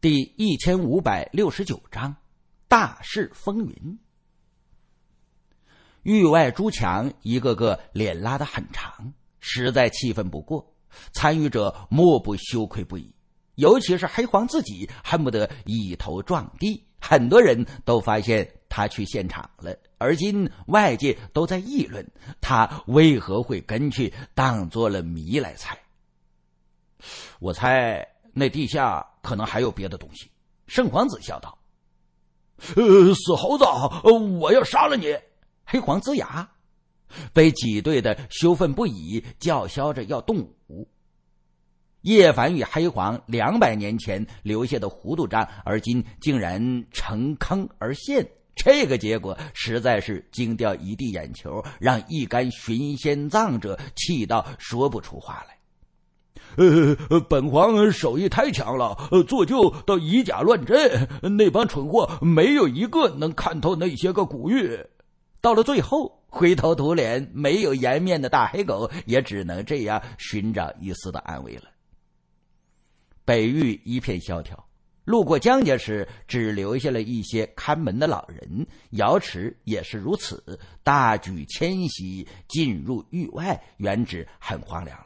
第一千五百六十九章大势风云。域外诸强一个个脸拉得很长，实在气愤不过。参与者莫不羞愧不已，尤其是黑皇自己，恨不得一头撞地。很多人都发现他去现场了，而今外界都在议论他为何会跟去，当做了谜来猜。我猜。那地下可能还有别的东西，圣皇子笑道：“呃，死猴子，我要杀了你！”黑黄龇牙，被挤兑的羞愤不已，叫嚣着要动武。叶凡与黑黄两百年前留下的糊涂账，而今竟然成坑而现，这个结果实在是惊掉一地眼球，让一干寻仙藏者气到说不出话来。呃，本皇手艺太强了，呃，做旧到以假乱真。那帮蠢货没有一个能看透那些个古玉。到了最后，灰头土脸、没有颜面的大黑狗，也只能这样寻找一丝的安慰了。北域一片萧条，路过江家时，只留下了一些看门的老人。瑶池也是如此，大举迁徙进入域外，原址很荒凉。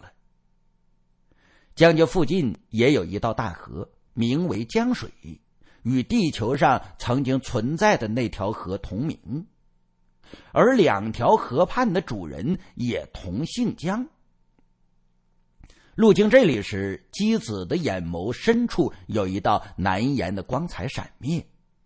江家附近也有一道大河，名为江水，与地球上曾经存在的那条河同名，而两条河畔的主人也同姓江。路经这里时，姬子的眼眸深处有一道难言的光彩闪灭。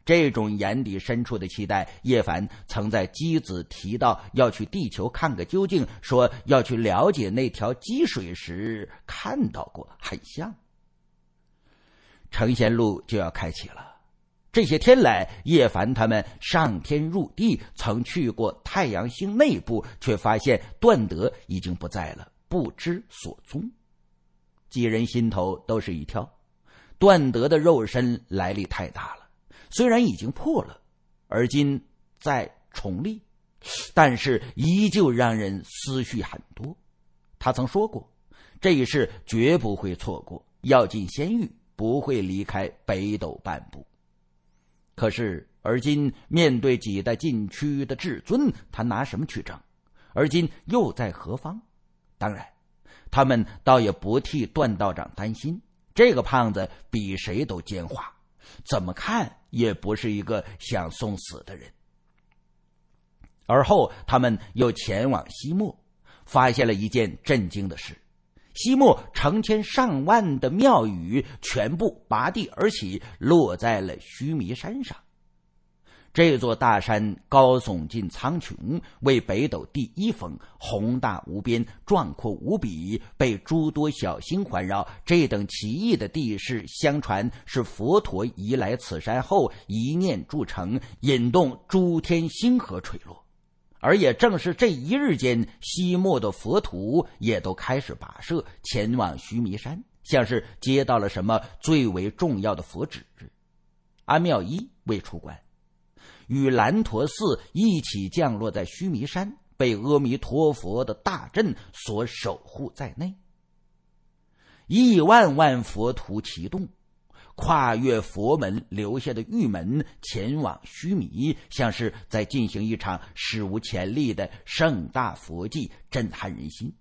这种眼底深处的期待，叶凡曾在机子提到要去地球看个究竟，说要去了解那条积水时看到过，很像。成仙路就要开启了。这些天来，叶凡他们上天入地，曾去过太阳星内部，却发现段德已经不在了，不知所踪。几人心头都是一跳，段德的肉身来历太大了。虽然已经破了，而今在重立，但是依旧让人思绪很多。他曾说过，这一世绝不会错过，要进仙域，不会离开北斗半步。可是而今面对几代禁区的至尊，他拿什么去争？而今又在何方？当然，他们倒也不替段道长担心，这个胖子比谁都奸猾。怎么看也不是一个想送死的人。而后，他们又前往西漠，发现了一件震惊的事：西漠成千上万的庙宇全部拔地而起，落在了须弥山上。这座大山高耸进苍穹，为北斗第一峰，宏大无边，壮阔无比，被诸多小星环绕。这等奇异的地势，相传是佛陀移来此山后一念铸成，引动诸天星河垂落。而也正是这一日间，西漠的佛徒也都开始跋涉，前往须弥山，像是接到了什么最为重要的佛旨。安妙一未出关。与兰陀寺一起降落在须弥山，被阿弥陀佛的大阵所守护在内。亿万万佛徒齐动，跨越佛门留下的玉门，前往须弥，像是在进行一场史无前例的盛大佛祭，震撼人心。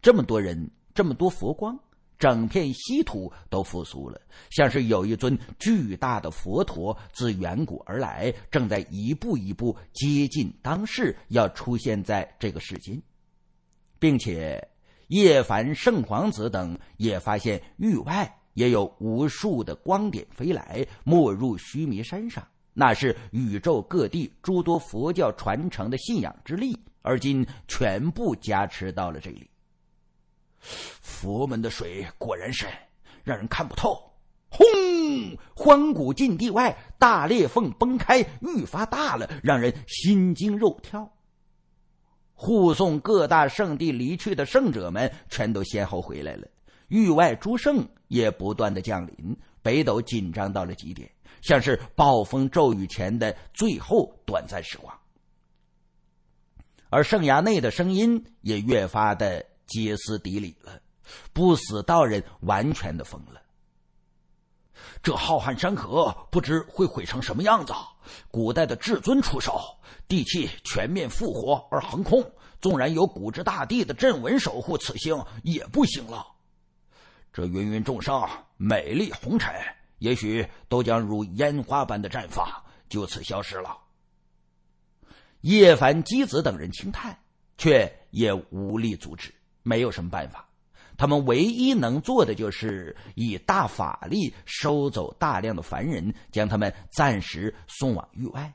这么多人，这么多佛光。整片西土都复苏了，像是有一尊巨大的佛陀自远古而来，正在一步一步接近当世，要出现在这个世间，并且叶凡、圣皇子等也发现域外也有无数的光点飞来，没入须弥山上。那是宇宙各地诸多佛教传承的信仰之力，而今全部加持到了这里。佛门的水果然深，让人看不透。轰！荒古禁地外，大裂缝崩开，愈发大了，让人心惊肉跳。护送各大圣地离去的圣者们，全都先后回来了。域外诸圣也不断的降临。北斗紧张到了极点，像是暴风骤雨前的最后短暂时光。而圣崖内的声音也越发的歇斯底里了。不死道人完全的疯了，这浩瀚山河不知会毁成什么样子。古代的至尊出手，地气全面复活而横空，纵然有古之大帝的镇纹守护，此星也不行了。这芸芸众生，美丽红尘，也许都将如烟花般的绽放，就此消失了。叶凡、姬子等人轻叹，却也无力阻止，没有什么办法。他们唯一能做的就是以大法力收走大量的凡人，将他们暂时送往域外。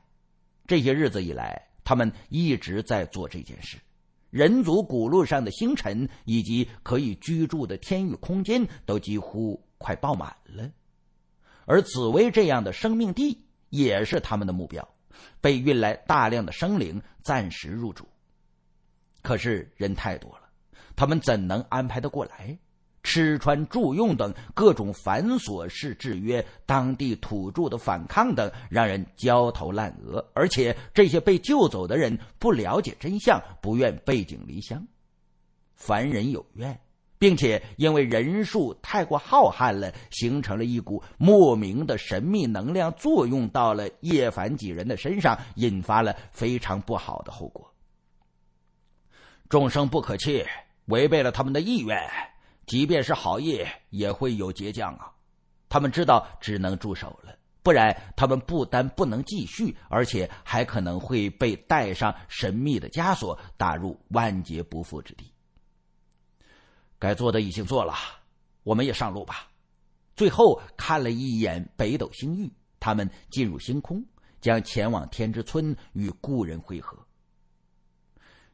这些日子以来，他们一直在做这件事。人族古路上的星辰以及可以居住的天域空间都几乎快爆满了，而紫薇这样的生命地也是他们的目标，被运来大量的生灵暂时入主。可是人太多了。他们怎能安排得过来？吃穿住用等各种繁琐事制约当地土著的反抗等，让人焦头烂额。而且这些被救走的人不了解真相，不愿背井离乡，凡人有怨，并且因为人数太过浩瀚了，形成了一股莫名的神秘能量，作用到了叶凡几人的身上，引发了非常不好的后果。众生不可弃，违背了他们的意愿，即便是好意，也会有结将啊！他们知道只能住手了，不然他们不单不能继续，而且还可能会被带上神秘的枷锁，打入万劫不复之地。该做的已经做了，我们也上路吧。最后看了一眼北斗星域，他们进入星空，将前往天之村与故人会合。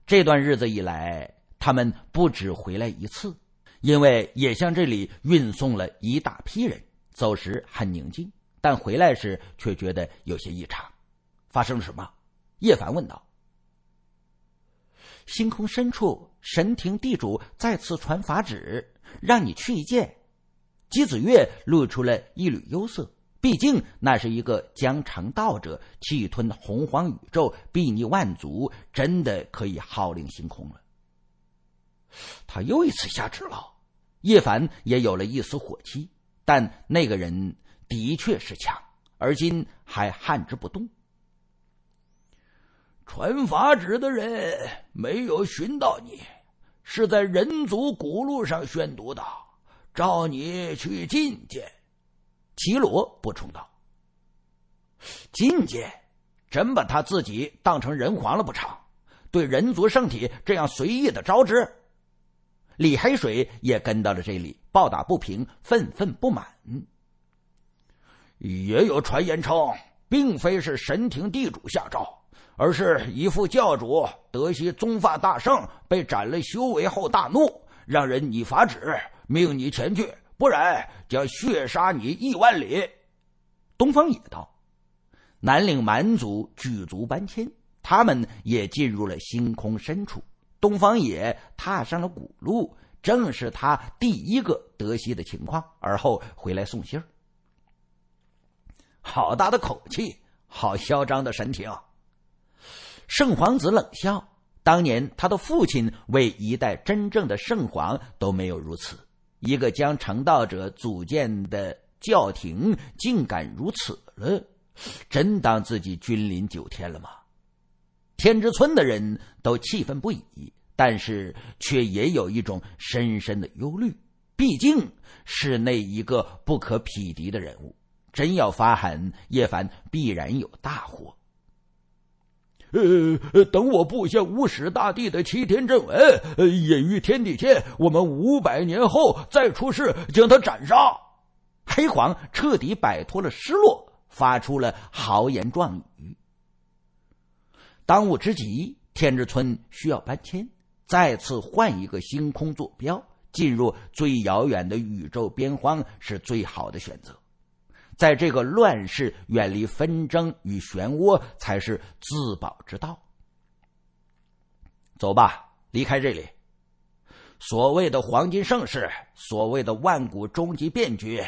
这段日子以来，他们不止回来一次，因为也向这里运送了一大批人。走时很宁静，但回来时却觉得有些异常。发生了什么？叶凡问道。星空深处，神庭地主再次传法旨，让你去一见。姬子月露出了一缕忧色，毕竟那是一个将成道者，气吞洪荒宇宙，睥睨万族，真的可以号令星空了。他又一次下旨了，叶凡也有了一丝火气，但那个人的确是强，而今还悍之不动。传法旨的人没有寻到你，是在人族古路上宣读的，召你去觐见。绮罗补充道：“觐见，真把他自己当成人皇了不成？对人族圣体这样随意的招之？”李黑水也跟到了这里，抱打不平，愤愤不满。也有传言称，并非是神庭地主下诏，而是一副教主得悉宗法大圣被斩了修为后大怒，让人拟法旨，命你前去，不然将血杀你亿万里。东方也道：“南岭蛮族举族搬迁，他们也进入了星空深处。”东方野踏上了古路，正是他第一个得悉的情况，而后回来送信儿。好大的口气，好嚣张的神情！圣皇子冷笑：“当年他的父亲为一代真正的圣皇，都没有如此。一个将成道者组建的教廷，竟敢如此了？真当自己君临九天了吗？”天之村的人都气愤不已。但是，却也有一种深深的忧虑。毕竟，是那一个不可匹敌的人物，真要发狠，叶凡必然有大祸。呃，等我布下五始大帝的齐天阵纹，隐于天地间，我们五百年后再出世，将他斩杀。黑皇彻底摆脱了失落，发出了豪言壮语。当务之急，天之村需要搬迁。再次换一个星空坐标，进入最遥远的宇宙边荒，是最好的选择。在这个乱世，远离纷争与漩涡才是自保之道。走吧，离开这里。所谓的黄金盛世，所谓的万古终极变局，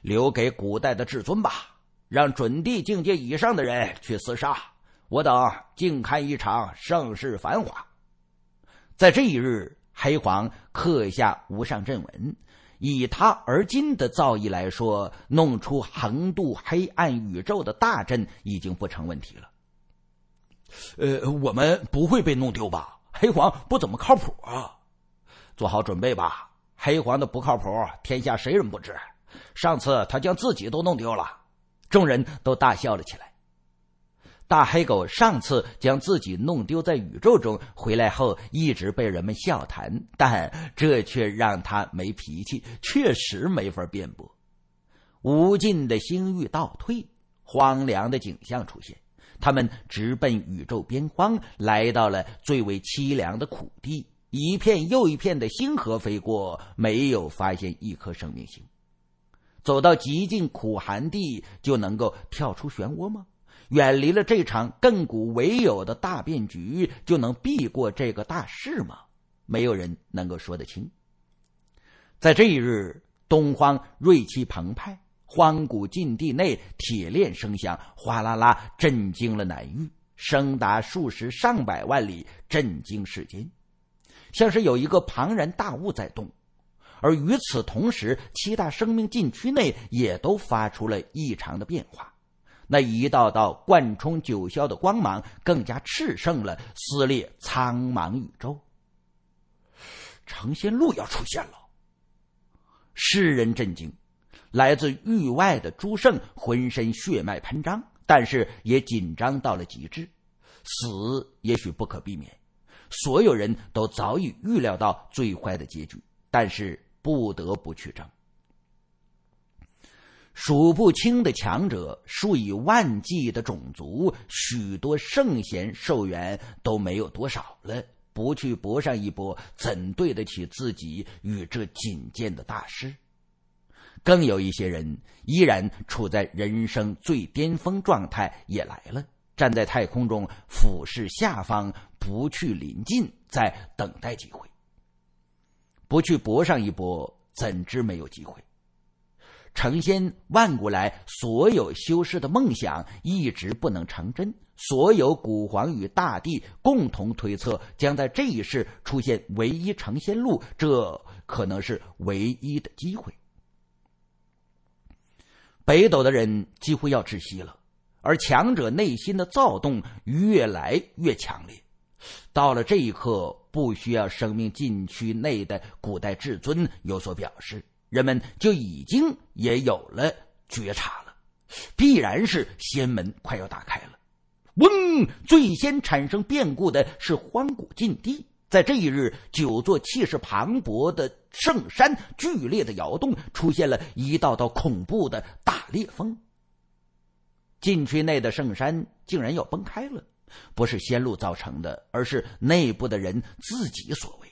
留给古代的至尊吧，让准地境界以上的人去厮杀。我等静看一场盛世繁华。在这一日，黑皇刻下无上阵文。以他而今的造诣来说，弄出横渡黑暗宇宙的大阵已经不成问题了。呃，我们不会被弄丢吧？黑皇不怎么靠谱啊！做好准备吧。黑皇的不靠谱，天下谁人不知？上次他将自己都弄丢了，众人都大笑了起来。大黑狗上次将自己弄丢在宇宙中，回来后一直被人们笑谈，但这却让他没脾气，确实没法辩驳。无尽的星域倒退，荒凉的景象出现，他们直奔宇宙边荒，来到了最为凄凉的苦地。一片又一片的星河飞过，没有发现一颗生命星。走到极尽苦寒地，就能够跳出漩涡吗？远离了这场亘古唯有的大变局，就能避过这个大事吗？没有人能够说得清。在这一日，东荒锐气澎湃，荒古禁地内铁链声响，哗啦啦，震惊了南域，声达数十上百万里，震惊世间，像是有一个庞然大物在动。而与此同时，七大生命禁区内也都发出了异常的变化。那一道道贯穿九霄的光芒更加炽盛了，撕裂苍茫宇宙。成仙路要出现了，世人震惊，来自域外的诸圣浑身血脉喷张，但是也紧张到了极致。死也许不可避免，所有人都早已预料到最坏的结局，但是不得不去争。数不清的强者，数以万计的种族，许多圣贤寿元都没有多少了。不去搏上一波，怎对得起自己与这仅见的大师？更有一些人依然处在人生最巅峰状态，也来了，站在太空中俯视下方，不去临近，在等待机会。不去搏上一波，怎知没有机会？成仙万古来，所有修士的梦想一直不能成真。所有古皇与大帝共同推测，将在这一世出现唯一成仙路，这可能是唯一的机会。北斗的人几乎要窒息了，而强者内心的躁动越来越强烈。到了这一刻，不需要生命禁区内的古代至尊有所表示。人们就已经也有了觉察了，必然是仙门快要打开了。嗡！最先产生变故的是荒古禁地，在这一日，九座气势磅礴的圣山剧烈的摇动，出现了一道道恐怖的大裂缝。禁区内的圣山竟然要崩开了，不是仙路造成的，而是内部的人自己所为。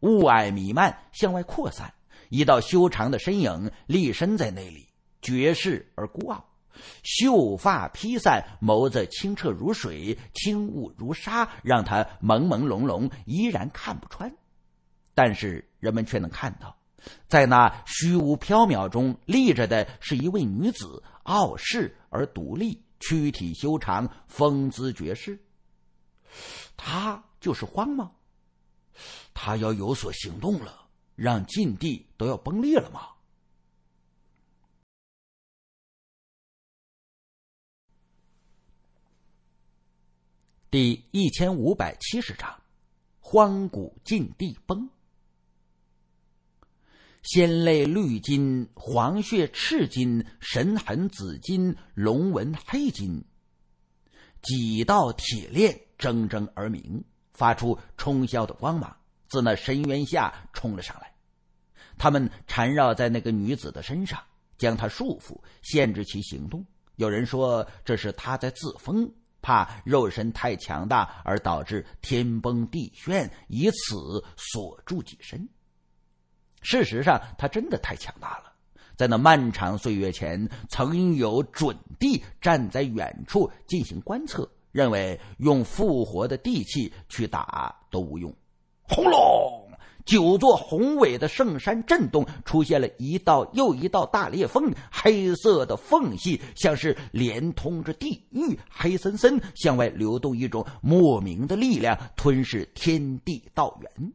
雾霭弥漫，向外扩散。一道修长的身影立身在那里，绝世而孤傲，秀发披散，眸子清澈如水，轻雾如纱，让他朦朦胧胧，依然看不穿。但是人们却能看到，在那虚无缥缈中立着的是一位女子，傲世而独立，躯体修长，风姿绝世。她就是荒吗？她要有所行动了。让禁地都要崩裂了吗？第一千五百七十章：荒古禁地崩。仙泪绿金、黄血赤金、神痕紫金、龙纹黑金，几道铁链铮铮而鸣，发出冲霄的光芒。自那深渊下冲了上来，他们缠绕在那个女子的身上，将她束缚，限制其行动。有人说这是他在自封，怕肉身太强大而导致天崩地陷，以此锁住己身。事实上，他真的太强大了。在那漫长岁月前，曾有准帝站在远处进行观测，认为用复活的地气去打都无用。轰隆！九座宏伟的圣山震动，出现了一道又一道大裂缝，黑色的缝隙像是连通着地狱，黑森森向外流动一种莫名的力量，吞噬天地道源。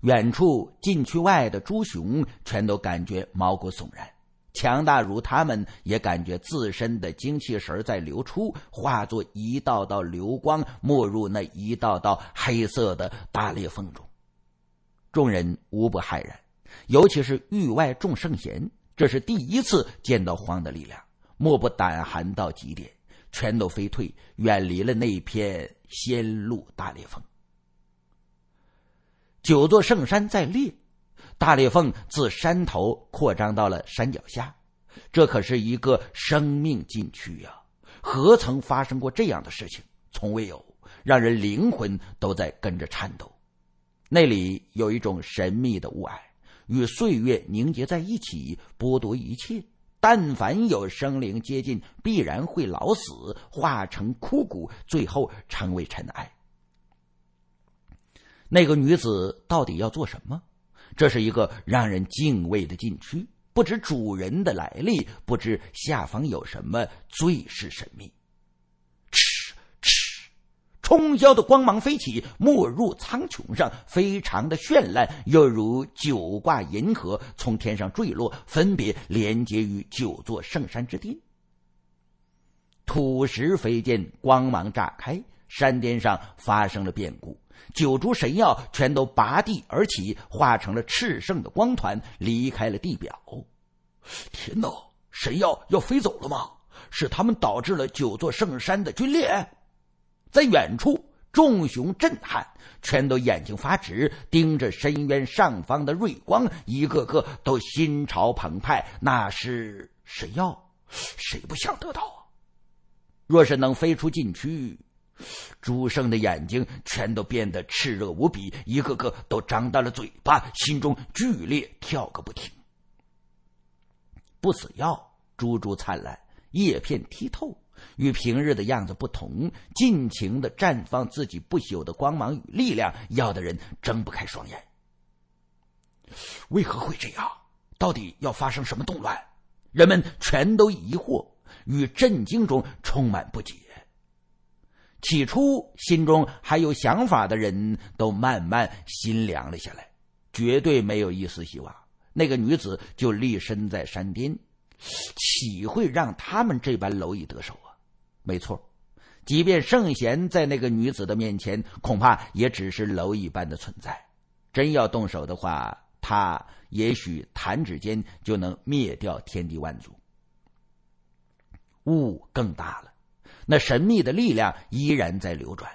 远处禁区外的朱雄全都感觉毛骨悚然。强大如他们，也感觉自身的精气神在流出，化作一道道流光，没入那一道道黑色的大裂缝中。众人无不骇然，尤其是域外众圣贤，这是第一次见到荒的力量，莫不胆寒到极点，全都飞退，远离了那片仙路大裂缝。九座圣山在裂。大裂缝自山头扩张到了山脚下，这可是一个生命禁区呀！何曾发生过这样的事情？从未有，让人灵魂都在跟着颤抖。那里有一种神秘的雾霭，与岁月凝结在一起，剥夺一切。但凡有生灵接近，必然会老死，化成枯骨，最后成为尘埃。那个女子到底要做什么？这是一个让人敬畏的禁区，不知主人的来历，不知下方有什么，最是神秘。嗤嗤，冲霄的光芒飞起，没入苍穹上，非常的绚烂，犹如九挂银河从天上坠落，分别连接于九座圣山之巅。土石飞溅，光芒炸开。山巅上发生了变故，九株神药全都拔地而起，化成了炽盛的光团，离开了地表。天哪！神药要飞走了吗？是他们导致了九座圣山的龟裂。在远处，众雄震撼，全都眼睛发直，盯着深渊上方的锐光，一个个都心潮澎湃。那是神药，谁不想得到啊？若是能飞出禁区，朱胜的眼睛全都变得炽热无比，一个个都张大了嘴巴，心中剧烈跳个不停。不死药，珠珠灿烂，叶片剔透，与平日的样子不同，尽情的绽放自己不朽的光芒与力量，要的人睁不开双眼。为何会这样？到底要发生什么动乱？人们全都疑惑与震惊中充满不解。起初心中还有想法的人，都慢慢心凉了下来，绝对没有一丝希望。那个女子就立身在山巅，岂会让他们这般蝼蚁得手啊？没错，即便圣贤在那个女子的面前，恐怕也只是蝼蚁般的存在。真要动手的话，他也许弹指间就能灭掉天地万族。雾更大了。那神秘的力量依然在流转，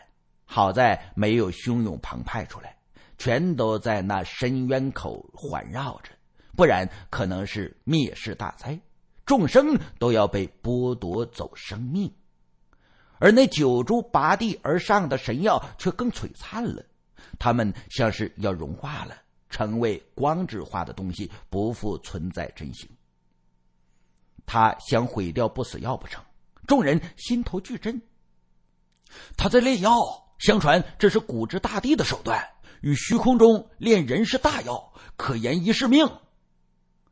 好在没有汹涌澎湃出来，全都在那深渊口环绕着，不然可能是灭世大灾，众生都要被剥夺走生命。而那九株拔地而上的神药却更璀璨了，它们像是要融化了，成为光之化的东西，不复存在真形。他想毁掉不死药不成？众人心头俱震。他在炼药，相传这是古之大帝的手段，与虚空中炼人世大药，可延一世命。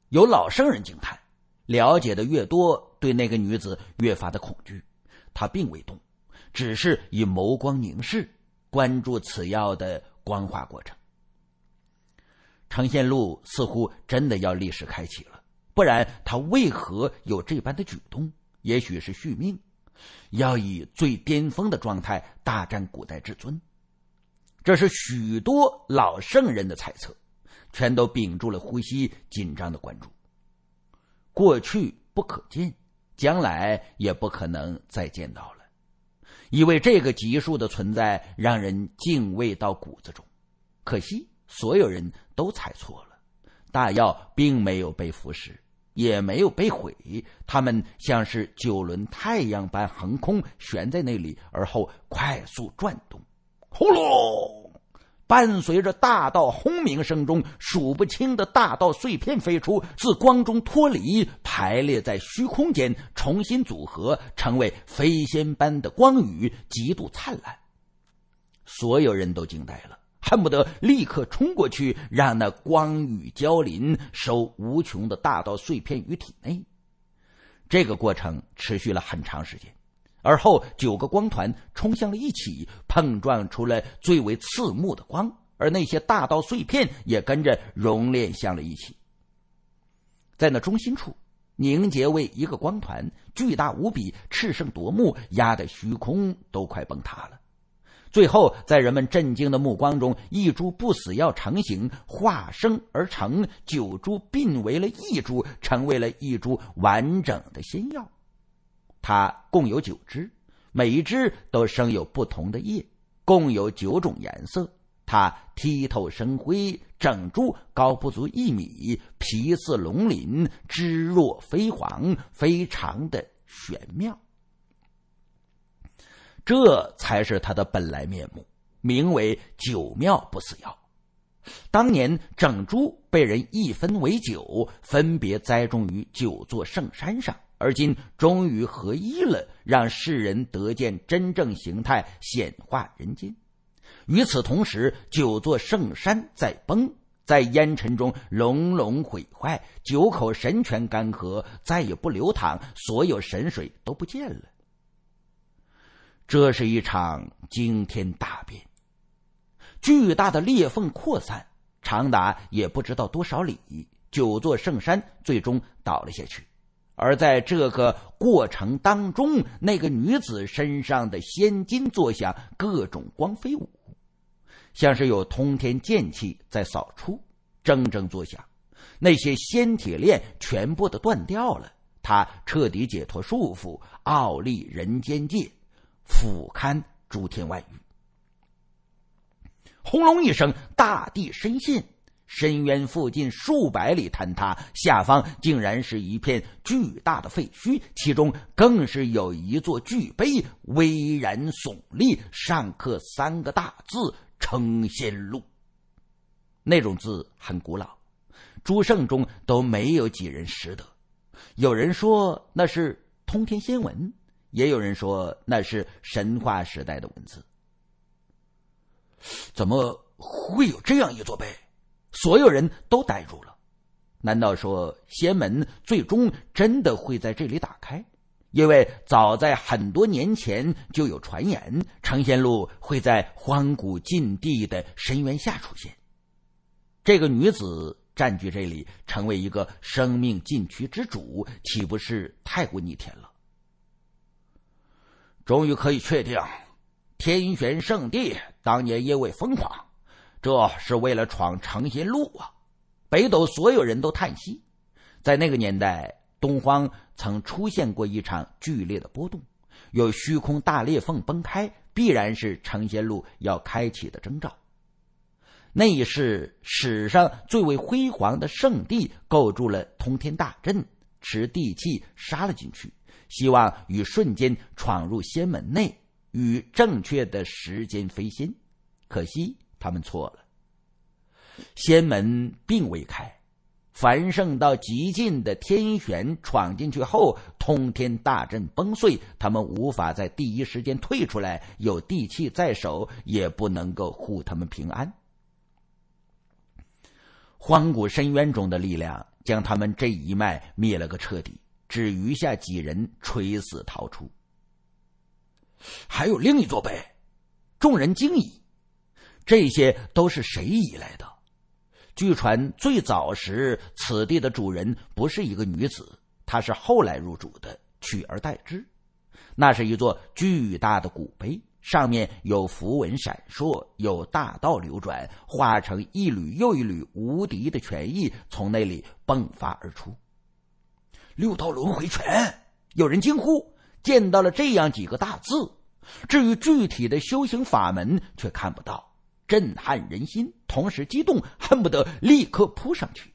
有老圣人惊叹，了解的越多，对那个女子越发的恐惧。他并未动，只是以眸光凝视，关注此药的光化过程。成仙路似乎真的要历史开启了，不然他为何有这般的举动？也许是续命，要以最巅峰的状态大战古代至尊，这是许多老圣人的猜测，全都屏住了呼吸，紧张的关注。过去不可见，将来也不可能再见到了，因为这个级数的存在让人敬畏到骨子中。可惜所有人都猜错了，大药并没有被腐蚀。也没有被毁，它们像是九轮太阳般横空悬在那里，而后快速转动。轰隆！伴随着大道轰鸣声中，数不清的大道碎片飞出，自光中脱离，排列在虚空间，重新组合成为飞仙般的光雨，极度灿烂。所有人都惊呆了。恨不得立刻冲过去，让那光雨交林收无穷的大道碎片于体内。这个过程持续了很长时间，而后九个光团冲向了一起，碰撞出了最为刺目的光，而那些大道碎片也跟着熔炼向了一起。在那中心处凝结为一个光团，巨大无比，炽盛夺目，压得虚空都快崩塌了。最后，在人们震惊的目光中，一株不死药成型、化生而成，九株并为了一株，成为了一株完整的仙药。它共有九枝，每一只都生有不同的叶，共有九种颜色。它剔透生辉，整株高不足一米，皮似龙鳞，枝若飞黄，非常的玄妙。这才是他的本来面目，名为九妙不死药。当年整株被人一分为九，分别栽种于九座圣山上，而今终于合一了，让世人得见真正形态，显化人间。与此同时，九座圣山在崩，在烟尘中隆隆毁坏，九口神泉干涸，再也不流淌，所有神水都不见了。这是一场惊天大变，巨大的裂缝扩散，长达也不知道多少里。九座圣山最终倒了下去，而在这个过程当中，那个女子身上的仙金作响，各种光飞舞，像是有通天剑气在扫出，铮铮作响。那些仙铁链全部的断掉了，她彻底解脱束缚，傲立人间界。俯瞰诸天万域，轰隆一声，大地深陷，深渊附近数百里坍塌，下方竟然是一片巨大的废墟，其中更是有一座巨碑巍然耸立，上刻三个大字“成仙路”。那种字很古老，诸圣中都没有几人识得。有人说那是通天仙文。也有人说那是神话时代的文字，怎么会有这样一座碑？所有人都呆住了。难道说仙门最终真的会在这里打开？因为早在很多年前就有传言，成仙路会在荒古禁地的深渊下出现。这个女子占据这里，成为一个生命禁区之主，岂不是太过逆天了？终于可以确定，天玄圣地当年因为疯狂，这是为了闯成仙路啊！北斗所有人都叹息，在那个年代，东荒曾出现过一场剧烈的波动，有虚空大裂缝崩开，必然是成仙路要开启的征兆。那一世史上最为辉煌的圣地，构筑了通天大阵，持地气杀了进去。希望与瞬间闯入仙门内，与正确的时间飞仙，可惜他们错了。仙门并未开，繁盛到极尽的天玄闯进去后，通天大阵崩碎，他们无法在第一时间退出来。有地气在手，也不能够护他们平安。荒古深渊中的力量将他们这一脉灭了个彻底。只余下几人垂死逃出，还有另一座碑，众人惊疑：这些都是谁移来的？据传最早时，此地的主人不是一个女子，她是后来入主的，取而代之。那是一座巨大的古碑，上面有符文闪烁，有大道流转，化成一缕又一缕无敌的权益从那里迸发而出。六道轮回拳，有人惊呼，见到了这样几个大字。至于具体的修行法门，却看不到，震撼人心，同时激动，恨不得立刻扑上去。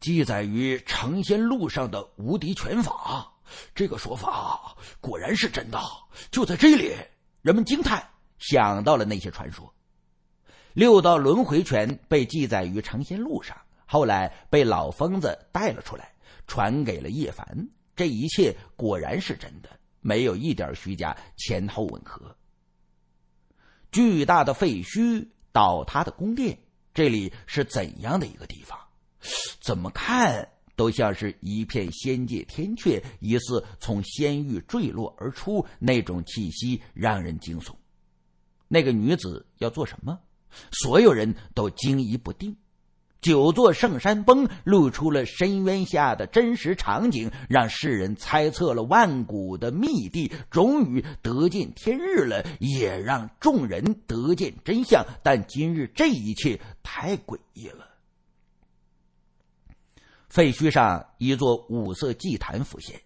记载于成仙路上的无敌拳法，这个说法果然是真的。就在这里，人们惊叹，想到了那些传说。六道轮回拳被记载于成仙路上。后来被老疯子带了出来，传给了叶凡。这一切果然是真的，没有一点虚假，前后吻合。巨大的废墟，倒塌的宫殿，这里是怎样的一个地方？怎么看都像是一片仙界天阙，疑似从仙域坠落而出，那种气息让人惊悚。那个女子要做什么？所有人都惊疑不定。九座圣山崩，露出了深渊下的真实场景，让世人猜测了万古的秘地，终于得见天日了，也让众人得见真相。但今日这一切太诡异了。废墟上一座五色祭坛浮现，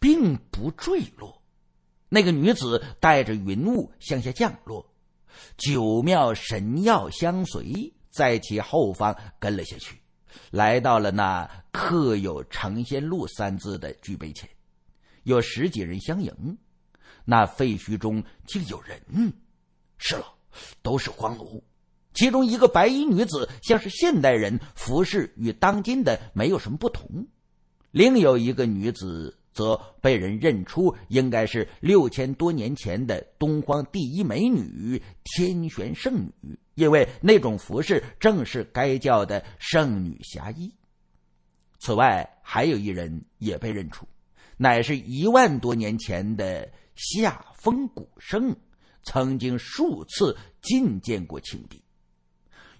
并不坠落。那个女子带着云雾向下降落，九庙神药相随。在其后方跟了下去，来到了那刻有“成仙路”三字的巨碑前，有十几人相迎。那废墟中竟有人，是了，都是荒奴。其中一个白衣女子像是现代人，服饰与当今的没有什么不同；另有一个女子则被人认出，应该是六千多年前的东荒第一美女天玄圣女。因为那种服饰正是该教的圣女侠衣。此外，还有一人也被认出，乃是一万多年前的夏风古圣，曾经数次觐见过庆帝。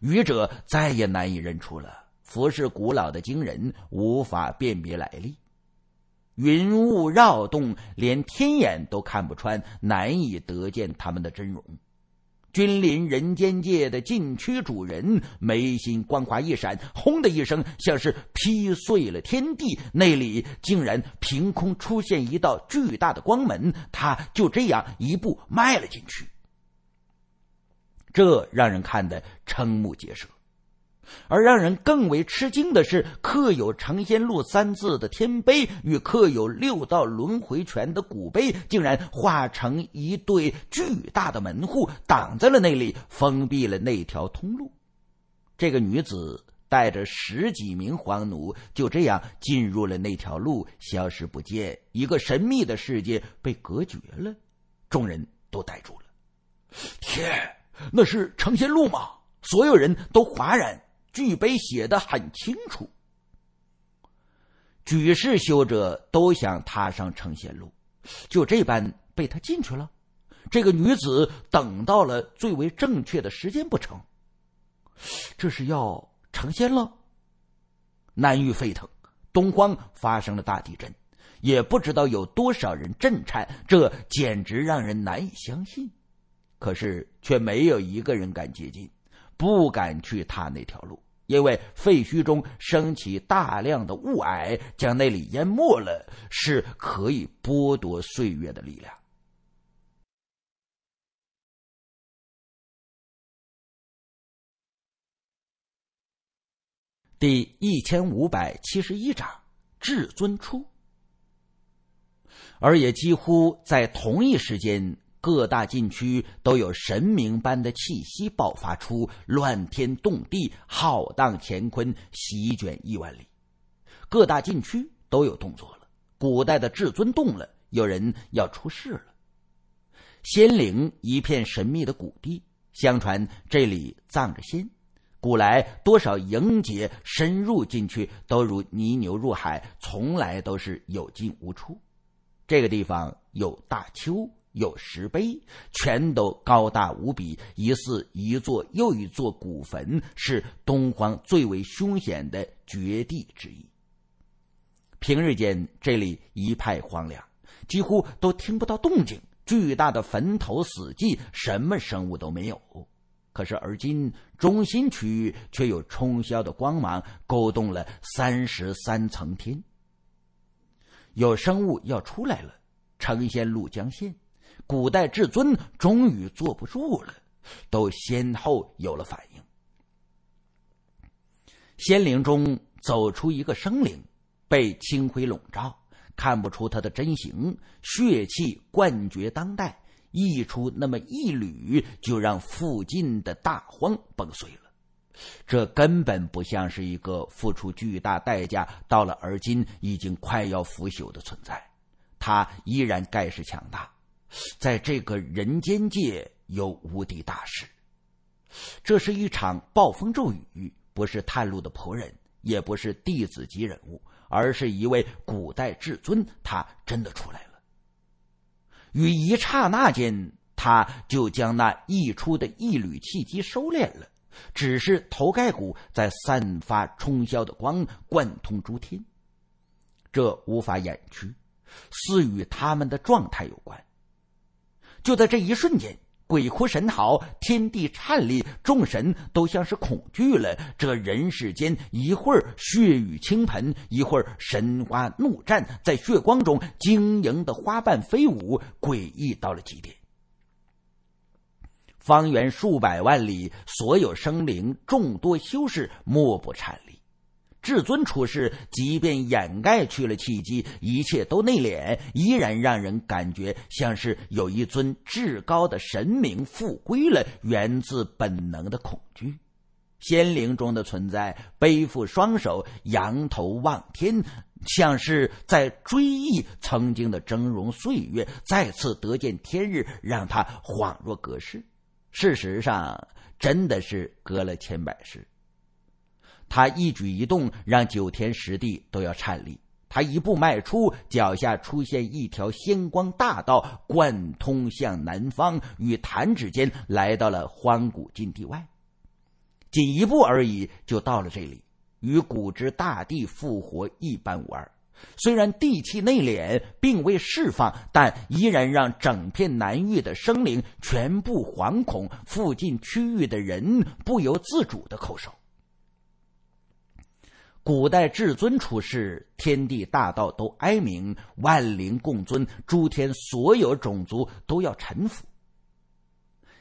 愚者再也难以认出了，服饰古老的惊人，无法辨别来历。云雾绕动，连天眼都看不穿，难以得见他们的真容。君临人间界的禁区主人眉心光华一闪，轰的一声，像是劈碎了天地。那里竟然凭空出现一道巨大的光门，他就这样一步迈了进去。这让人看得瞠目结舌。而让人更为吃惊的是，刻有“成仙路”三字的天碑与刻有“六道轮回拳”的古碑，竟然化成一对巨大的门户，挡在了那里，封闭了那条通路。这个女子带着十几名黄奴，就这样进入了那条路，消失不见。一个神秘的世界被隔绝了，众人都呆住了。天，那是成仙路吗？所有人都哗然。巨碑写的很清楚，举世修者都想踏上成仙路，就这般被他进去了。这个女子等到了最为正确的时间不成？这是要成仙了？南域沸腾，东荒发生了大地震，也不知道有多少人震颤，这简直让人难以相信。可是却没有一个人敢接近，不敢去踏那条路。因为废墟中升起大量的雾霭，将那里淹没了，是可以剥夺岁月的力量。第一千五百七十一章，至尊出，而也几乎在同一时间。各大禁区都有神明般的气息爆发出，乱天动地，浩荡乾坤，席卷亿万里。各大禁区都有动作了，古代的至尊动了，有人要出事了。仙灵一片神秘的谷地，相传这里葬着仙，古来多少迎接深入进去都如泥牛入海，从来都是有进无出。这个地方有大丘。有石碑，全都高大无比，疑似一座又一座古坟，是东荒最为凶险的绝地之一。平日间这里一派荒凉，几乎都听不到动静，巨大的坟头死寂，什么生物都没有。可是而今中心区域却有冲霄的光芒，勾动了三十三层天，有生物要出来了，呈现路江县。古代至尊终于坐不住了，都先后有了反应。仙灵中走出一个生灵，被青灰笼罩，看不出他的真形。血气冠绝当代，溢出那么一缕，就让附近的大荒崩碎了。这根本不像是一个付出巨大代价到了而今已经快要腐朽的存在，他依然盖世强大。在这个人间界有无敌大师，这是一场暴风骤雨，不是探路的仆人，也不是弟子级人物，而是一位古代至尊。他真的出来了。与一刹那间，他就将那溢出的一缕气机收敛了，只是头盖骨在散发冲霄的光，贯通诸天。这无法掩去，似与他们的状态有关。就在这一瞬间，鬼哭神嚎，天地颤栗，众神都像是恐惧了。这人世间，一会儿血雨倾盆，一会儿神花怒战，在血光中晶莹的花瓣飞舞，诡异到了极点。方圆数百万里，所有生灵、众多修士，莫不颤栗。至尊出世，即便掩盖去了契机，一切都内敛，依然让人感觉像是有一尊至高的神明复归了源自本能的恐惧。仙灵中的存在，背负双手，仰头望天，像是在追忆曾经的峥嵘岁月，再次得见天日，让他恍若隔世。事实上，真的是隔了千百世。他一举一动，让九天十地都要颤栗。他一步迈出，脚下出现一条仙光大道，贯通向南方。与弹指间来到了荒古禁地外，仅一步而已，就到了这里。与古之大地复活一般无二。虽然地气内敛，并未释放，但依然让整片南域的生灵全部惶恐，附近区域的人不由自主的叩首。古代至尊出世，天地大道都哀鸣，万灵共尊，诸天所有种族都要臣服。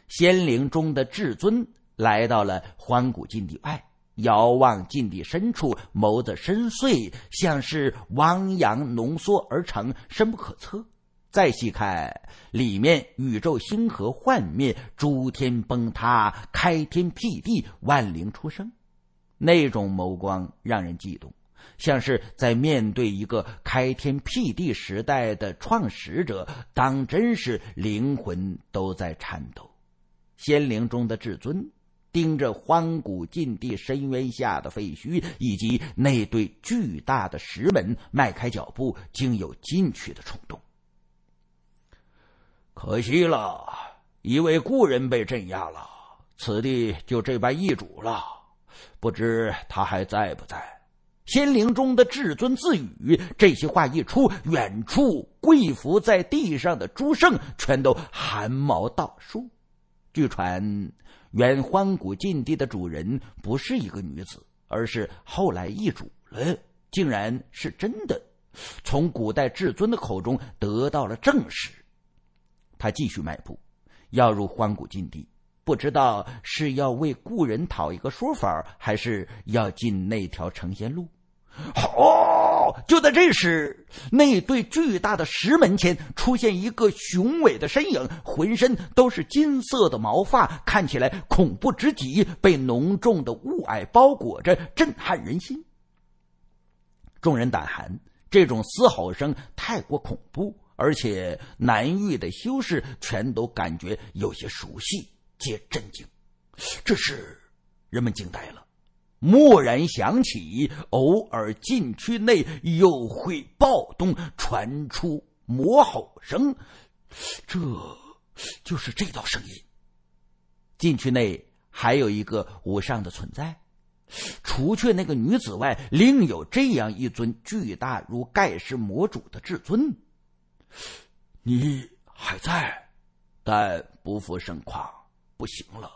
仙灵中的至尊来到了荒古禁地外，遥望禁地深处，眸子深邃，像是汪洋浓缩而成，深不可测。再细看，里面宇宙星河幻灭，诸天崩塌，开天辟地，万灵出生。那种眸光让人悸动，像是在面对一个开天辟地时代的创始者，当真是灵魂都在颤抖。仙灵中的至尊盯着荒古禁地深渊下的废墟以及那对巨大的石门，迈开脚步，竟有进去的冲动。可惜了，一位故人被镇压了，此地就这般易主了。不知他还在不在？仙灵中的至尊自语。这些话一出，远处跪伏在地上的诸圣全都汗毛倒竖。据传，原荒古禁地的主人不是一个女子，而是后来易主了。竟然是真的，从古代至尊的口中得到了证实。他继续迈步，要入荒古禁地。不知道是要为故人讨一个说法，还是要进那条成仙路？好，就在这时，那对巨大的石门前出现一个雄伟的身影，浑身都是金色的毛发，看起来恐怖之极，被浓重的雾霭包裹着，震撼人心。众人胆寒，这种嘶吼声太过恐怖，而且南域的修士全都感觉有些熟悉。皆震惊，这是人们惊呆了。蓦然想起，偶尔禁区内又会暴动，传出魔吼声。这，就是这道声音。禁区内还有一个无上的存在，除却那个女子外，另有这样一尊巨大如盖世魔主的至尊。你还在，但不负盛况。不行了！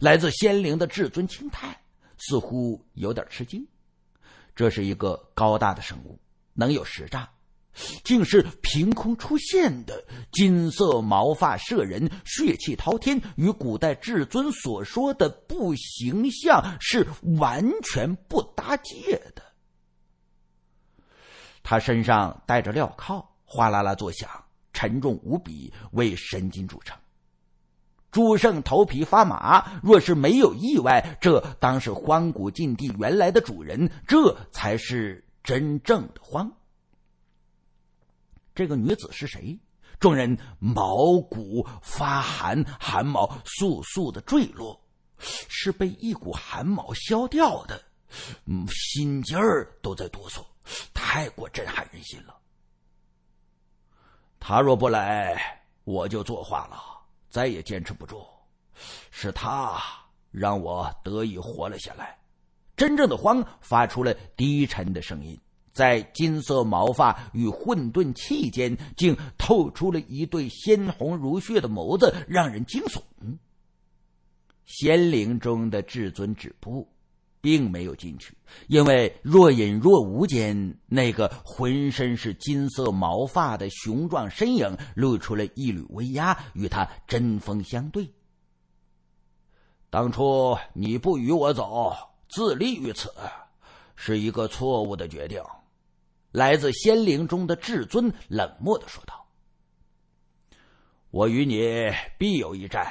来自仙灵的至尊青太似乎有点吃惊。这是一个高大的生物，能有十丈，竟是凭空出现的。金色毛发摄人，血气滔天，与古代至尊所说的“不形象”是完全不搭界的。他身上带着镣铐，哗啦啦作响，沉重无比，为神金铸成。朱胜头皮发麻，若是没有意外，这当是荒古禁地原来的主人，这才是真正的荒。这个女子是谁？众人毛骨发寒，汗毛簌簌的坠落，是被一股寒毛削掉的，嗯，心尖儿都在哆嗦，太过震撼人心了。他若不来，我就作画了。再也坚持不住，是他让我得以活了下来。真正的慌发出了低沉的声音，在金色毛发与混沌气间，竟透出了一对鲜红如血的眸子，让人惊悚。仙灵中的至尊止步。并没有进去，因为若隐若无间，那个浑身是金色毛发的雄壮身影露出了一缕威压，与他针锋相对。当初你不与我走，自立于此，是一个错误的决定。”来自仙灵中的至尊冷漠的说道，“我与你必有一战，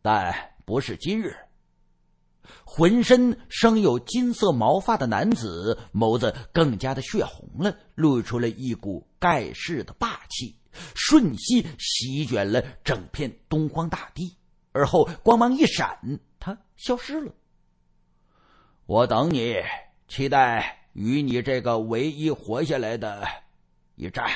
但不是今日。”浑身生有金色毛发的男子，眸子更加的血红了，露出了一股盖世的霸气，瞬息席卷了整片东荒大地。而后光芒一闪，他消失了。我等你，期待与你这个唯一活下来的一战。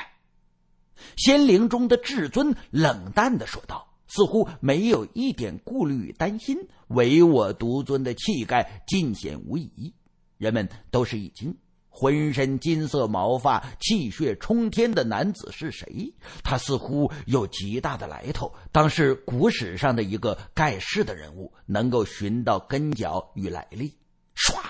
仙灵中的至尊冷淡的说道。似乎没有一点顾虑与担心，唯我独尊的气概尽显无疑。人们都是一惊，浑身金色毛发、气血冲天的男子是谁？他似乎有极大的来头，当是古史上的一个盖世的人物，能够寻到根脚与来历。唰。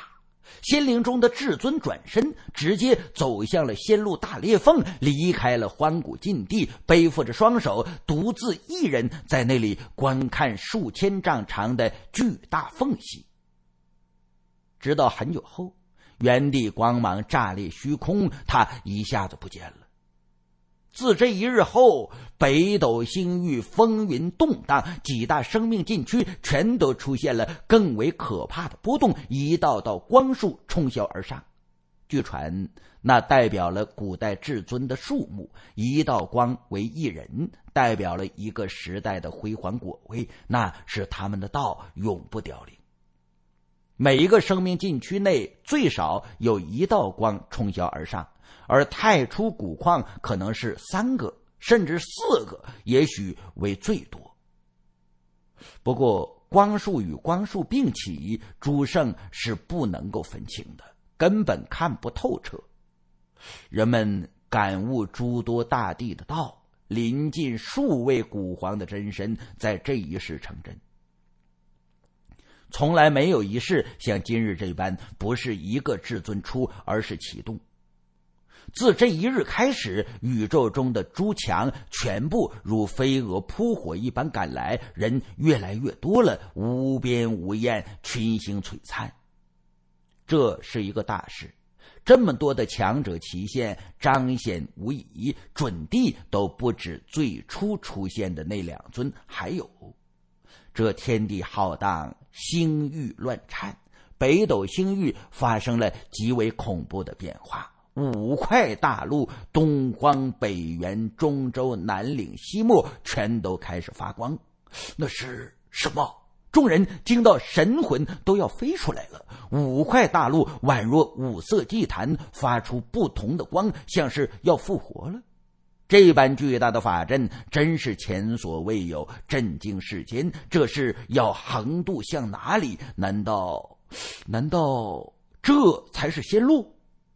仙灵中的至尊转身，直接走向了仙路大裂缝，离开了荒古禁地，背负着双手，独自一人在那里观看数千丈长的巨大缝隙，直到很久后，原地光芒炸裂虚空，他一下子不见了。自这一日后，北斗星域风云动荡，几大生命禁区全都出现了更为可怕的波动。一道道光束冲霄而上，据传那代表了古代至尊的树木，一道光为一人，代表了一个时代的辉煌果位，那是他们的道，永不凋零。每一个生命禁区内，最少有一道光冲霄而上。而太初古矿可能是三个，甚至四个，也许为最多。不过光束与光束并起，诸圣是不能够分清的，根本看不透彻。人们感悟诸多大帝的道，临近数位古皇的真身，在这一世成真。从来没有一世像今日这般，不是一个至尊出，而是启动。自这一日开始，宇宙中的诸强全部如飞蛾扑火一般赶来，人越来越多了，无边无沿，群星璀璨。这是一个大事，这么多的强者齐现，彰显无疑。准地都不止最初出现的那两尊，还有这天地浩荡，星域乱颤，北斗星域发生了极为恐怖的变化。五块大陆，东荒、北元、中州、南岭、西漠，全都开始发光。那是什么？众人惊到，神魂都要飞出来了。五块大陆宛若五色祭坛，发出不同的光，像是要复活了。这般巨大的法阵，真是前所未有，震惊世间。这是要横渡向哪里？难道，难道这才是仙路？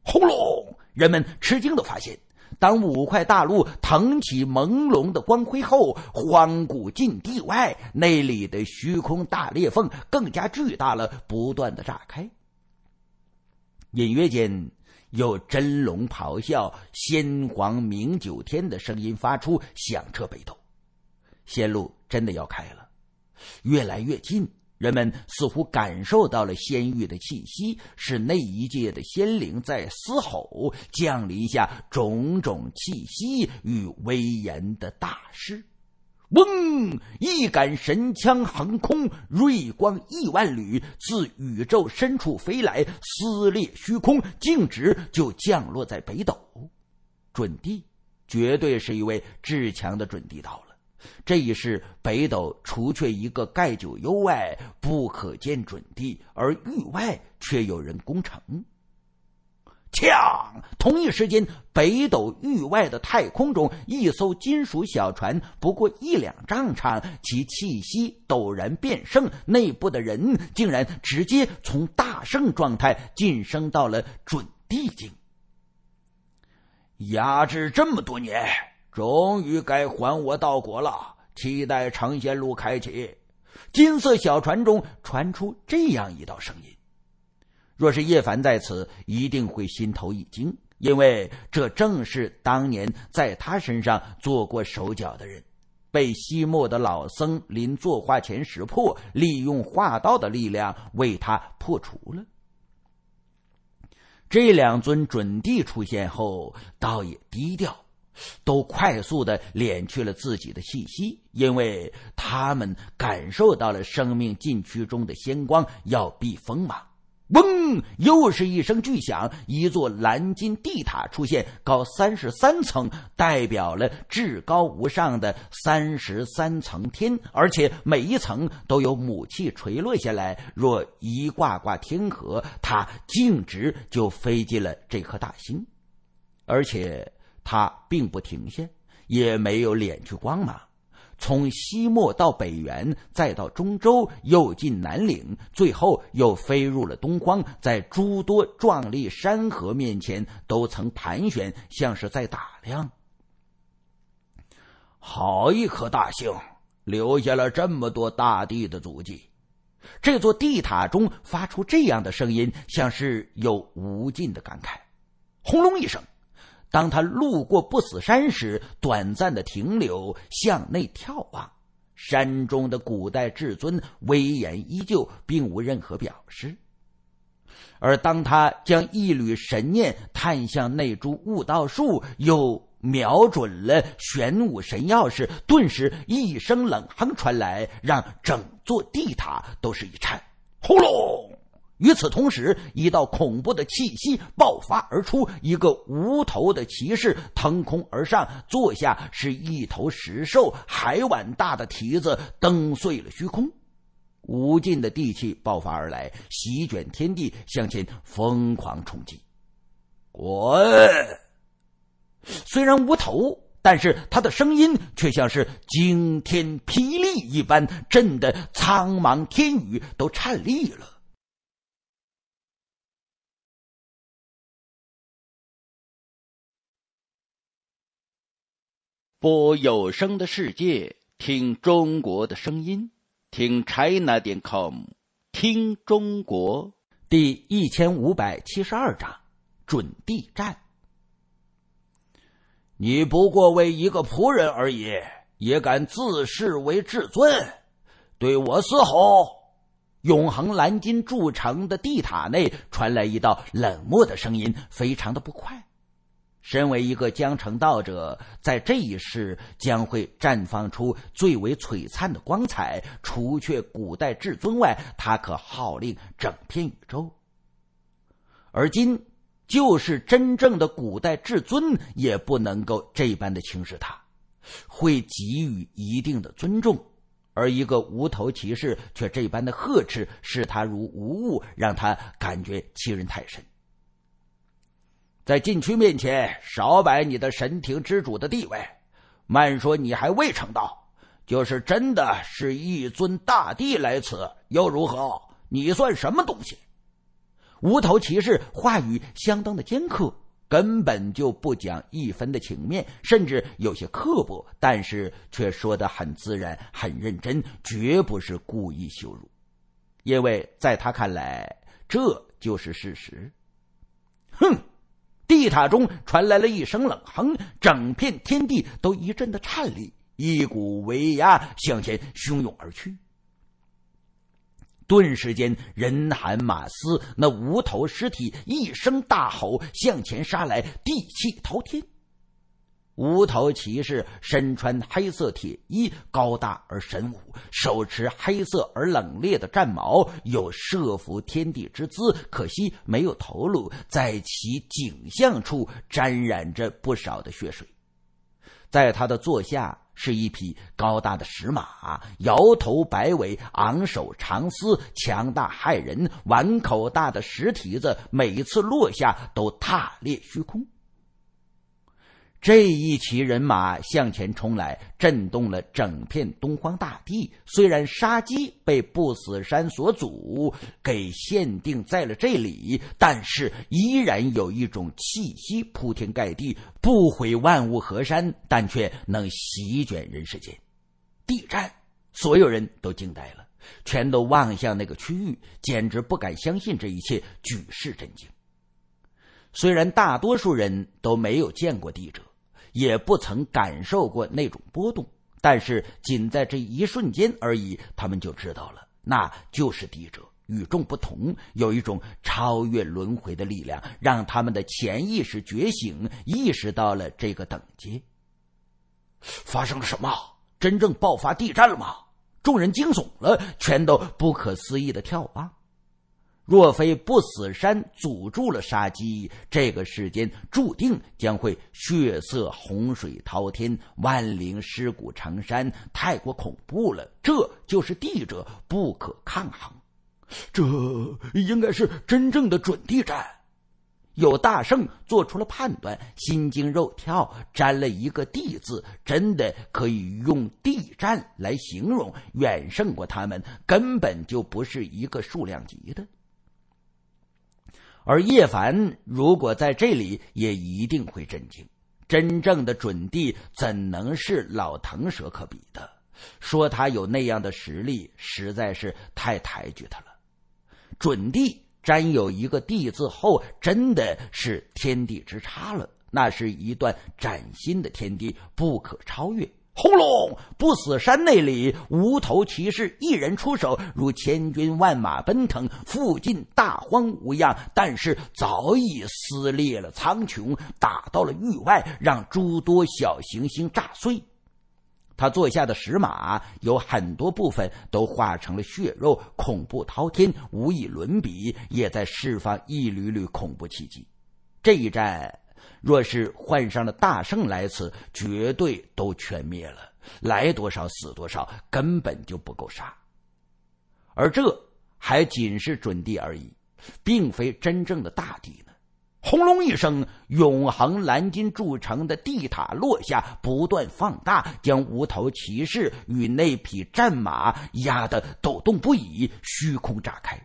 轰隆！人们吃惊的发现，当五块大陆腾起朦胧的光辉后，荒古禁地外那里的虚空大裂缝更加巨大了，不断的炸开。隐约间，有真龙咆哮，先皇明九天的声音发出，响彻北斗，仙路真的要开了，越来越近。人们似乎感受到了仙域的气息，是那一界的仙灵在嘶吼，降临下种种气息与威严的大师。嗡！一杆神枪横空，锐光亿万缕自宇宙深处飞来，撕裂虚空，径直就降落在北斗。准帝，绝对是一位至强的准帝道了。这一世，北斗除却一个盖九幽外，不可见准地，而域外却有人攻城。呛！同一时间，北斗域外的太空中，一艘金属小船，不过一两丈长，其气息陡然变盛，内部的人竟然直接从大圣状态晋升到了准地境。压制这么多年。终于该还我道果了，期待长仙路开启。金色小船中传出这样一道声音。若是叶凡在此，一定会心头一惊，因为这正是当年在他身上做过手脚的人，被西莫的老僧临作画前识破，利用画道的力量为他破除了。这两尊准地出现后，倒也低调。都快速的敛去了自己的气息，因为他们感受到了生命禁区中的仙光，要避风嘛。嗡！又是一声巨响，一座蓝金地塔出现，高三十三层，代表了至高无上的三十三层天，而且每一层都有母气垂落下来，若一挂挂天河，它径直就飞进了这颗大星，而且。他并不停歇，也没有敛去光芒，从西漠到北原，再到中州，又进南岭，最后又飞入了东荒，在诸多壮丽山河面前都曾盘旋，像是在打量。好一颗大星，留下了这么多大地的足迹。这座地塔中发出这样的声音，像是有无尽的感慨。轰隆一声。当他路过不死山时，短暂的停留，向内眺望，山中的古代至尊威严依旧，并无任何表示。而当他将一缕神念探向那株悟道树，又瞄准了玄武神药时，顿时一声冷哼传来，让整座地塔都是一颤，轰隆！与此同时，一道恐怖的气息爆发而出，一个无头的骑士腾空而上，坐下是一头石兽，海碗大的蹄子蹬碎了虚空，无尽的地气爆发而来，席卷天地，向前疯狂冲击。滚！虽然无头，但是他的声音却像是惊天霹雳一般，震得苍茫天宇都颤栗了。播有声的世界，听中国的声音，听 China 点 com，听中国第一千五百七十二章准地战。你不过为一个仆人而已，也敢自视为至尊，对我嘶吼！永恒蓝金铸成的地塔内传来一道冷漠的声音，非常的不快。身为一个江城道者，在这一世将会绽放出最为璀璨的光彩。除却古代至尊外，他可号令整片宇宙。而今，就是真正的古代至尊，也不能够这般的轻视他，会给予一定的尊重。而一个无头骑士却这般的呵斥，视他如无物，让他感觉欺人太甚。在禁区面前，少摆你的神庭之主的地位。慢说你还未成道，就是真的是一尊大帝来此又如何？你算什么东西？无头骑士话语相当的尖刻，根本就不讲一分的情面，甚至有些刻薄，但是却说得很自然、很认真，绝不是故意羞辱。因为在他看来，这就是事实。哼！地塔中传来了一声冷哼，整片天地都一阵的颤栗，一股威压向前汹涌而去。顿时间，人喊马嘶，那无头尸体一声大吼，向前杀来，地气滔天。无头骑士身穿黑色铁衣，高大而神武，手持黑色而冷冽的战矛，有慑服天地之姿。可惜没有头颅，在其颈项处沾染着不少的血水。在他的座下是一匹高大的石马，摇头摆尾，昂首长嘶，强大骇人，碗口大的石蹄子，每一次落下都踏裂虚空。这一骑人马向前冲来，震动了整片东荒大地。虽然杀机被不死山所阻，给限定在了这里，但是依然有一种气息铺天盖地，不毁万物河山，但却能席卷人世间。地震，所有人都惊呆了，全都望向那个区域，简直不敢相信这一切，举世震惊。虽然大多数人都没有见过地者。也不曾感受过那种波动，但是仅在这一瞬间而已，他们就知道了，那就是地者，与众不同，有一种超越轮回的力量，让他们的潜意识觉醒，意识到了这个等级。发生了什么？真正爆发地震了吗？众人惊悚了，全都不可思议的跳啊！若非不死山阻住了杀机，这个世间注定将会血色洪水滔天，万灵尸骨成山，太过恐怖了。这就是地者不可抗衡，这应该是真正的准地战。有大圣做出了判断，心惊肉跳。沾了一个“地”字，真的可以用地战来形容，远胜过他们，根本就不是一个数量级的。而叶凡如果在这里，也一定会震惊。真正的准帝怎能是老腾蛇可比的？说他有那样的实力，实在是太抬举他了。准帝沾有一个“帝”字后，真的是天地之差了。那是一段崭新的天地，不可超越。轰隆！不死山那里，无头骑士一人出手，如千军万马奔腾。附近大荒无恙，但是早已撕裂了苍穹，打到了域外，让诸多小行星炸碎。他坐下的石马有很多部分都化成了血肉，恐怖滔天，无以伦比，也在释放一缕缕恐怖气息。这一战。若是换上了大圣来此，绝对都全灭了。来多少死多少，根本就不够杀。而这还仅是准地而已，并非真正的大地呢。轰隆一声，永恒蓝金铸成的地塔落下，不断放大，将无头骑士与那匹战马压得抖动不已，虚空炸开。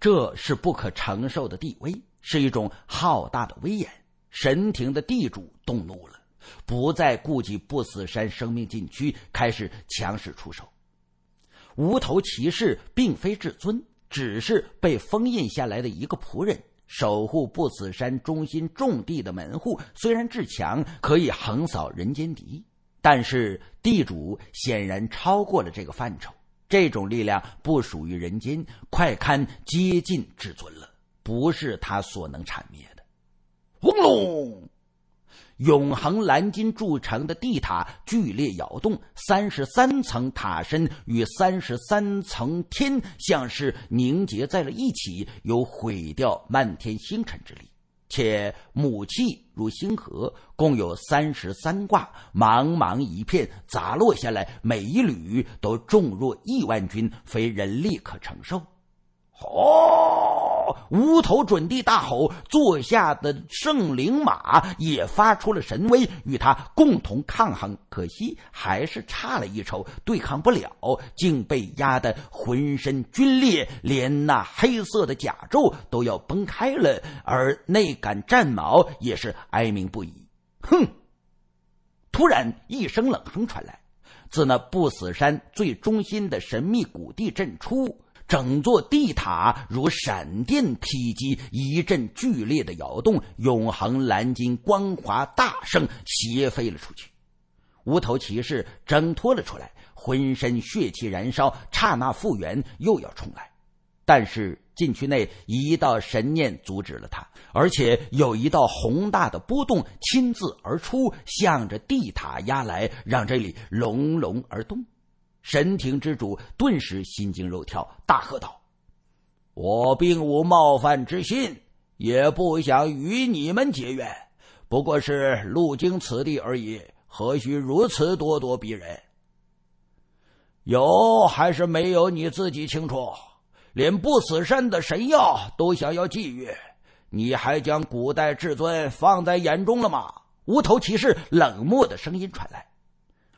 这是不可承受的地位。是一种浩大的威严。神庭的地主动怒了，不再顾及不死山生命禁区，开始强势出手。无头骑士并非至尊，只是被封印下来的一个仆人，守护不死山中心重地的门户。虽然至强可以横扫人间敌，但是地主显然超过了这个范畴。这种力量不属于人间，快看，接近至尊了。不是他所能铲灭的。轰隆！永恒蓝金铸成的地塔剧烈摇动，三十三层塔身与三十三层天像是凝结在了一起，有毁掉漫天星辰之力，且母气如星河，共有三十三卦，茫茫一片砸落下来，每一缕都重若亿万钧，非人力可承受。吼！无头准帝大吼，坐下的圣灵马也发出了神威，与他共同抗衡。可惜还是差了一筹，对抗不了，竟被压得浑身龟裂，连那黑色的甲胄都要崩开了。而那杆战矛也是哀鸣不已。哼！突然一声冷哼传来，自那不死山最中心的神秘谷地震出。整座地塔如闪电劈击，一阵剧烈的摇动，永恒蓝金光华大圣斜飞了出去，无头骑士挣脱了出来，浑身血气燃烧，刹那复原，又要冲来，但是禁区内一道神念阻止了他，而且有一道宏大的波动亲自而出，向着地塔压来，让这里隆隆而动。神庭之主顿时心惊肉跳，大喝道：“我并无冒犯之心，也不想与你们结怨，不过是路经此地而已，何须如此咄咄逼人？有还是没有，你自己清楚。连不死山的神药都想要觊觎，你还将古代至尊放在眼中了吗？”无头骑士冷漠的声音传来。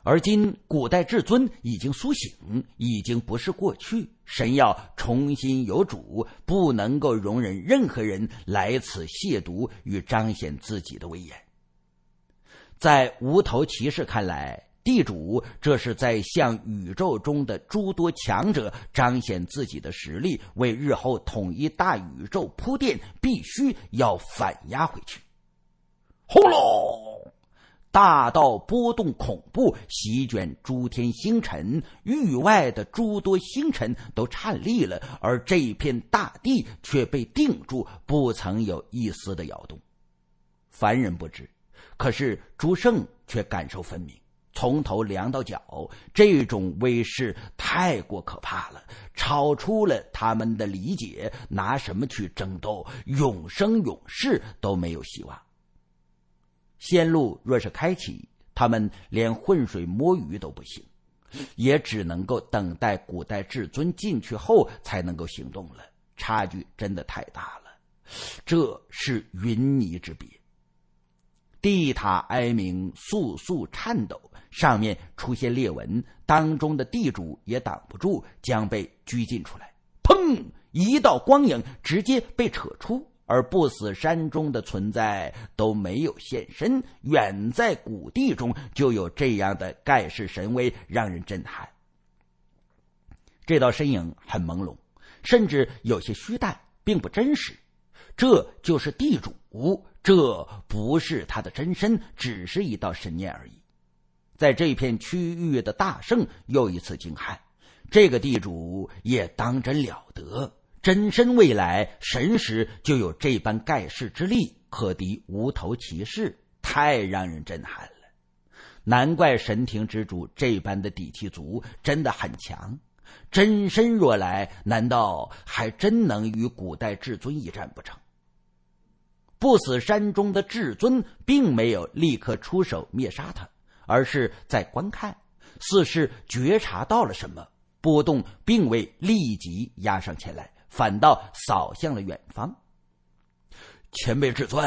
而今，古代至尊已经苏醒，已经不是过去。神要重新有主，不能够容忍任何人来此亵渎与彰显自己的威严。在无头骑士看来，地主这是在向宇宙中的诸多强者彰显自己的实力，为日后统一大宇宙铺垫，必须要反压回去。轰隆！大道波动恐怖，席卷诸天星辰，域外的诸多星辰都颤栗了，而这片大地却被定住，不曾有一丝的摇动。凡人不知，可是朱胜却感受分明，从头凉到脚，这种威势太过可怕了，超出了他们的理解，拿什么去争斗？永生永世都没有希望。仙路若是开启，他们连浑水摸鱼都不行，也只能够等待古代至尊进去后才能够行动了。差距真的太大了，这是云泥之别。地塔哀鸣，簌簌颤抖，上面出现裂纹，当中的地主也挡不住，将被拘禁出来。砰！一道光影直接被扯出。而不死山中的存在都没有现身，远在古地中就有这样的盖世神威，让人震撼。这道身影很朦胧，甚至有些虚淡，并不真实。这就是地主，这不是他的真身，只是一道神念而已。在这片区域的大圣又一次惊骇，这个地主也当真了得。真身未来，神识就有这般盖世之力，可敌无头骑士，太让人震撼了。难怪神庭之主这般的底气足，真的很强。真身若来，难道还真能与古代至尊一战不成？不死山中的至尊并没有立刻出手灭杀他，而是在观看，似是觉察到了什么波动，并未立即压上前来。反倒扫向了远方。前辈至尊，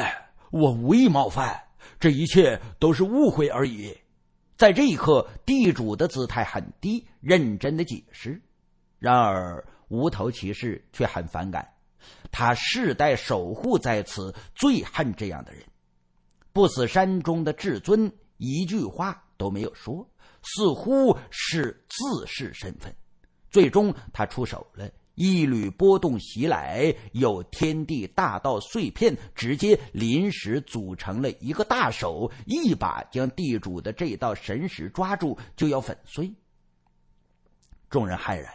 我无意冒犯，这一切都是误会而已。在这一刻，地主的姿态很低，认真的解释。然而，无头骑士却很反感，他世代守护在此，最恨这样的人。不死山中的至尊一句话都没有说，似乎是自视身份。最终，他出手了。一缕波动袭来，有天地大道碎片直接临时组成了一个大手，一把将地主的这道神石抓住，就要粉碎。众人骇然，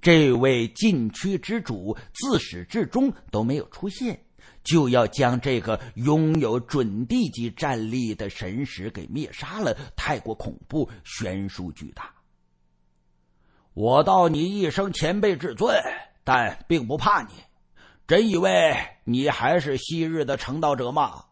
这位禁区之主自始至终都没有出现，就要将这个拥有准地级战力的神石给灭杀了，太过恐怖，悬殊巨大。我道你一声前辈至尊，但并不怕你。真以为你还是昔日的成道者吗？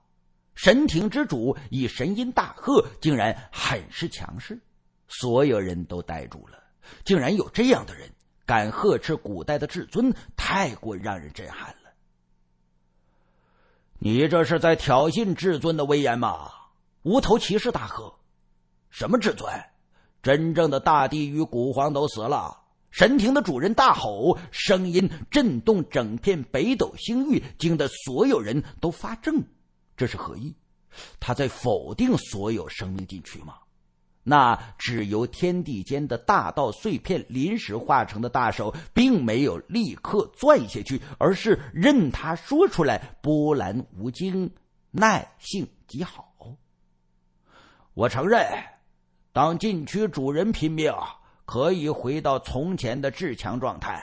神庭之主以神音大喝，竟然很是强势。所有人都呆住了，竟然有这样的人敢呵斥古代的至尊，太过让人震撼了。你这是在挑衅至尊的威严吗？无头骑士大喝：“什么至尊？”真正的大帝与古皇都死了！神庭的主人大吼，声音震动整片北斗星域，惊得所有人都发怔。这是何意？他在否定所有生命禁区吗？那只由天地间的大道碎片临时化成的大手，并没有立刻攥下去，而是任他说出来，波澜无惊，耐性极好。我承认。当禁区主人拼命，可以回到从前的至强状态，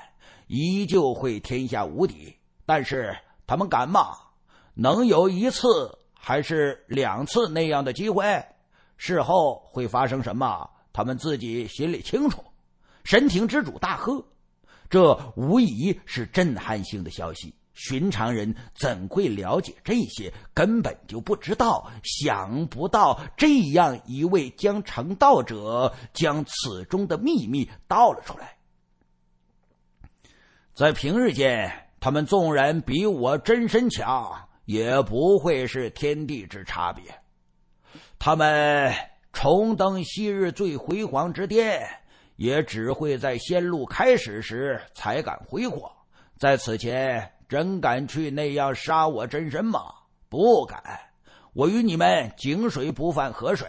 依旧会天下无敌。但是他们敢吗？能有一次还是两次那样的机会？事后会发生什么？他们自己心里清楚。神庭之主大喝：“这无疑是震撼性的消息。”寻常人怎会了解这些？根本就不知道，想不到这样一位将成道者将此中的秘密道了出来。在平日间，他们纵然比我真身强，也不会是天地之差别。他们重登昔日最辉煌之巅，也只会在仙路开始时才敢挥霍，在此前。真敢去那样杀我真身吗？不敢。我与你们井水不犯河水，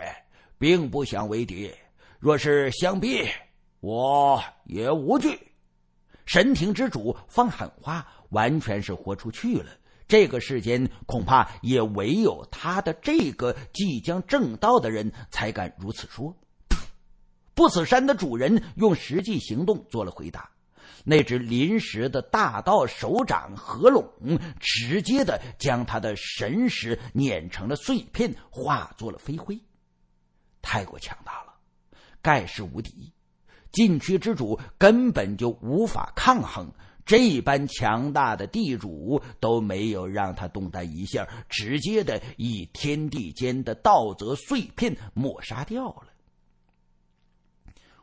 并不想为敌。若是相逼，我也无惧。神庭之主放狠话，完全是豁出去了。这个世间恐怕也唯有他的这个即将正道的人才敢如此说。不死山的主人用实际行动做了回答。那只临时的大道手掌合拢，直接的将他的神识碾成了碎片，化作了飞灰。太过强大了，盖世无敌，禁区之主根本就无法抗衡这般强大的地主都没有让他动弹一下，直接的以天地间的道则碎片抹杀掉了。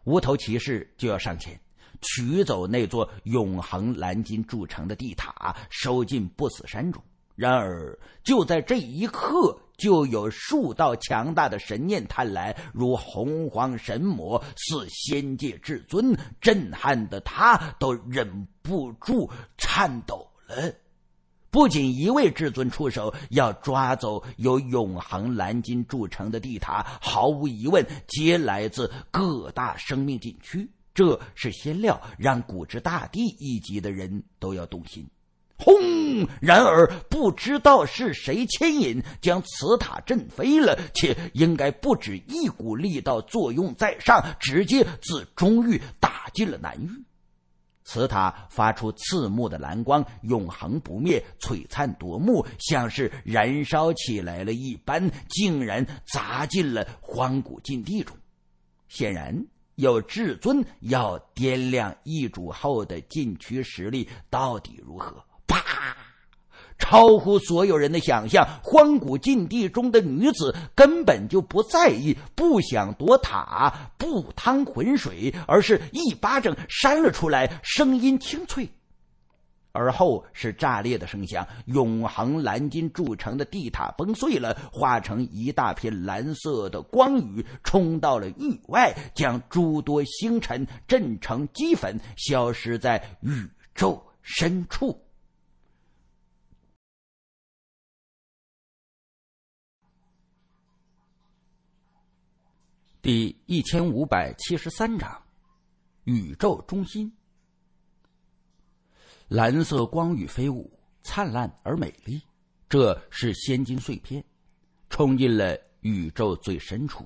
无头骑士就要上前。取走那座永恒蓝金铸成的地塔，收进不死山中。然而，就在这一刻，就有数道强大的神念探来，如洪荒神魔，似仙界至尊，震撼的他都忍不住颤抖了。不仅一位至尊出手要抓走由永恒蓝金铸成的地塔，毫无疑问，皆来自各大生命禁区。这是仙料，让古之大帝一级的人都要动心。轰！然而不知道是谁牵引，将此塔震飞了，且应该不止一股力道作用在上，直接自中域打进了南域。此塔发出刺目的蓝光，永恒不灭，璀璨夺目，像是燃烧起来了一般，竟然砸进了荒古禁地中。显然。有至尊要掂量易主后的禁区实力到底如何。啪！超乎所有人的想象，荒古禁地中的女子根本就不在意，不想躲塔，不趟浑水，而是一巴掌扇了出来，声音清脆。而后是炸裂的声响，永恒蓝金铸成的地塔崩碎了，化成一大片蓝色的光雨，冲到了域外，将诸多星辰震成齑粉，消失在宇宙深处。第一千五百七十三章：宇宙中心。蓝色光雨飞舞，灿烂而美丽。这是仙金碎片，冲进了宇宙最深处。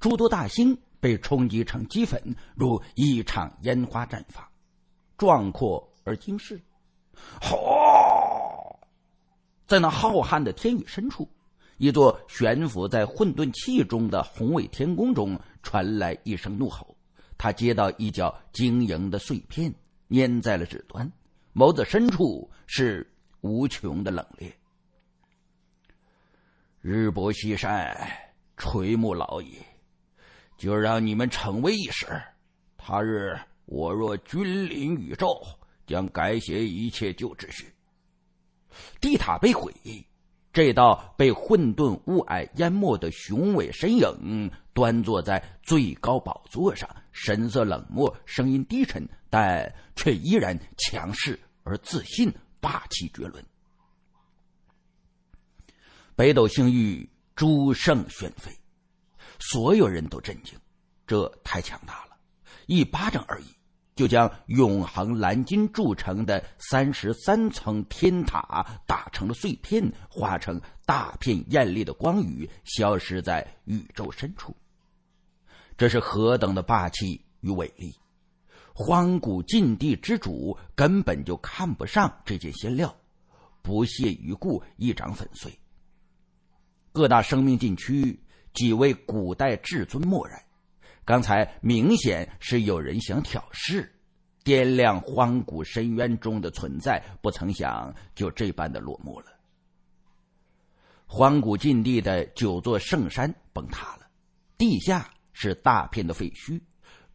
诸多大星被冲击成齑粉，如一场烟花绽放，壮阔而惊世。吼！在那浩瀚的天宇深处，一座悬浮在混沌气中的宏伟天宫中传来一声怒吼。他接到一角晶莹的碎片，粘在了指端。眸子深处是无穷的冷冽。日薄西山，垂暮老矣，就让你们成为一时。他日我若君临宇宙，将改写一切旧秩序。地塔被毁，这道被混沌雾霭淹没的雄伟身影，端坐在最高宝座上，神色冷漠，声音低沉。但却依然强势而自信，霸气绝伦。北斗星域诸圣选飞，所有人都震惊：这太强大了！一巴掌而已，就将永恒蓝金铸成的三十三层天塔打成了碎片，化成大片艳丽的光雨，消失在宇宙深处。这是何等的霸气与伟力！荒古禁地之主根本就看不上这件仙料，不屑一顾，一掌粉碎。各大生命禁区几位古代至尊默然，刚才明显是有人想挑事，掂量荒古深渊中的存在，不曾想就这般的落幕了。荒古禁地的九座圣山崩塌了，地下是大片的废墟，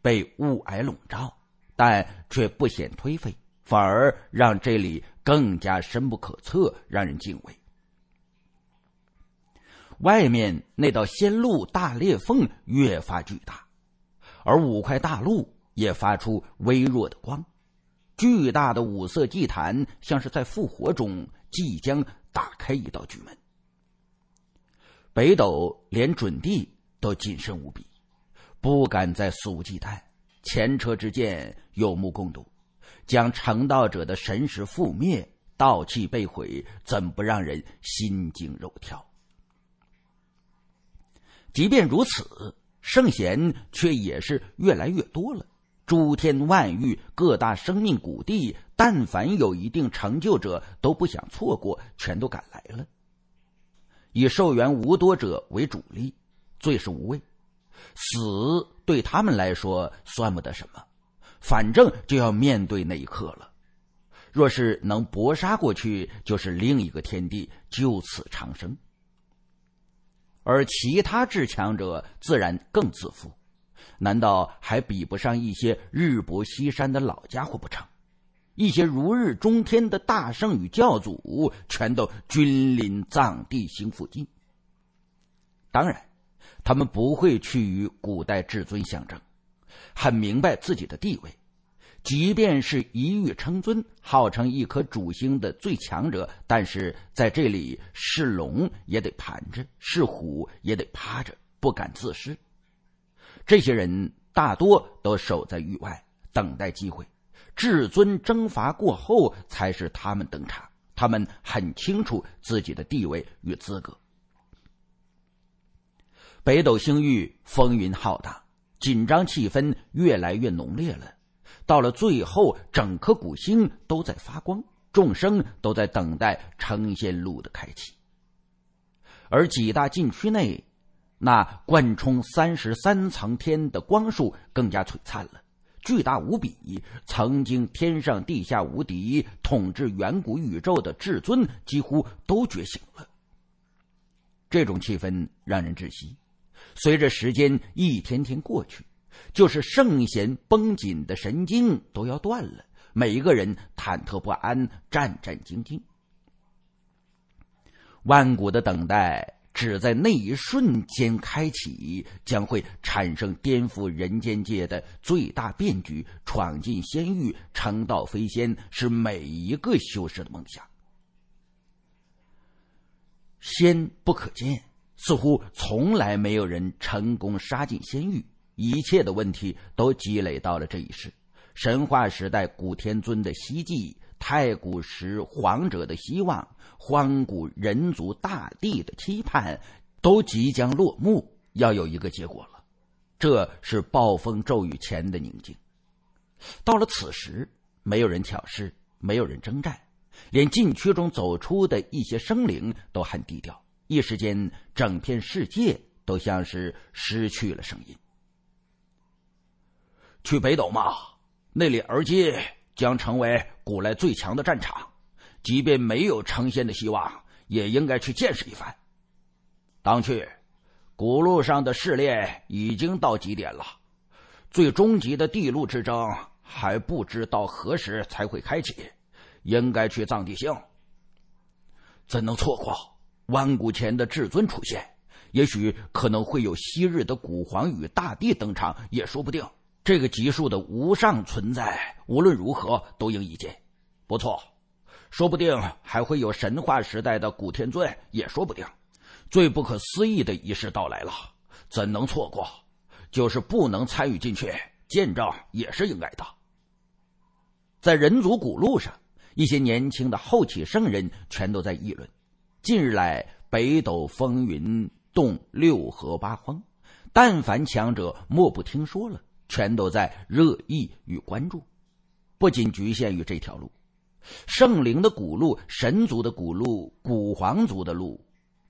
被雾霭笼罩。但却不显颓废，反而让这里更加深不可测，让人敬畏。外面那道仙路大裂缝越发巨大，而五块大陆也发出微弱的光。巨大的五色祭坛像是在复活中，即将打开一道巨门。北斗连准地都谨慎无比，不敢再肆无忌惮。前车之鉴，有目共睹。将成道者的神识覆灭，道气被毁，怎不让人心惊肉跳？即便如此，圣贤却也是越来越多了。诸天万域，各大生命古地，但凡有一定成就者，都不想错过，全都赶来了。以寿元无多者为主力，最是无畏。死对他们来说算不得什么，反正就要面对那一刻了。若是能搏杀过去，就是另一个天地，就此长生。而其他至强者自然更自负，难道还比不上一些日薄西山的老家伙不成？一些如日中天的大圣与教祖，全都君临藏地星附近。当然。他们不会去与古代至尊相争，很明白自己的地位，即便是一玉称尊，号称一颗主星的最强者，但是在这里是龙也得盘着，是虎也得趴着，不敢自私。这些人大多都守在域外，等待机会。至尊征伐过后，才是他们登场。他们很清楚自己的地位与资格。北斗星域风云浩大，紧张气氛越来越浓烈了。到了最后，整颗古星都在发光，众生都在等待成仙路的开启。而几大禁区内，那贯穿三十三层天的光束更加璀璨了，巨大无比。曾经天上地下无敌、统治远古宇宙的至尊几乎都觉醒了。这种气氛让人窒息。随着时间一天天过去，就是圣贤绷紧的神经都要断了。每一个人忐忑不安，战战兢兢。万古的等待只在那一瞬间开启，将会产生颠覆人间界的最大变局。闯进仙域，成道飞仙，是每一个修士的梦想。仙不可见。似乎从来没有人成功杀进仙域，一切的问题都积累到了这一世。神话时代古天尊的希冀，太古时皇者的希望，荒古人族大帝的期盼，都即将落幕，要有一个结果了。这是暴风骤雨前的宁静。到了此时，没有人挑事，没有人征战，连禁区中走出的一些生灵都很低调。一时间，整片世界都像是失去了声音。去北斗嘛，那里而今将成为古来最强的战场，即便没有成仙的希望，也应该去见识一番。当去古路上的试炼已经到极点了，最终极的地路之争还不知到何时才会开启，应该去藏地星，怎能错过？万古前的至尊出现，也许可能会有昔日的古皇与大帝登场，也说不定。这个级数的无上存在，无论如何都应一见。不错，说不定还会有神话时代的古天尊，也说不定。最不可思议的仪式到来了，怎能错过？就是不能参与进去，见证也是应该的。在人族古路上，一些年轻的后起圣人全都在议论。近日来，北斗风云动六合八荒，但凡强者莫不听说了，全都在热议与关注。不仅局限于这条路，圣灵的古路、神族的古路、古皇族的路，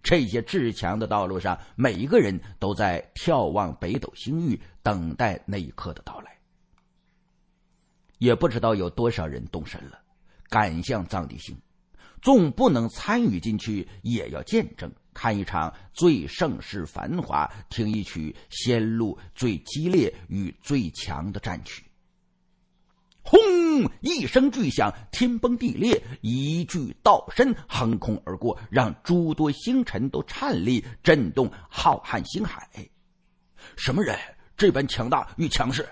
这些至强的道路上，每一个人都在眺望北斗星域，等待那一刻的到来。也不知道有多少人动身了，赶向藏地星。纵不能参与进去，也要见证，看一场最盛世繁华，听一曲仙路最激烈与最强的战曲。轰！一声巨响，天崩地裂，一具道身横空而过，让诸多星辰都颤栗，震动浩瀚星海。什么人这般强大与强势？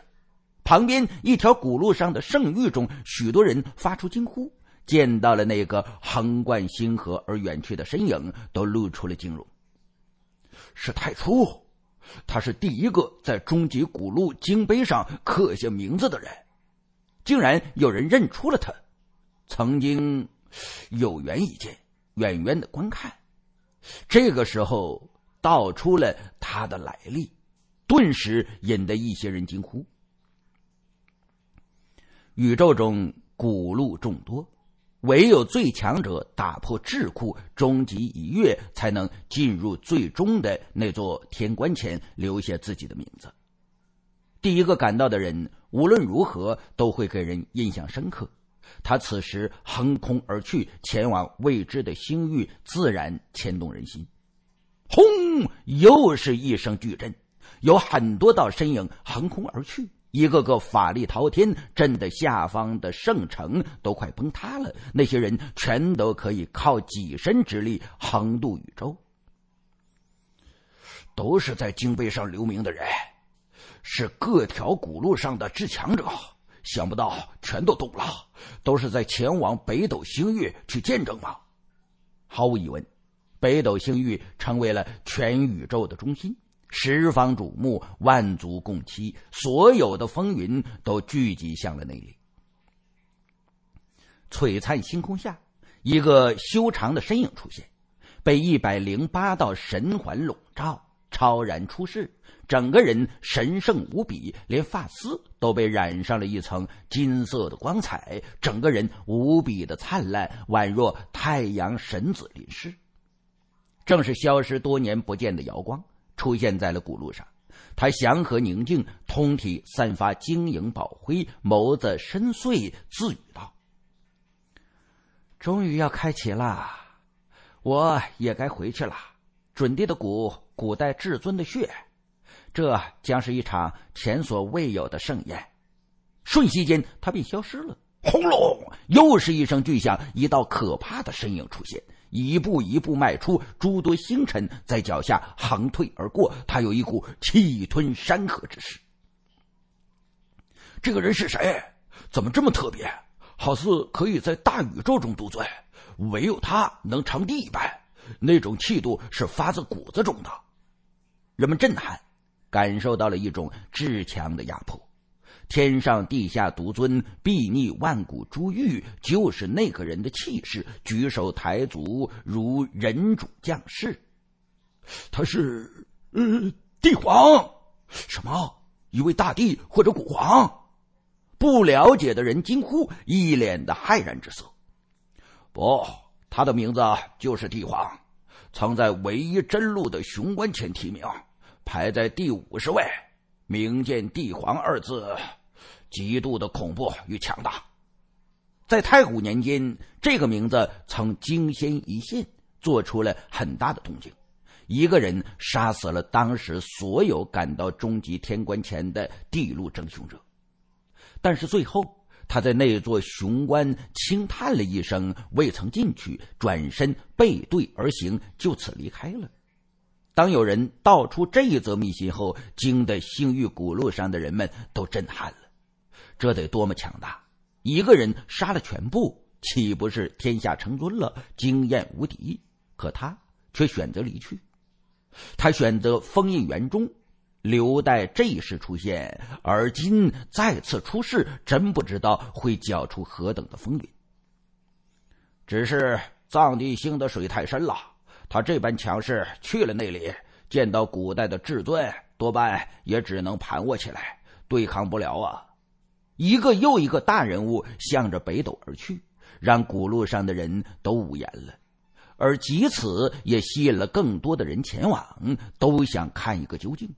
旁边一条古路上的圣域中，许多人发出惊呼。见到了那个横贯星河而远去的身影，都露出了惊容。是太初，他是第一个在终极古路金碑上刻下名字的人，竟然有人认出了他。曾经有缘一见，远远的观看。这个时候道出了他的来历，顿时引得一些人惊呼。宇宙中古路众多。唯有最强者打破桎梏，终极一跃，才能进入最终的那座天关前，留下自己的名字。第一个赶到的人，无论如何都会给人印象深刻。他此时横空而去，前往未知的星域，自然牵动人心。轰！又是一声巨震，有很多道身影横空而去。一个个法力滔天，震的下方的圣城都快崩塌了。那些人全都可以靠己身之力横渡宇宙，都是在经碑上留名的人，是各条古路上的至强者。想不到全都动了，都是在前往北斗星域去见证吗？毫无疑问，北斗星域成为了全宇宙的中心。十方瞩目，万族共期，所有的风云都聚集向了那里。璀璨星空下，一个修长的身影出现，被一百零八道神环笼罩，超然出世，整个人神圣无比，连发丝都被染上了一层金色的光彩，整个人无比的灿烂，宛若太阳神子临世。正是消失多年不见的瑶光。出现在了古路上，他祥和宁静，通体散发晶莹宝辉，眸子深邃，自语道：“终于要开启了，我也该回去了。”准帝的骨，古代至尊的血，这将是一场前所未有的盛宴。瞬息间，他便消失了。轰隆！又是一声巨响，一道可怕的身影出现。一步一步迈出，诸多星辰在脚下横退而过。他有一股气吞山河之势。这个人是谁？怎么这么特别？好似可以在大宇宙中独尊，唯有他能成帝一般。那种气度是发自骨子中的。人们震撼，感受到了一种至强的压迫。天上地下独尊，睥睨万古珠玉，就是那个人的气势。举手抬足如人主将士。他是……呃，帝皇？什么？一位大帝或者古皇？不了解的人惊呼，一脸的骇然之色。不，他的名字就是帝皇，曾在唯一真路的雄关前提名，排在第五十位。“明剑帝皇”二字，极度的恐怖与强大。在太古年间，这个名字曾惊天一现，做出了很大的动静。一个人杀死了当时所有赶到终极天关前的地路征雄者，但是最后，他在那座雄关轻叹了一声，未曾进去，转身背对而行，就此离开了。当有人道出这一则秘信后，惊得星域古路上的人们都震撼了。这得多么强大！一个人杀了全部，岂不是天下称尊了，惊艳无敌？可他却选择离去，他选择封印园中，留待这一世出现。而今再次出世，真不知道会搅出何等的风云。只是藏地星的水太深了。他这般强势，去了那里见到古代的至尊，多半也只能盘卧起来，对抗不了啊！一个又一个大人物向着北斗而去，让古路上的人都无言了，而即此也吸引了更多的人前往，都想看一个究竟。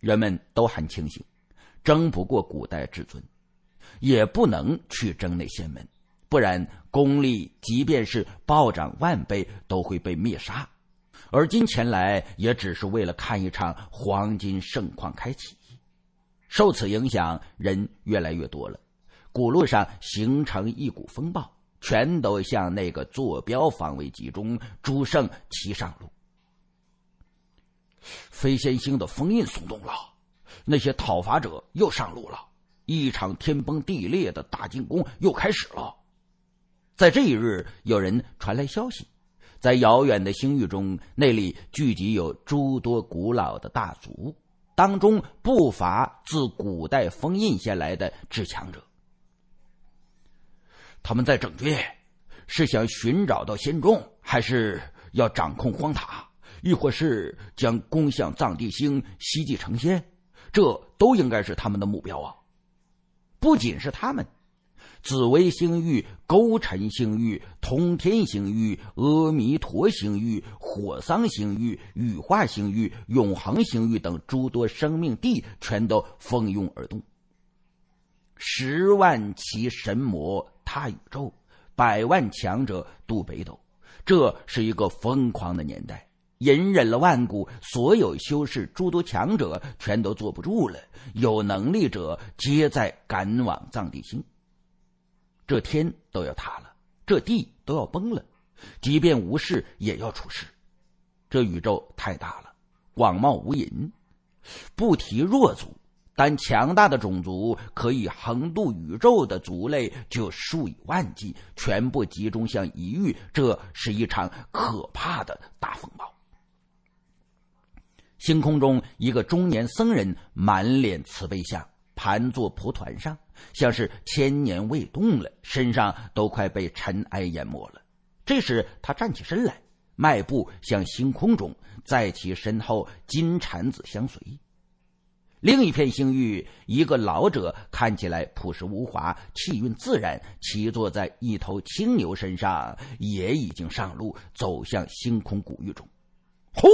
人们都很清醒，争不过古代至尊，也不能去争那些门。不然，功力即便是暴涨万倍，都会被灭杀。而今前来，也只是为了看一场黄金盛况开启。受此影响，人越来越多了，古路上形成一股风暴，全都向那个坐标方位集中。诸圣齐上路，飞仙星的封印松动了，那些讨伐者又上路了，一场天崩地裂的大进攻又开始了。在这一日，有人传来消息，在遥远的星域中，那里聚集有诸多古老的大族，当中不乏自古代封印下来的至强者。他们在整军，是想寻找到仙种，还是要掌控荒塔，亦或是将攻向藏地星，希冀成仙？这都应该是他们的目标啊！不仅是他们。紫薇星域、勾陈星域、通天星域、阿弥陀星域、火桑星域、羽化星域、永恒星域等诸多生命地全都蜂拥而动。十万骑神魔踏宇宙，百万强者渡北斗。这是一个疯狂的年代，隐忍了万古，所有修士诸多强者全都坐不住了，有能力者皆在赶往藏地星。这天都要塌了，这地都要崩了，即便无事也要出事。这宇宙太大了，广袤无垠，不提弱族，但强大的种族可以横渡宇宙的族类就数以万计，全部集中向一域，这是一场可怕的大风暴。星空中，一个中年僧人满脸慈悲相。盘坐蒲团上，像是千年未动了，身上都快被尘埃淹没了。这时，他站起身来，迈步向星空中，在其身后金蝉子相随。另一片星域，一个老者看起来朴实无华，气韵自然，骑坐在一头青牛身上，也已经上路，走向星空古域中。轰！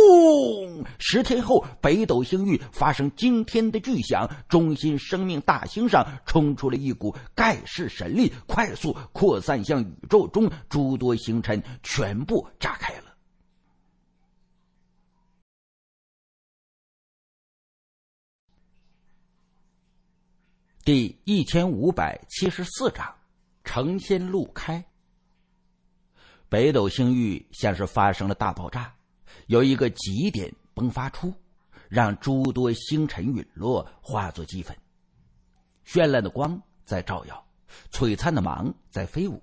十天后，北斗星域发生惊天的巨响，中心生命大星上冲出了一股盖世神力，快速扩散向宇宙中诸多星辰，全部炸开了。第一千五百七十四章：成仙路开。北斗星域像是发生了大爆炸。有一个极点迸发出，让诸多星辰陨落，化作齑粉。绚烂的光在照耀，璀璨的芒在飞舞。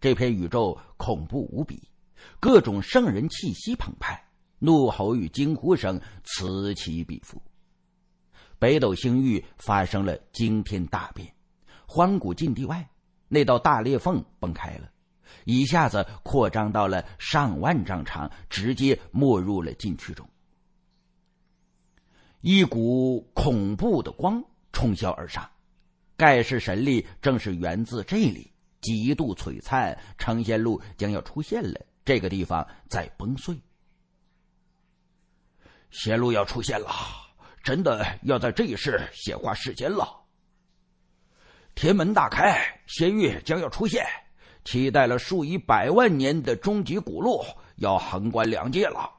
这片宇宙恐怖无比，各种圣人气息澎湃，怒吼与惊呼声此起彼伏。北斗星域发生了惊天大变，荒古禁地外，那道大裂缝崩开了。一下子扩张到了上万丈长，直接没入了禁区中。一股恐怖的光冲霄而上，盖世神力正是源自这里，极度璀璨，成仙路将要出现了。这个地方在崩碎，仙路要出现了，真的要在这一世显化世间了。天门大开，仙域将要出现。期待了数以百万年的终极古路要横贯两界了，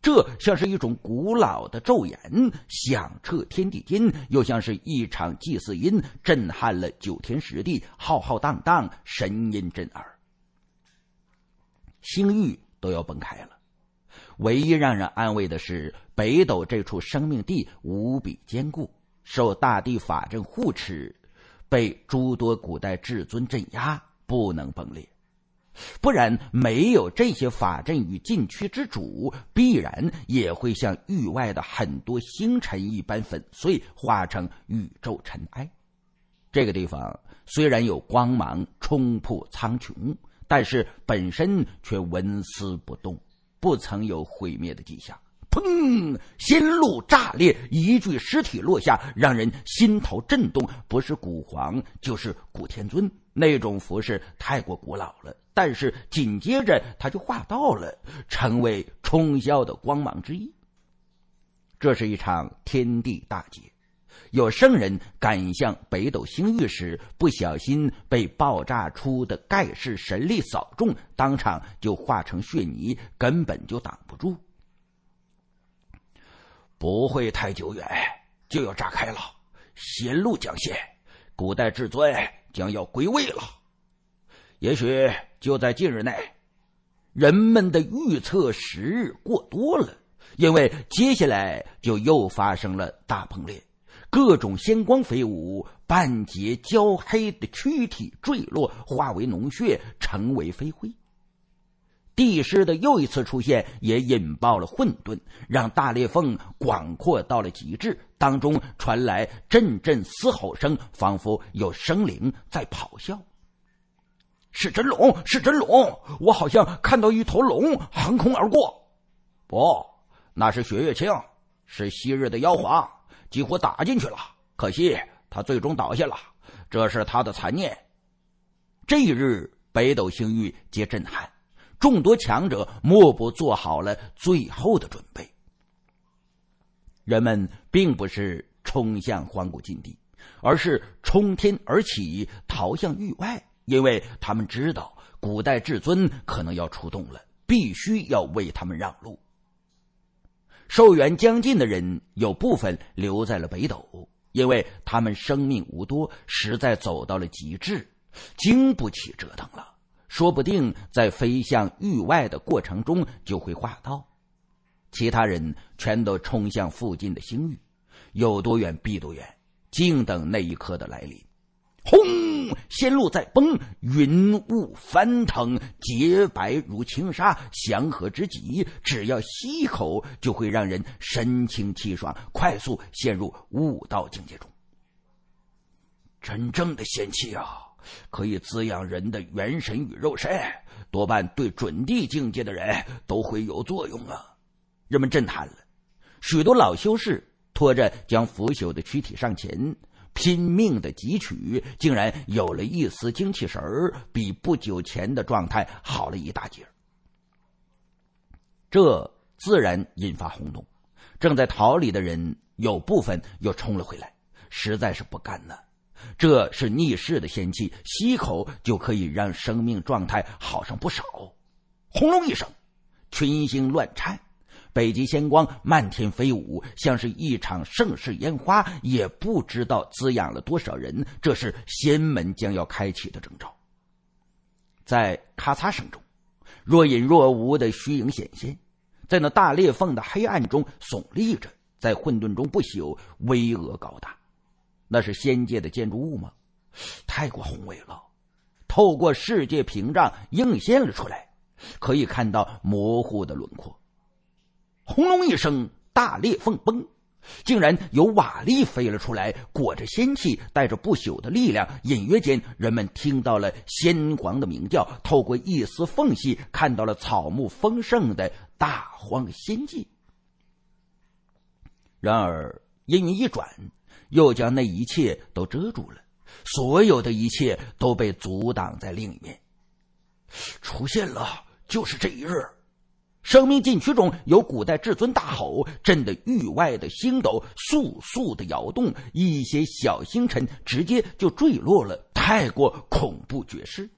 这像是一种古老的咒言，响彻天地间；又像是一场祭祀音，震撼了九天十地，浩浩荡荡，神音震耳，星域都要崩开了。唯一让人安慰的是，北斗这处生命地无比坚固，受大地法阵护持，被诸多古代至尊镇压。不能崩裂，不然没有这些法阵与禁区之主，必然也会像域外的很多星辰一般粉碎，化成宇宙尘埃。这个地方虽然有光芒冲破苍穹，但是本身却纹丝不动，不曾有毁灭的迹象。砰！仙路炸裂，一具尸体落下，让人心头震动。不是古皇，就是古天尊。那种服饰太过古老了，但是紧接着他就化道了，成为冲霄的光芒之一。这是一场天地大劫，有圣人赶向北斗星域时，不小心被爆炸出的盖世神力扫中，当场就化成血泥，根本就挡不住。不会太久远，就要炸开了。仙路将现，古代至尊。将要归位了，也许就在近日内。人们的预测时日过多了，因为接下来就又发生了大崩裂，各种仙光飞舞，半截焦黑的躯体坠落，化为脓血，成为飞灰。帝师的又一次出现，也引爆了混沌，让大裂缝广阔到了极致。当中传来阵阵嘶吼声，仿佛有生灵在咆哮。是真龙，是真龙！我好像看到一头龙横空而过。不，那是雪月清，是昔日的妖皇，几乎打进去了。可惜他最终倒下了，这是他的残念。这一日，北斗星域皆震撼。众多强者莫不做好了最后的准备。人们并不是冲向荒古禁地，而是冲天而起，逃向域外，因为他们知道古代至尊可能要出动了，必须要为他们让路。寿元将近的人，有部分留在了北斗，因为他们生命无多，实在走到了极致，经不起折腾了。说不定在飞向域外的过程中就会化道，其他人全都冲向附近的星域，有多远避多远，静等那一刻的来临。轰！仙路在崩，云雾翻腾，洁白如轻纱，祥和之极。只要吸一口，就会让人神清气爽，快速陷入悟道境界中。真正的仙气啊！可以滋养人的元神与肉身，多半对准地境界的人都会有作用啊！人们震撼了，许多老修士拖着将腐朽的躯体上前，拼命的汲取，竟然有了一丝精气神儿，比不久前的状态好了一大截。这自然引发轰动，正在逃离的人有部分又冲了回来，实在是不甘呐。这是逆势的仙气，吸口就可以让生命状态好上不少。轰隆一声，群星乱颤，北极仙光漫天飞舞，像是一场盛世烟花，也不知道滋养了多少人。这是仙门将要开启的征兆。在咔嚓声中，若隐若无的虚影显现，在那大裂缝的黑暗中耸立着，在混沌中不朽，巍峨高大。那是仙界的建筑物吗？太过宏伟了，透过世界屏障映现了出来，可以看到模糊的轮廓。轰隆一声，大裂缝崩，竟然有瓦砾飞了出来，裹着仙气，带着不朽的力量。隐约间，人们听到了仙皇的鸣叫，透过一丝缝隙，看到了草木丰盛的大荒仙界。然而阴云一转。又将那一切都遮住了，所有的一切都被阻挡在另一面。出现了，就是这一日。生命禁区中有古代至尊大吼，震得域外的星斗簌簌的摇动，一些小星辰直接就坠落了，太过恐怖绝世。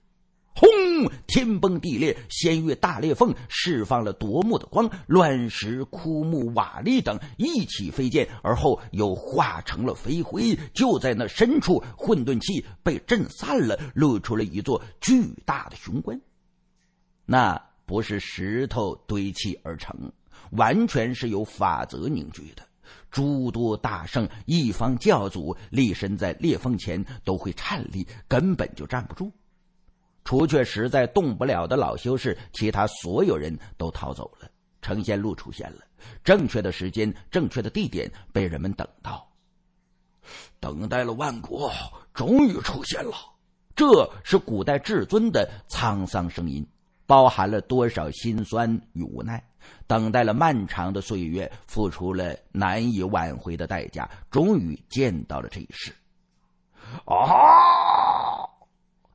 天崩地裂，仙岳大裂缝释放了夺目的光，乱石、枯木、瓦砾等一起飞溅，而后又化成了飞灰。就在那深处，混沌气被震散了，露出了一座巨大的雄关。那不是石头堆砌而成，完全是由法则凝聚的。诸多大圣、一方教祖立身在裂缝前都会颤栗，根本就站不住。除却实在动不了的老修士，其他所有人都逃走了。成仙路出现了，正确的时间，正确的地点，被人们等到。等待了万古，终于出现了。这是古代至尊的沧桑声音，包含了多少辛酸与无奈？等待了漫长的岁月，付出了难以挽回的代价，终于见到了这一世。啊！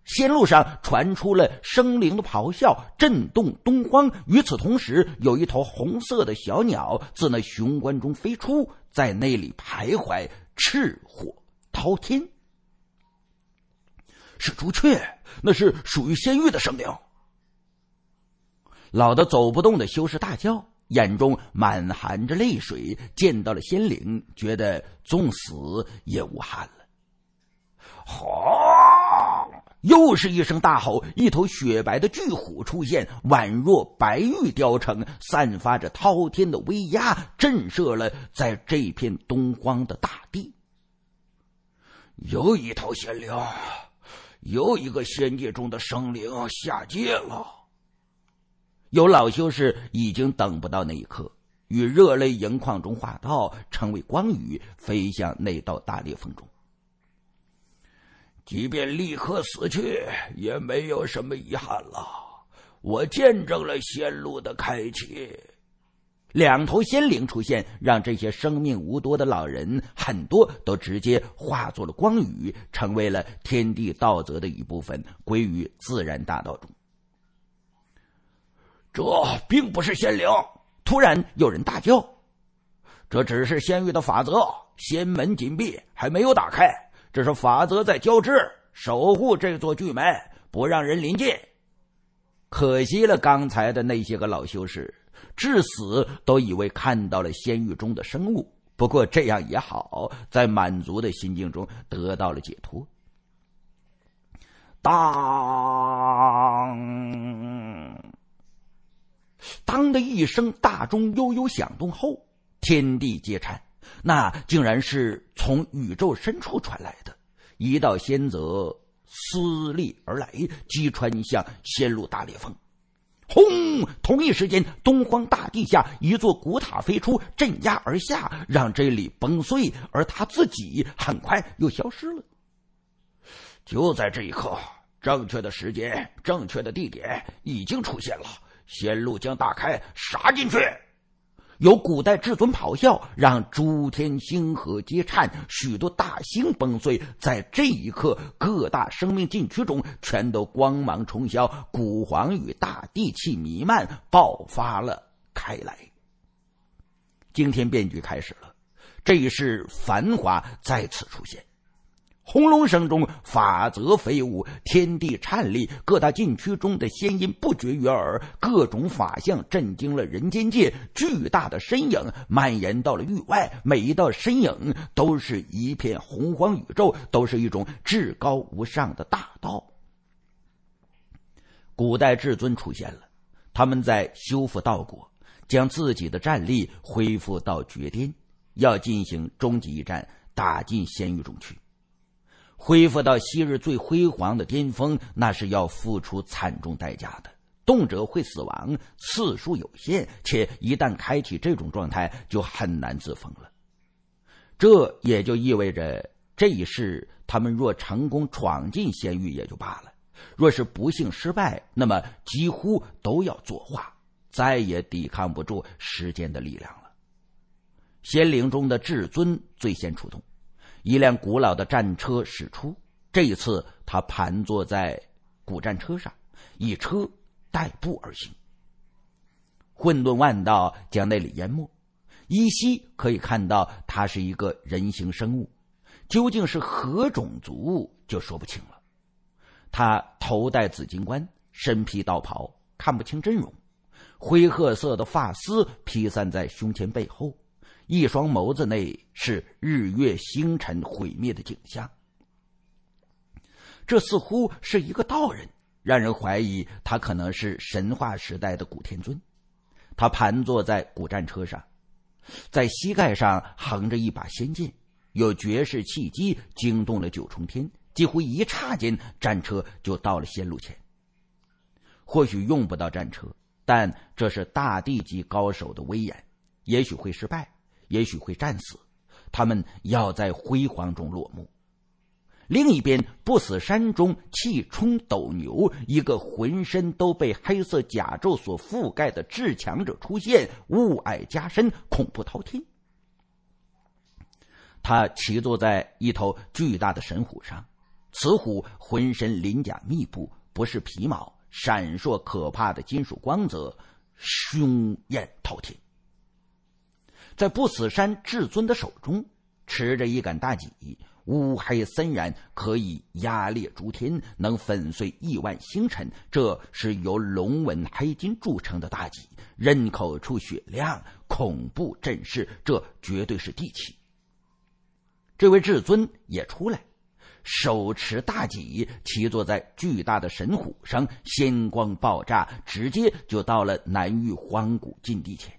仙路上传出了生灵的咆哮，震动东荒。与此同时，有一头红色的小鸟自那雄关中飞出，在那里徘徊，赤火滔天。是朱雀，那是属于仙域的生灵。老的走不动的修士大叫，眼中满含着泪水，见到了仙灵，觉得纵死也无憾了。好。又是一声大吼，一头雪白的巨虎出现，宛若白玉雕成，散发着滔天的威压，震慑了在这片东荒的大地。又一头仙灵，又一个仙界中的生灵下界了。有老修士已经等不到那一刻，与热泪盈眶中化道，成为光雨，飞向那道大裂缝中。即便立刻死去，也没有什么遗憾了。我见证了仙路的开启，两头仙灵出现，让这些生命无多的老人很多都直接化作了光雨，成为了天地道则的一部分，归于自然大道中。这并不是仙灵！突然有人大叫：“这只是仙域的法则，仙门紧闭，还没有打开。”这是法则在交织，守护这座巨门，不让人临近。可惜了，刚才的那些个老修士，至死都以为看到了仙域中的生物。不过这样也好，在满足的心境中得到了解脱。当当的一声大钟悠悠响动后，天地皆颤。那竟然是从宇宙深处传来的，一道仙泽撕裂而来，击穿向仙路大裂缝。轰！同一时间，东荒大地下一座古塔飞出，镇压而下，让这里崩碎，而他自己很快又消失了。就在这一刻，正确的时间，正确的地点已经出现了，仙路将大开，杀进去！由古代至尊咆哮，让诸天星河皆颤，许多大星崩碎。在这一刻，各大生命禁区中全都光芒冲霄，古皇与大地气弥漫，爆发了开来。惊天变局开始了，这一世繁华再次出现。轰隆声中，法则飞舞，天地颤栗，各大禁区中的仙音不绝于耳，各种法相震惊了人间界。巨大的身影蔓延到了域外，每一道身影都是一片洪荒宇宙，都是一种至高无上的大道。古代至尊出现了，他们在修复道果，将自己的战力恢复到绝巅，要进行终极一战，打进仙域中去。恢复到昔日最辉煌的巅峰，那是要付出惨重代价的，动辄会死亡，次数有限，且一旦开启这种状态，就很难自封了。这也就意味着，这一世他们若成功闯进仙域也就罢了，若是不幸失败，那么几乎都要作画，再也抵抗不住时间的力量了。仙灵中的至尊最先出动。一辆古老的战车驶出，这一次他盘坐在古战车上，以车代步而行。混沌万道将那里淹没，依稀可以看到他是一个人形生物，究竟是何种族就说不清了。他头戴紫金冠，身披道袍，看不清真容，灰褐色的发丝披散在胸前背后。一双眸子内是日月星辰毁灭的景象，这似乎是一个道人，让人怀疑他可能是神话时代的古天尊。他盘坐在古战车上，在膝盖上横着一把仙剑，有绝世契机惊动了九重天，几乎一刹间，战车就到了仙路前。或许用不到战车，但这是大地级高手的威严，也许会失败。也许会战死，他们要在辉煌中落幕。另一边，不死山中气冲斗牛，一个浑身都被黑色甲胄所覆盖的至强者出现，雾霭加深，恐怖滔天。他骑坐在一头巨大的神虎上，此虎浑身鳞甲密布，不是皮毛，闪烁可怕的金属光泽，凶焰滔天。在不死山至尊的手中，持着一杆大戟，乌黑森然，可以压裂诸天，能粉碎亿万星辰。这是由龙纹黑金铸成的大戟，刃口处雪亮，恐怖阵势，这绝对是地气。这位至尊也出来，手持大戟，骑坐在巨大的神虎上，仙光爆炸，直接就到了南域荒古禁地前。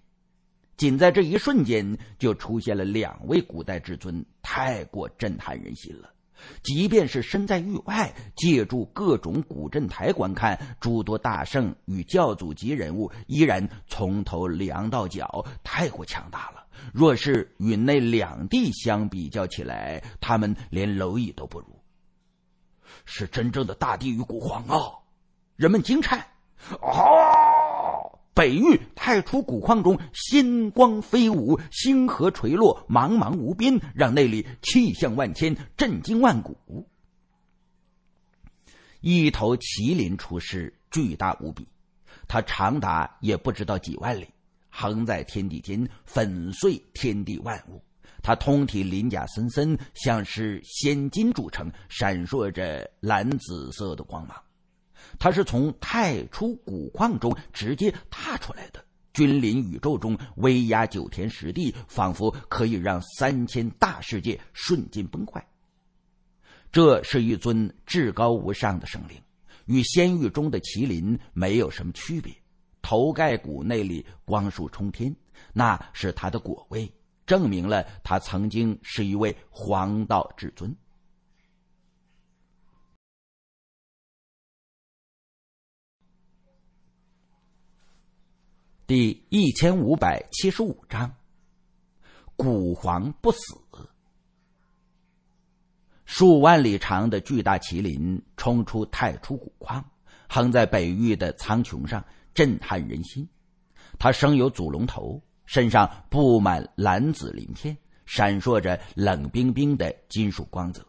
仅在这一瞬间，就出现了两位古代至尊，太过震撼人心了。即便是身在域外，借助各种古镇台观看诸多大圣与教祖级人物，依然从头凉到脚，太过强大了。若是与那两地相比较起来，他们连蝼蚁都不如。是真正的大地与古皇啊！人们惊颤，啊！北域太初古矿中，星光飞舞，星河垂落，茫茫无边，让那里气象万千，震惊万古。一头麒麟出世，巨大无比，它长达也不知道几万里，横在天地间，粉碎天地万物。它通体鳞甲森森，像是仙金铸成，闪烁着蓝紫色的光芒。他是从太初古矿中直接踏出来的，君临宇宙中，威压九天十地，仿佛可以让三千大世界瞬间崩坏。这是一尊至高无上的圣灵，与仙域中的麒麟没有什么区别。头盖骨那里光束冲天，那是他的果位，证明了他曾经是一位黄道至尊。第一千五百七十五章，古皇不死。数万里长的巨大麒麟冲出太初古矿，横在北域的苍穹上，震撼人心。它生有祖龙头，身上布满蓝紫鳞片，闪烁着冷冰冰的金属光泽。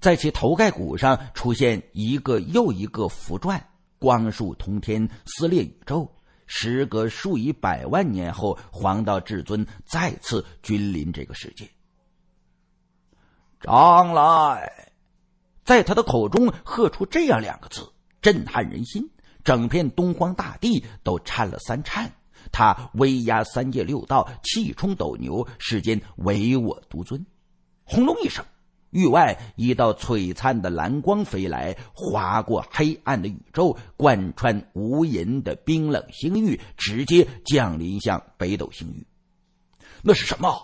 在其头盖骨上出现一个又一个符篆，光束通天，撕裂宇宙。时隔数以百万年后，黄道至尊再次君临这个世界。张来，在他的口中喝出这样两个字，震撼人心，整片东荒大地都颤了三颤。他威压三界六道，气冲斗牛，世间唯我独尊。轰隆一声。域外一道璀璨的蓝光飞来，划过黑暗的宇宙，贯穿无垠的冰冷星域，直接降临向北斗星域。那是什么？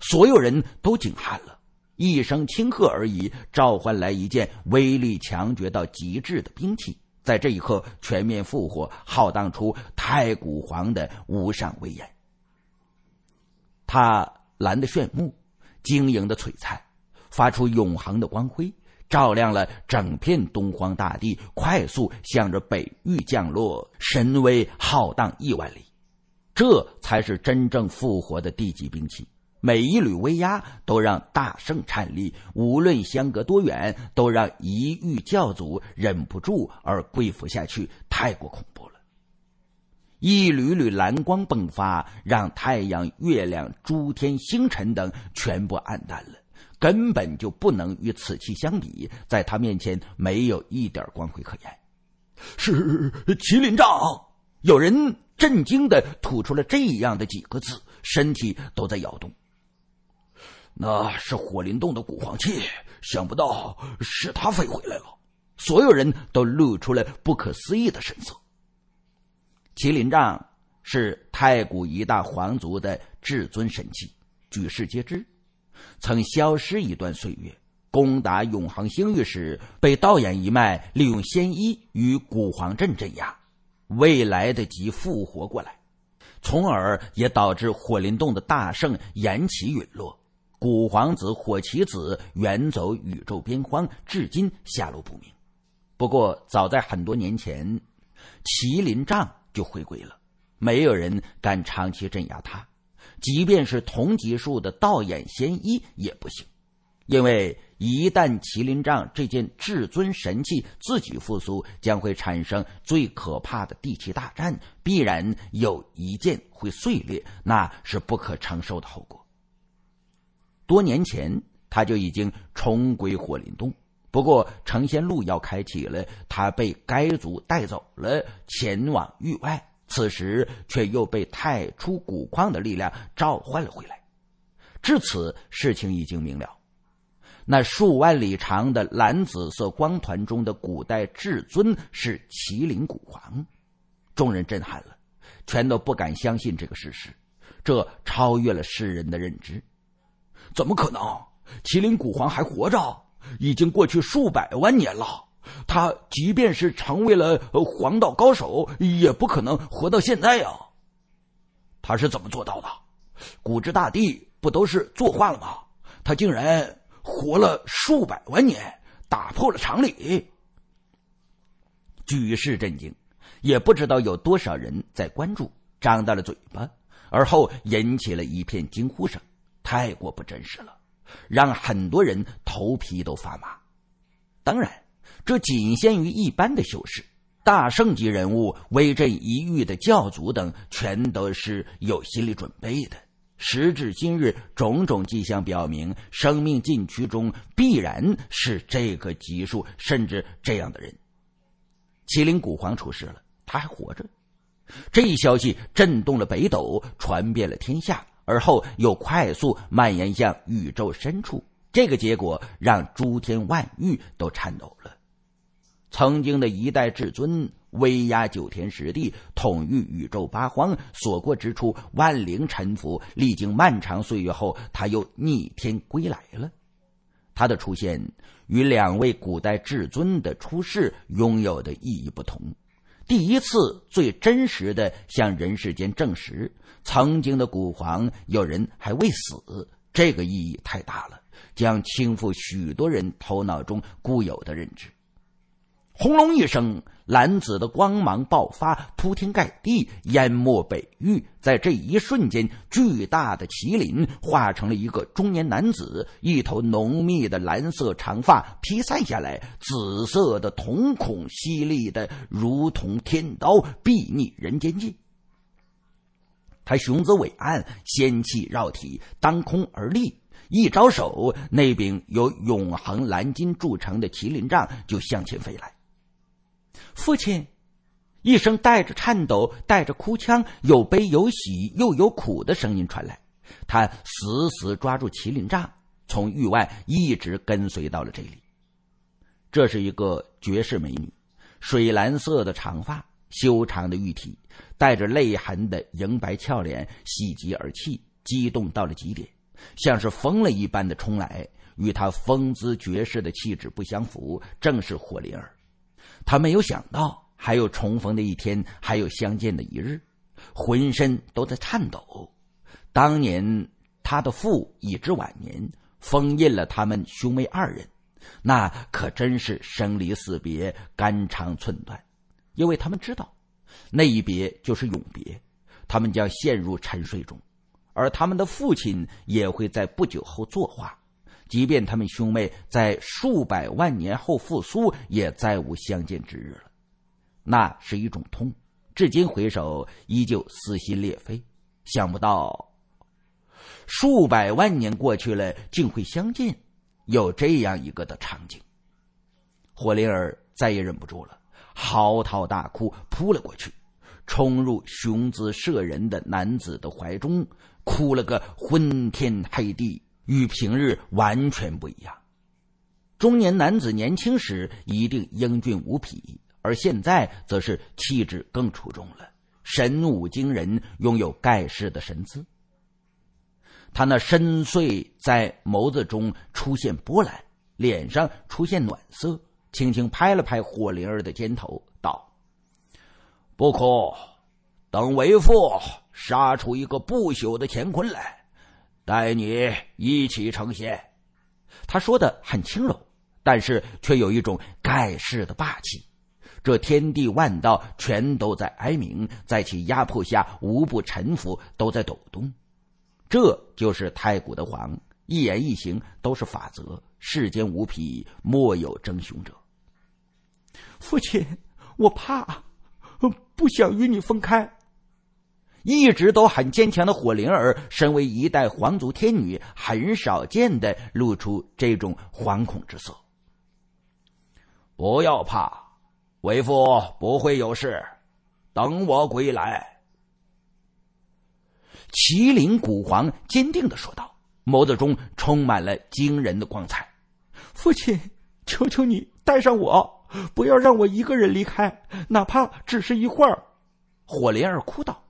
所有人都惊骇了。一声轻喝而已，召唤来一件威力强绝到极致的兵器，在这一刻全面复活，浩荡出太古皇的无上威严。它蓝的炫目，晶莹的璀璨。发出永恒的光辉，照亮了整片东荒大地，快速向着北域降落，神威浩荡亿万里。这才是真正复活的地级兵器，每一缕威压都让大圣颤栗，无论相隔多远，都让一域教祖忍不住而跪伏下去，太过恐怖了。一缕缕蓝光迸发，让太阳、月亮、诸天星辰等全部暗淡了。根本就不能与此器相比，在他面前没有一点光辉可言。是麒麟杖！有人震惊的吐出了这样的几个字，身体都在摇动。那是火灵洞的古皇器，想不到是他飞回来了。所有人都露出了不可思议的神色。麒麟杖是太古一大皇族的至尊神器，举世皆知。曾消失一段岁月，攻打永恒星域时，被道演一脉利用仙衣与古皇阵镇压，未来得及复活过来，从而也导致火灵洞的大圣延奇陨落，古皇子火麒子远走宇宙边荒，至今下落不明。不过，早在很多年前，麒麟杖就回归了，没有人敢长期镇压他。即便是同级数的道眼仙医也不行，因为一旦麒麟杖这件至尊神器自己复苏，将会产生最可怕的地气大战，必然有一件会碎裂，那是不可承受的后果。多年前他就已经重归火林洞，不过成仙路要开启了，他被该族带走了，前往域外。此时，却又被太初古矿的力量召唤了回来。至此，事情已经明了。那数万里长的蓝紫色光团中的古代至尊是麒麟古皇，众人震撼了，全都不敢相信这个事实，这超越了世人的认知。怎么可能？麒麟古皇还活着？已经过去数百万年了。他即便是成为了黄道高手，也不可能活到现在呀！他是怎么做到的？古之大帝不都是作画了吗？他竟然活了数百万年，打破了常理，举世震惊。也不知道有多少人在关注，张大了嘴巴，而后引起了一片惊呼声。太过不真实了，让很多人头皮都发麻。当然。这仅限于一般的修士，大圣级人物、威震一域的教祖等，全都是有心理准备的。时至今日，种种迹象表明，生命禁区中必然是这个级数，甚至这样的人。麒麟古皇出事了，他还活着。这一消息震动了北斗，传遍了天下，而后又快速蔓延向宇宙深处。这个结果让诸天万域都颤抖了。曾经的一代至尊，威压九天十地，统御宇宙八荒，所过之处万灵臣服。历经漫长岁月后，他又逆天归来了。他的出现与两位古代至尊的出世拥有的意义不同。第一次最真实的向人世间证实，曾经的古皇有人还未死，这个意义太大了，将倾覆许多人头脑中固有的认知。轰隆一声，蓝紫的光芒爆发，铺天盖地，淹没北域。在这一瞬间，巨大的麒麟化成了一个中年男子，一头浓密的蓝色长发披散下来，紫色的瞳孔犀利的如同天刀，睥睨人间界。他雄姿伟岸，仙气绕体，当空而立。一招手，那柄由永恒蓝金铸成的麒麟杖就向前飞来。父亲，一声带着颤抖、带着哭腔、有悲有喜又有苦的声音传来。他死死抓住麒麟杖，从域外一直跟随到了这里。这是一个绝世美女，水蓝色的长发，修长的玉体，带着泪痕的银白俏脸，喜极而泣，激动到了极点，像是疯了一般的冲来，与她风姿绝世的气质不相符，正是火灵儿。他没有想到还有重逢的一天，还有相见的一日，浑身都在颤抖。当年他的父已至晚年，封印了他们兄妹二人，那可真是生离死别，肝肠寸断。因为他们知道，那一别就是永别，他们将陷入沉睡中，而他们的父亲也会在不久后作画。即便他们兄妹在数百万年后复苏，也再无相见之日了。那是一种痛，至今回首依旧撕心裂肺。想不到，数百万年过去了，竟会相见，有这样一个的场景。火灵儿再也忍不住了，嚎啕大哭，扑了过去，冲入雄姿慑人的男子的怀中，哭了个昏天黑地。与平日完全不一样。中年男子年轻时一定英俊无匹，而现在则是气质更出众了，神武惊人，拥有盖世的神姿。他那深邃在眸子中出现波澜，脸上出现暖色，轻轻拍了拍火灵儿的肩头，道：“不哭，等为父杀出一个不朽的乾坤来。”带你一起成仙，他说的很轻柔，但是却有一种盖世的霸气。这天地万道全都在哀鸣，在其压迫下无不臣服，都在抖动。这就是太古的皇，一言一行都是法则，世间无匹，莫有争雄者。父亲，我怕，不想与你分开。一直都很坚强的火灵儿，身为一代皇族天女，很少见的露出这种惶恐之色。不要怕，为父不会有事，等我归来。”麒麟古皇坚定的说道，眸子中充满了惊人的光彩。“父亲，求求你带上我，不要让我一个人离开，哪怕只是一会儿。”火灵儿哭道。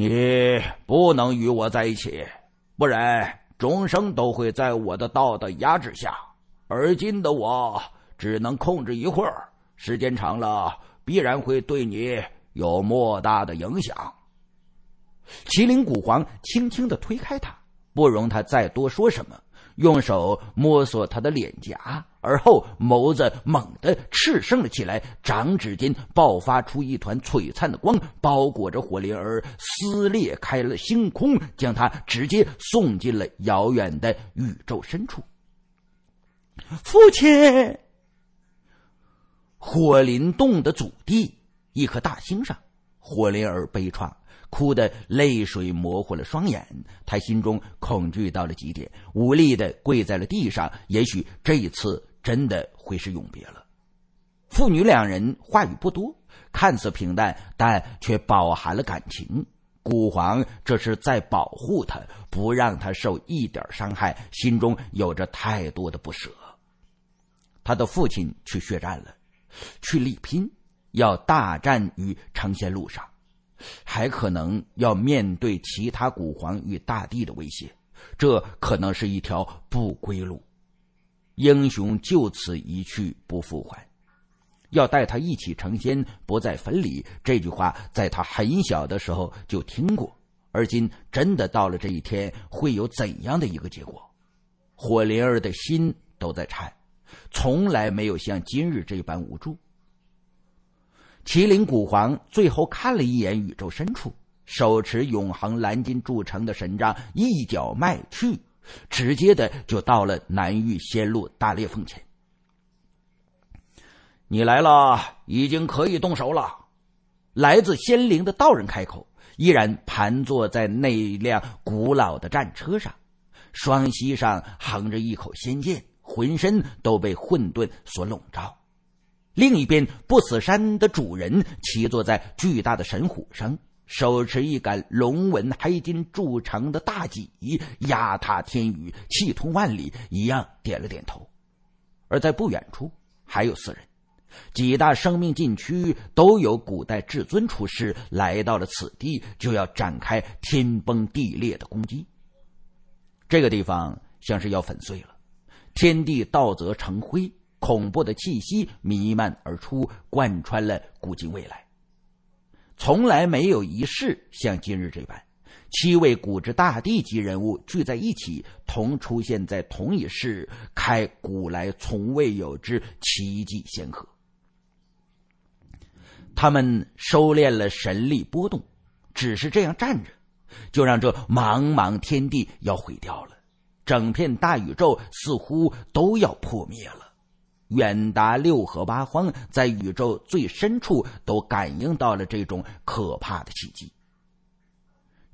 你不能与我在一起，不然终生都会在我的道的压制下。而今的我只能控制一会儿，时间长了必然会对你有莫大的影响。麒麟古皇轻轻的推开他，不容他再多说什么。用手摸索他的脸颊，而后眸子猛地炽盛了起来，掌指间爆发出一团璀璨的光，包裹着火灵儿，撕裂开了星空，将他直接送进了遥远的宇宙深处。父亲，火灵洞的祖地，一颗大星上，火灵儿悲怆。哭得泪水模糊了双眼，他心中恐惧到了极点，无力的跪在了地上。也许这一次真的会是永别了。父女两人话语不多，看似平淡，但却饱含了感情。古皇这是在保护他，不让他受一点伤害，心中有着太多的不舍。他的父亲去血战了，去力拼，要大战于长仙路上。还可能要面对其他古皇与大帝的威胁，这可能是一条不归路。英雄就此一去不复还，要带他一起成仙，不再分离。这句话在他很小的时候就听过，而今真的到了这一天，会有怎样的一个结果？火灵儿的心都在颤，从来没有像今日这般无助。麒麟古皇最后看了一眼宇宙深处，手持永恒蓝金铸成的神杖，一脚迈去，直接的就到了南域仙路大裂缝前。你来了，已经可以动手了。来自仙灵的道人开口，依然盘坐在那辆古老的战车上，双膝上横着一口仙剑，浑身都被混沌所笼罩。另一边，不死山的主人骑坐在巨大的神虎上，手持一杆龙纹黑金铸成的大戟，压塌天宇，气吞万里一样，点了点头。而在不远处，还有四人，几大生命禁区都有古代至尊出世，来到了此地，就要展开天崩地裂的攻击。这个地方像是要粉碎了，天地道则成灰。恐怖的气息弥漫而出，贯穿了古今未来。从来没有一世像今日这般，七位古之大帝级人物聚在一起，同出现在同一世，开古来从未有之奇迹先河。他们收敛了神力波动，只是这样站着，就让这茫茫天地要毁掉了，整片大宇宙似乎都要破灭了。远达六合八荒，在宇宙最深处，都感应到了这种可怕的契机。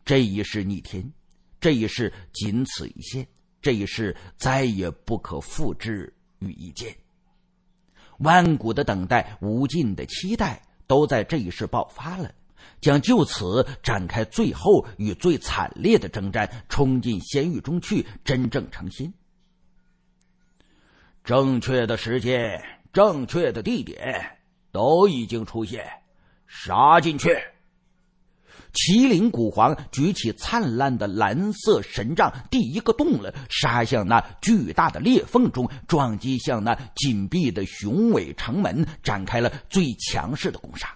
这一世逆天，这一世仅此一线，这一世再也不可复制与一见。万古的等待，无尽的期待，都在这一世爆发了，将就此展开最后与最惨烈的征战，冲进仙域中去，真正成仙。正确的时间，正确的地点都已经出现，杀进去！麒麟古皇举起灿烂的蓝色神杖，第一个动了，杀向那巨大的裂缝中，撞击向那紧闭的雄伟城门，展开了最强势的攻杀。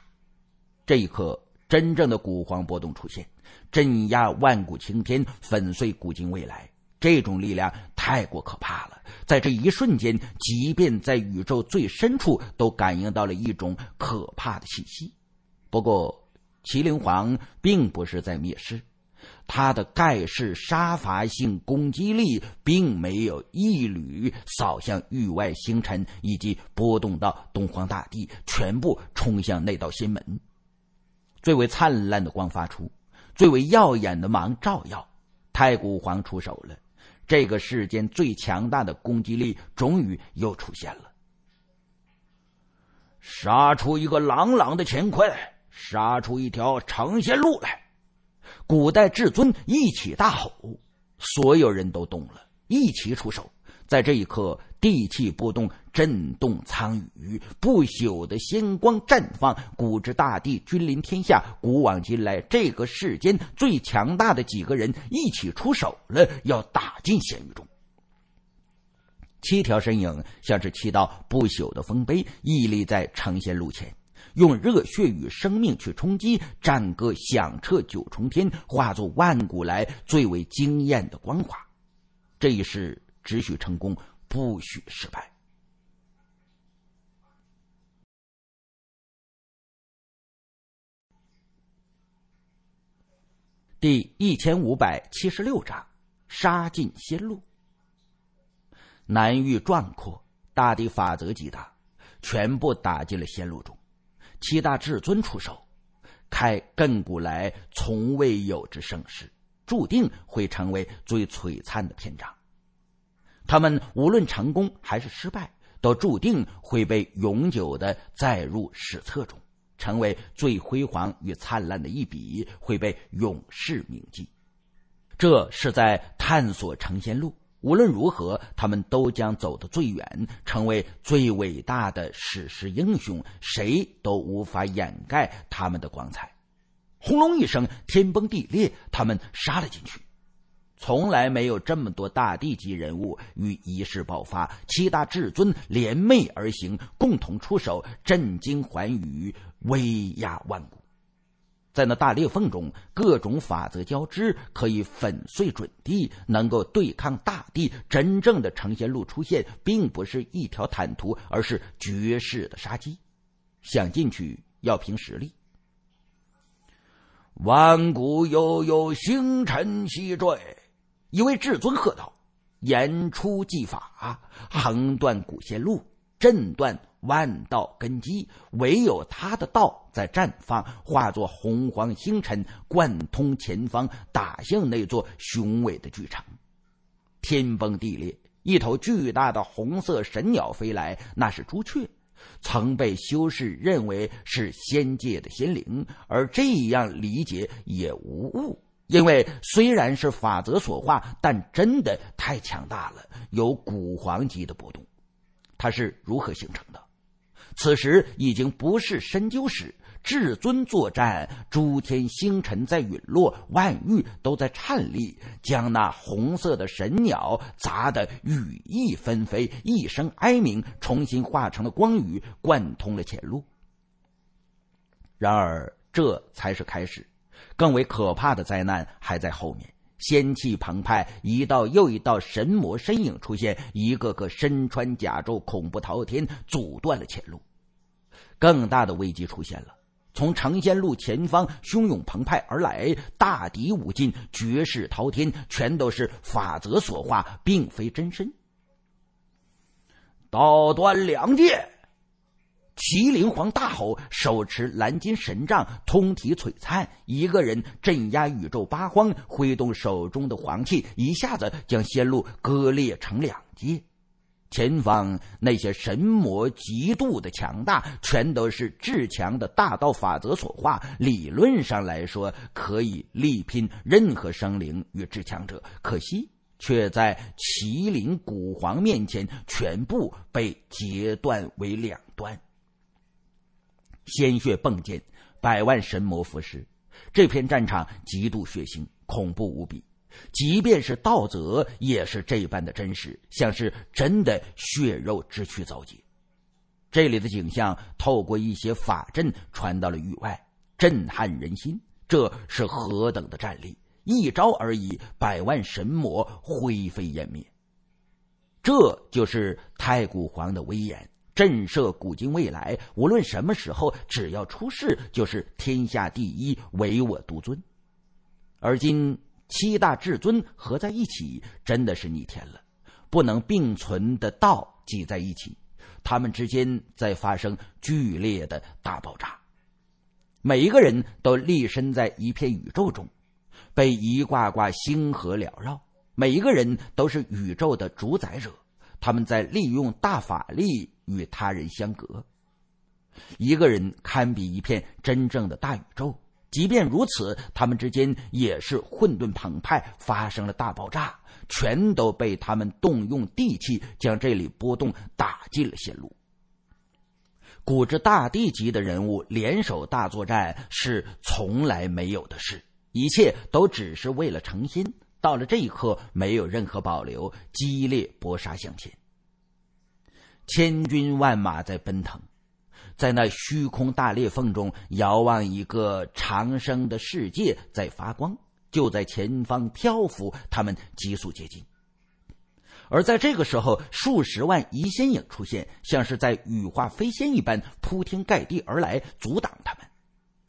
这一刻，真正的古皇波动出现，镇压万古青天，粉碎古今未来。这种力量太过可怕了，在这一瞬间，即便在宇宙最深处，都感应到了一种可怕的气息。不过，麒麟皇并不是在灭世，他的盖世杀伐性攻击力并没有一缕扫向域外星辰，以及波动到东荒大地，全部冲向那道仙门。最为灿烂的光发出，最为耀眼的芒照耀，太古皇出手了。这个世间最强大的攻击力终于又出现了，杀出一个朗朗的乾坤，杀出一条长仙路来！古代至尊一起大吼，所有人都动了，一起出手。在这一刻。地气波动，震动苍宇，不朽的仙光绽放，古之大地君临天下。古往今来，这个世间最强大的几个人一起出手了，要打进仙鱼中。七条身影像是七道不朽的丰碑，屹立在成仙路前，用热血与生命去冲击。战歌响彻九重天，化作万古来最为惊艳的光华。这一世，只许成功。不许失败。第一千五百七十六章：杀尽仙路。南域壮阔，大地法则极大，全部打进了仙路中。七大至尊出手，开亘古来从未有之盛世，注定会成为最璀璨的篇章。他们无论成功还是失败，都注定会被永久的载入史册中，成为最辉煌与灿烂的一笔，会被永世铭记。这是在探索成仙路，无论如何，他们都将走得最远，成为最伟大的史诗英雄，谁都无法掩盖他们的光彩。轰隆一声，天崩地裂，他们杀了进去。从来没有这么多大帝级人物与一事爆发，七大至尊联袂而行，共同出手，震惊寰宇，威压万古。在那大裂缝中，各种法则交织，可以粉碎准帝，能够对抗大地。真正的成仙路出现，并不是一条坦途，而是绝世的杀机。想进去，要凭实力。万古悠悠，星辰西坠。一位至尊喝道：“言出即法，横断古仙路，震断万道根基。唯有他的道在绽放，化作洪荒星辰，贯通前方，打向那座雄伟的巨城。天崩地裂，一头巨大的红色神鸟飞来，那是朱雀，曾被修士认为是仙界的仙灵，而这样理解也无误。”因为虽然是法则所化，但真的太强大了，有古皇级的波动。它是如何形成的？此时已经不是深究史，至尊作战，诸天星辰在陨落，万域都在颤栗，将那红色的神鸟砸得羽翼纷飞，一声哀鸣，重新化成了光雨，贯通了前路。然而，这才是开始。更为可怕的灾难还在后面，仙气澎湃，一道又一道神魔身影出现，一个个身穿甲胄，恐怖滔天，阻断了前路。更大的危机出现了，从成仙路前方汹涌澎湃而来，大敌无进，绝世滔天，全都是法则所化，并非真身。刀端两界。麒麟皇大吼，手持蓝金神杖，通体璀璨，一个人镇压宇宙八荒。挥动手中的黄气，一下子将仙路割裂成两截。前方那些神魔极度的强大，全都是至强的大道法则所化，理论上来说可以力拼任何生灵与至强者，可惜却在麒麟古皇面前，全部被截断为两端。鲜血迸溅，百万神魔伏尸，这片战场极度血腥，恐怖无比。即便是道泽，也是这般的真实，像是真的血肉之躯遭劫。这里的景象透过一些法阵传到了域外，震撼人心。这是何等的战力？一招而已，百万神魔灰飞烟灭。这就是太古皇的威严。震慑古今未来，无论什么时候，只要出世，就是天下第一，唯我独尊。而今七大至尊合在一起，真的是逆天了，不能并存的道挤在一起，他们之间在发生剧烈的大爆炸。每一个人都立身在一片宇宙中，被一挂挂星河缭绕，每一个人都是宇宙的主宰者。他们在利用大法力与他人相隔，一个人堪比一片真正的大宇宙。即便如此，他们之间也是混沌澎湃，发生了大爆炸，全都被他们动用地气将这里波动打进了线路。古之大地级的人物联手大作战是从来没有的事，一切都只是为了成心。到了这一刻，没有任何保留，激烈搏杀向前。千军万马在奔腾，在那虚空大裂缝中，遥望一个长生的世界在发光，就在前方漂浮，他们急速接近。而在这个时候，数十万移仙影出现，像是在羽化飞仙一般，铺天盖地而来，阻挡他们。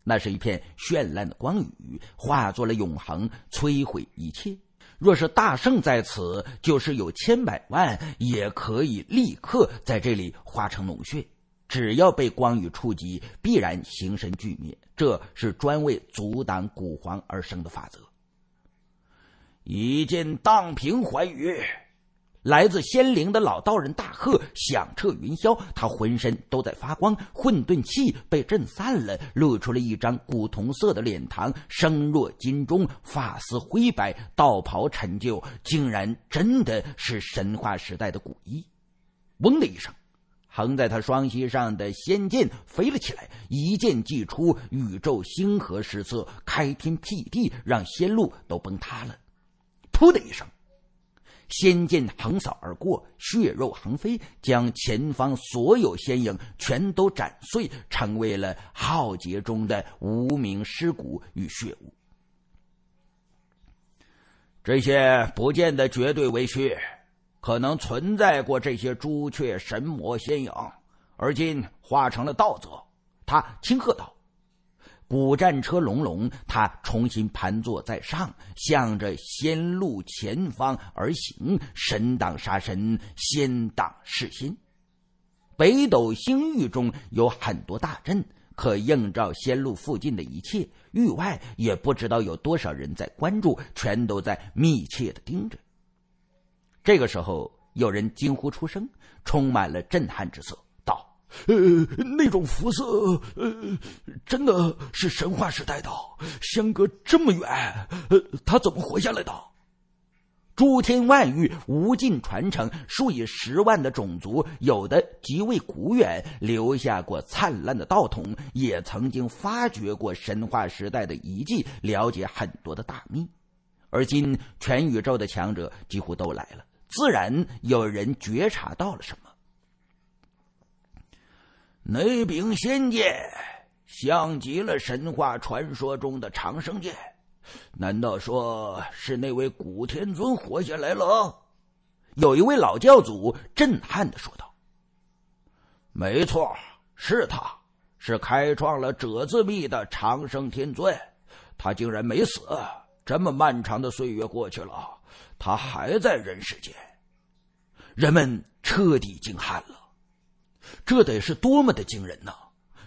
那是一片绚烂的光雨，化作了永恒，摧毁一切。若是大圣在此，就是有千百万，也可以立刻在这里化成脓血。只要被光雨触及，必然形神俱灭。这是专为阻挡古皇而生的法则。一剑荡平寰宇。来自仙灵的老道人大喝，响彻云霄。他浑身都在发光，混沌气被震散了，露出了一张古铜色的脸庞，声若金钟，发丝灰白，道袍陈旧，竟然真的是神话时代的古衣。嗡的一声，横在他双膝上的仙剑飞了起来，一剑即出，宇宙星河失色，开天辟地，让仙路都崩塌了。噗的一声。仙剑横扫而过，血肉横飞，将前方所有仙影全都斩碎，成为了浩劫中的无名尸骨与血雾。这些不见得绝对为虚，可能存在过这些朱雀神魔仙影，而今化成了道则。他轻喝道。古战车隆隆，他重新盘坐在上，向着仙路前方而行。神挡杀神，仙挡弑仙。北斗星域中有很多大阵，可映照仙路附近的一切。域外也不知道有多少人在关注，全都在密切的盯着。这个时候，有人惊呼出声，充满了震撼之色。呃，那种服色，呃，真的是神话时代的，相隔这么远，呃，他怎么活下来的？诸天万域，无尽传承，数以十万的种族，有的极为古远，留下过灿烂的道统，也曾经发掘过神话时代的遗迹，了解很多的大秘。而今，全宇宙的强者几乎都来了，自然有人觉察到了什么。那柄仙剑像极了神话传说中的长生剑，难道说是那位古天尊活下来了？有一位老教主震撼的说道：“没错，是他，是开创了褶字秘的长生天尊，他竟然没死！这么漫长的岁月过去了，他还在人世间，人们彻底惊撼了。”这得是多么的惊人呢！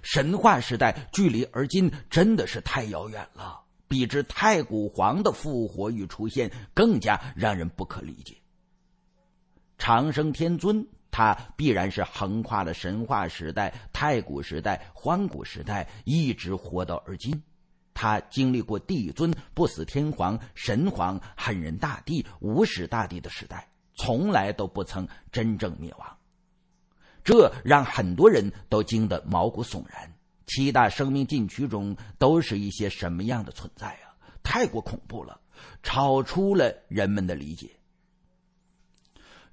神话时代距离而今真的是太遥远了，比之太古皇的复活与出现更加让人不可理解。长生天尊，他必然是横跨了神话时代、太古时代、荒古时代，一直活到而今。他经历过帝尊、不死天皇、神皇、汉人大帝、无始大帝的时代，从来都不曾真正灭亡。这让很多人都惊得毛骨悚然。七大生命禁区中都是一些什么样的存在啊？太过恐怖了，超出了人们的理解。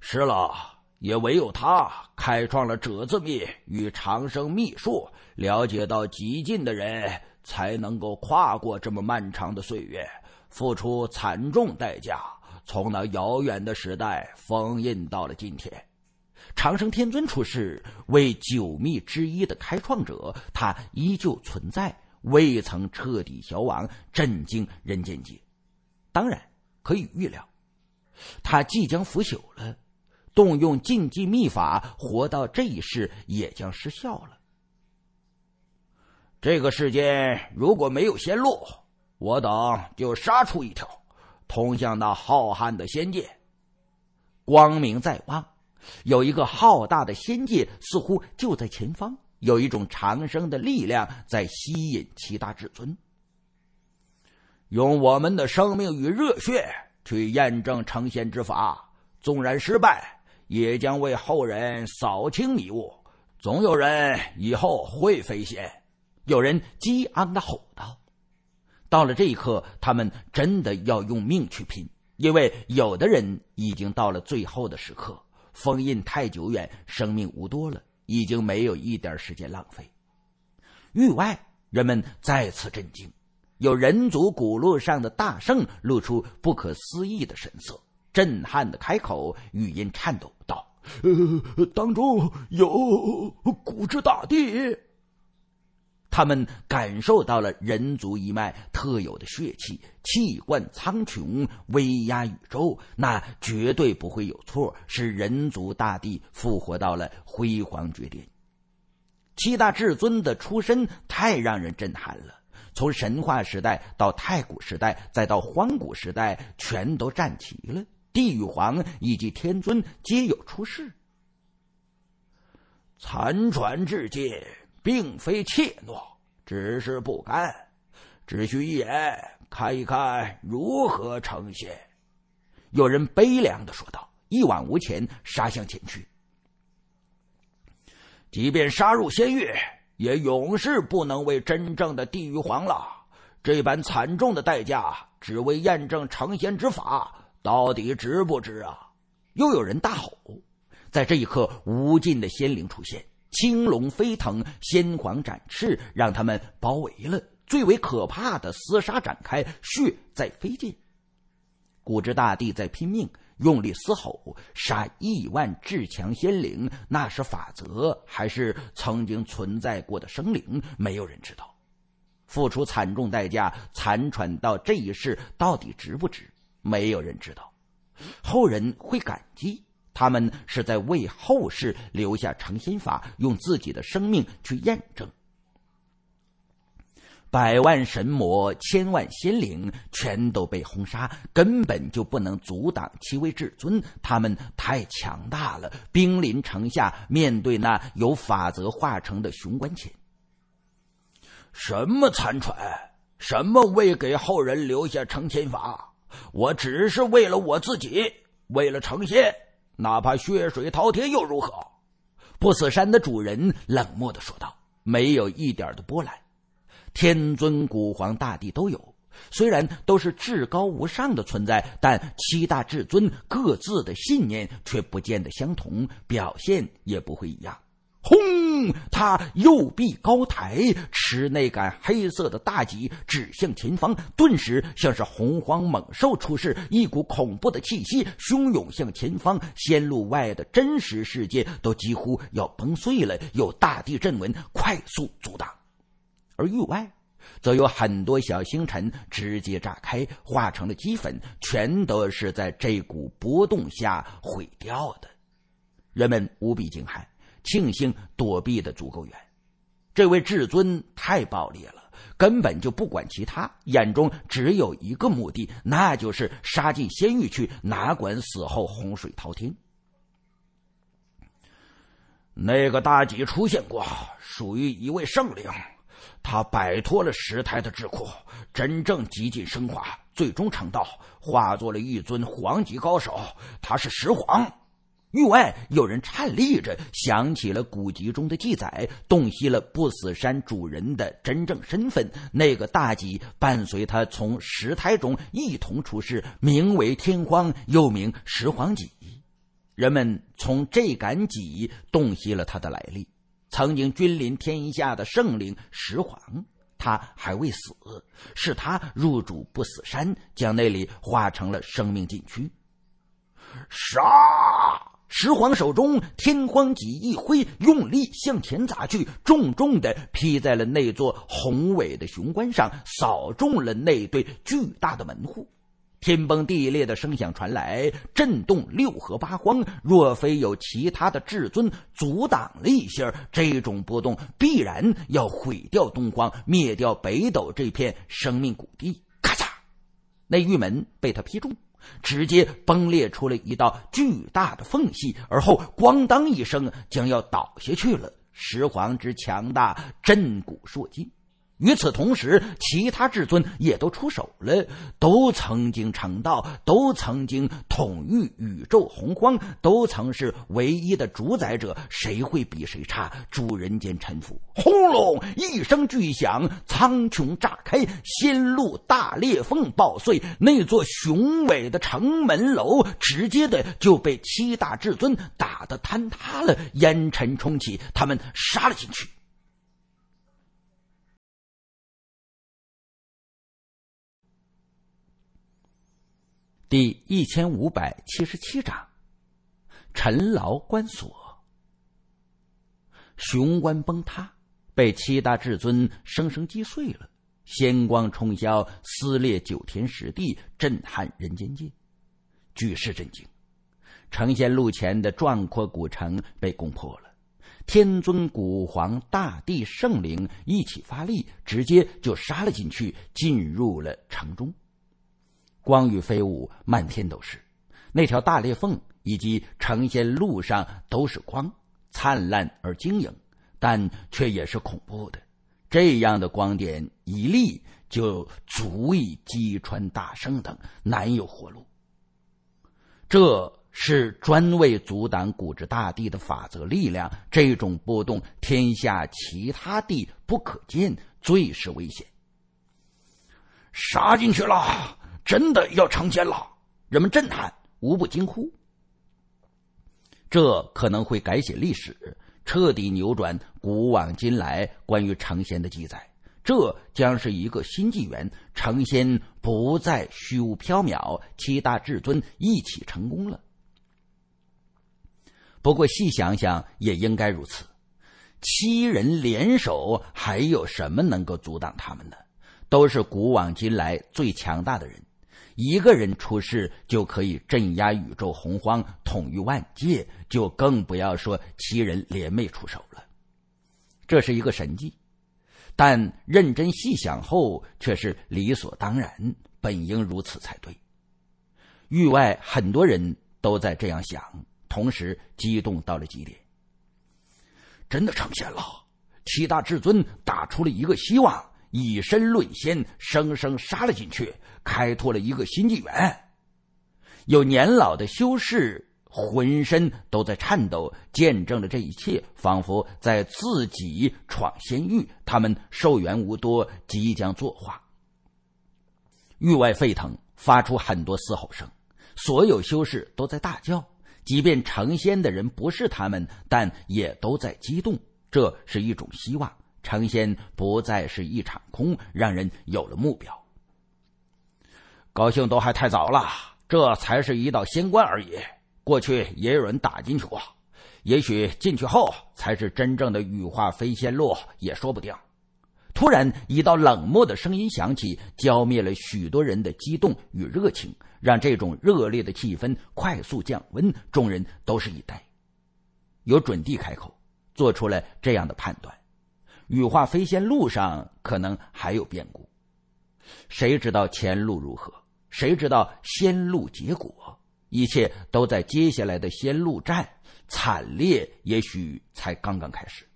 是了，也唯有他开创了褶子秘与长生秘术，了解到极尽的人才能够跨过这么漫长的岁月，付出惨重代价，从那遥远的时代封印到了今天。长生天尊出世，为九秘之一的开创者，他依旧存在，未曾彻底消亡，震惊人间界。当然，可以预料，他即将腐朽了，动用禁忌秘法活到这一世也将失效了。这个世间如果没有仙路，我等就杀出一条，通向那浩瀚的仙界，光明在望。有一个浩大的仙界，似乎就在前方。有一种长生的力量在吸引其他至尊，用我们的生命与热血去验证成仙之法。纵然失败，也将为后人扫清迷雾。总有人以后会飞仙。有人激昂的吼道：“到了这一刻，他们真的要用命去拼，因为有的人已经到了最后的时刻。”封印太久远，生命无多了，已经没有一点时间浪费。域外人们再次震惊，有人族古路上的大圣露出不可思议的神色，震撼的开口，语音颤抖道：“当中有古之大帝。”他们感受到了人族一脉特有的血气，气贯苍穹，威压宇宙。那绝对不会有错，是人族大地复活到了辉煌绝巅。七大至尊的出身太让人震撼了，从神话时代到太古时代，再到荒古时代，全都站齐了。帝与皇以及天尊皆有出世，残传至今。并非怯懦，只是不甘。只需一眼，看一看如何成仙。有人悲凉的说道：“一往无前，杀向前去。即便杀入仙域，也永世不能为真正的地狱皇了。这般惨重的代价，只为验证成仙之法，到底值不值啊？”又有人大吼。在这一刻，无尽的仙灵出现。青龙飞腾，仙皇展翅，让他们包围了。最为可怕的厮杀展开，血在飞溅。古之大帝在拼命用力嘶吼，杀亿万至强仙灵，那是法则还是曾经存在过的生灵？没有人知道。付出惨重代价，残喘到这一世到底值不值？没有人知道，后人会感激。他们是在为后世留下成仙法，用自己的生命去验证。百万神魔、千万仙灵全都被轰杀，根本就不能阻挡七位至尊。他们太强大了，兵临城下，面对那由法则化成的雄关前，什么残喘，什么为给后人留下成仙法，我只是为了我自己，为了成仙。哪怕血水滔天又如何？不死山的主人冷漠的说道，没有一点的波澜。天尊、古皇、大帝都有，虽然都是至高无上的存在，但七大至尊各自的信念却不见得相同，表现也不会一样。他右臂高抬，持那杆黑色的大戟指向前方，顿时像是洪荒猛兽出世，一股恐怖的气息汹涌向前方，仙路外的真实世界都几乎要崩碎了。有大地震纹快速阻挡，而域外，则有很多小星辰直接炸开，化成了齑粉，全都是在这股波动下毁掉的。人们无比惊骇。庆幸躲避的足够远，这位至尊太暴烈了，根本就不管其他，眼中只有一个目的，那就是杀进仙域去，哪管死后洪水滔天。那个大姐出现过，属于一位圣灵，他摆脱了石台的桎梏，真正极尽升华，最终成道，化作了一尊皇级高手，他是石皇。域外有人颤栗着，想起了古籍中的记载，洞悉了不死山主人的真正身份。那个大戟伴随他从石胎中一同出世，名为天荒，又名石皇戟。人们从这杆戟洞悉了他的来历：曾经君临天下的圣灵石皇，他还未死，是他入主不死山，将那里化成了生命禁区。杀！石皇手中天荒戟一挥，用力向前砸去，重重的劈在了那座宏伟的雄关上，扫中了那对巨大的门户。天崩地裂的声响传来，震动六合八荒。若非有其他的至尊阻挡了一下，这种波动必然要毁掉东荒，灭掉北斗这片生命谷地。咔嚓，那玉门被他劈中。直接崩裂出了一道巨大的缝隙，而后咣当一声，将要倒下去了。石皇之强大，震古烁今。与此同时，其他至尊也都出手了。都曾经成道，都曾经统御宇宙洪荒，都曾是唯一的主宰者。谁会比谁差？诸人间臣服。轰隆一声巨响，苍穹炸开，仙路大裂缝爆碎，那座雄伟的城门楼直接的就被七大至尊打得坍塌了。烟尘冲起，他们杀了进去。第一千五百七十七章，陈牢关锁，雄关崩塌，被七大至尊生生击碎了，仙光冲霄，撕裂九天十地，震撼人间界，举世震惊。成仙路前的壮阔古城被攻破了，天尊、古皇、大帝、圣灵一起发力，直接就杀了进去，进入了城中。光与飞舞，漫天都是。那条大裂缝以及成仙路上都是光，灿烂而晶莹，但却也是恐怖的。这样的光点一粒就足以击穿大圣等，难有活路。这是专为阻挡古之大地的法则力量。这种波动，天下其他地不可见，最是危险。杀进去了。真的要成仙了，人们震撼，无不惊呼。这可能会改写历史，彻底扭转古往今来关于成仙的记载。这将是一个新纪元，成仙不再虚无缥缈。七大至尊一起成功了。不过细想想，也应该如此。七人联手，还有什么能够阻挡他们呢？都是古往今来最强大的人。一个人出世就可以镇压宇宙洪荒，统御万界，就更不要说七人联袂出手了。这是一个神迹，但认真细想后却是理所当然，本应如此才对。域外很多人都在这样想，同时激动到了极点。真的成仙了！七大至尊打出了一个希望。以身论仙，生生杀了进去，开拓了一个新纪元。有年老的修士浑身都在颤抖，见证了这一切，仿佛在自己闯仙狱。他们寿元无多，即将作化。域外沸腾，发出很多嘶吼声，所有修士都在大叫。即便成仙的人不是他们，但也都在激动。这是一种希望。成仙不再是一场空，让人有了目标。高兴都还太早了，这才是一道仙关而已。过去也有人打进去过，也许进去后才是真正的羽化飞仙路，也说不定。突然，一道冷漠的声音响起，浇灭了许多人的激动与热情，让这种热烈的气氛快速降温。众人都是一呆，有准地开口，做出了这样的判断。羽化飞仙路上可能还有变故，谁知道前路如何？谁知道仙路结果？一切都在接下来的仙路战，惨烈，也许才刚刚开始。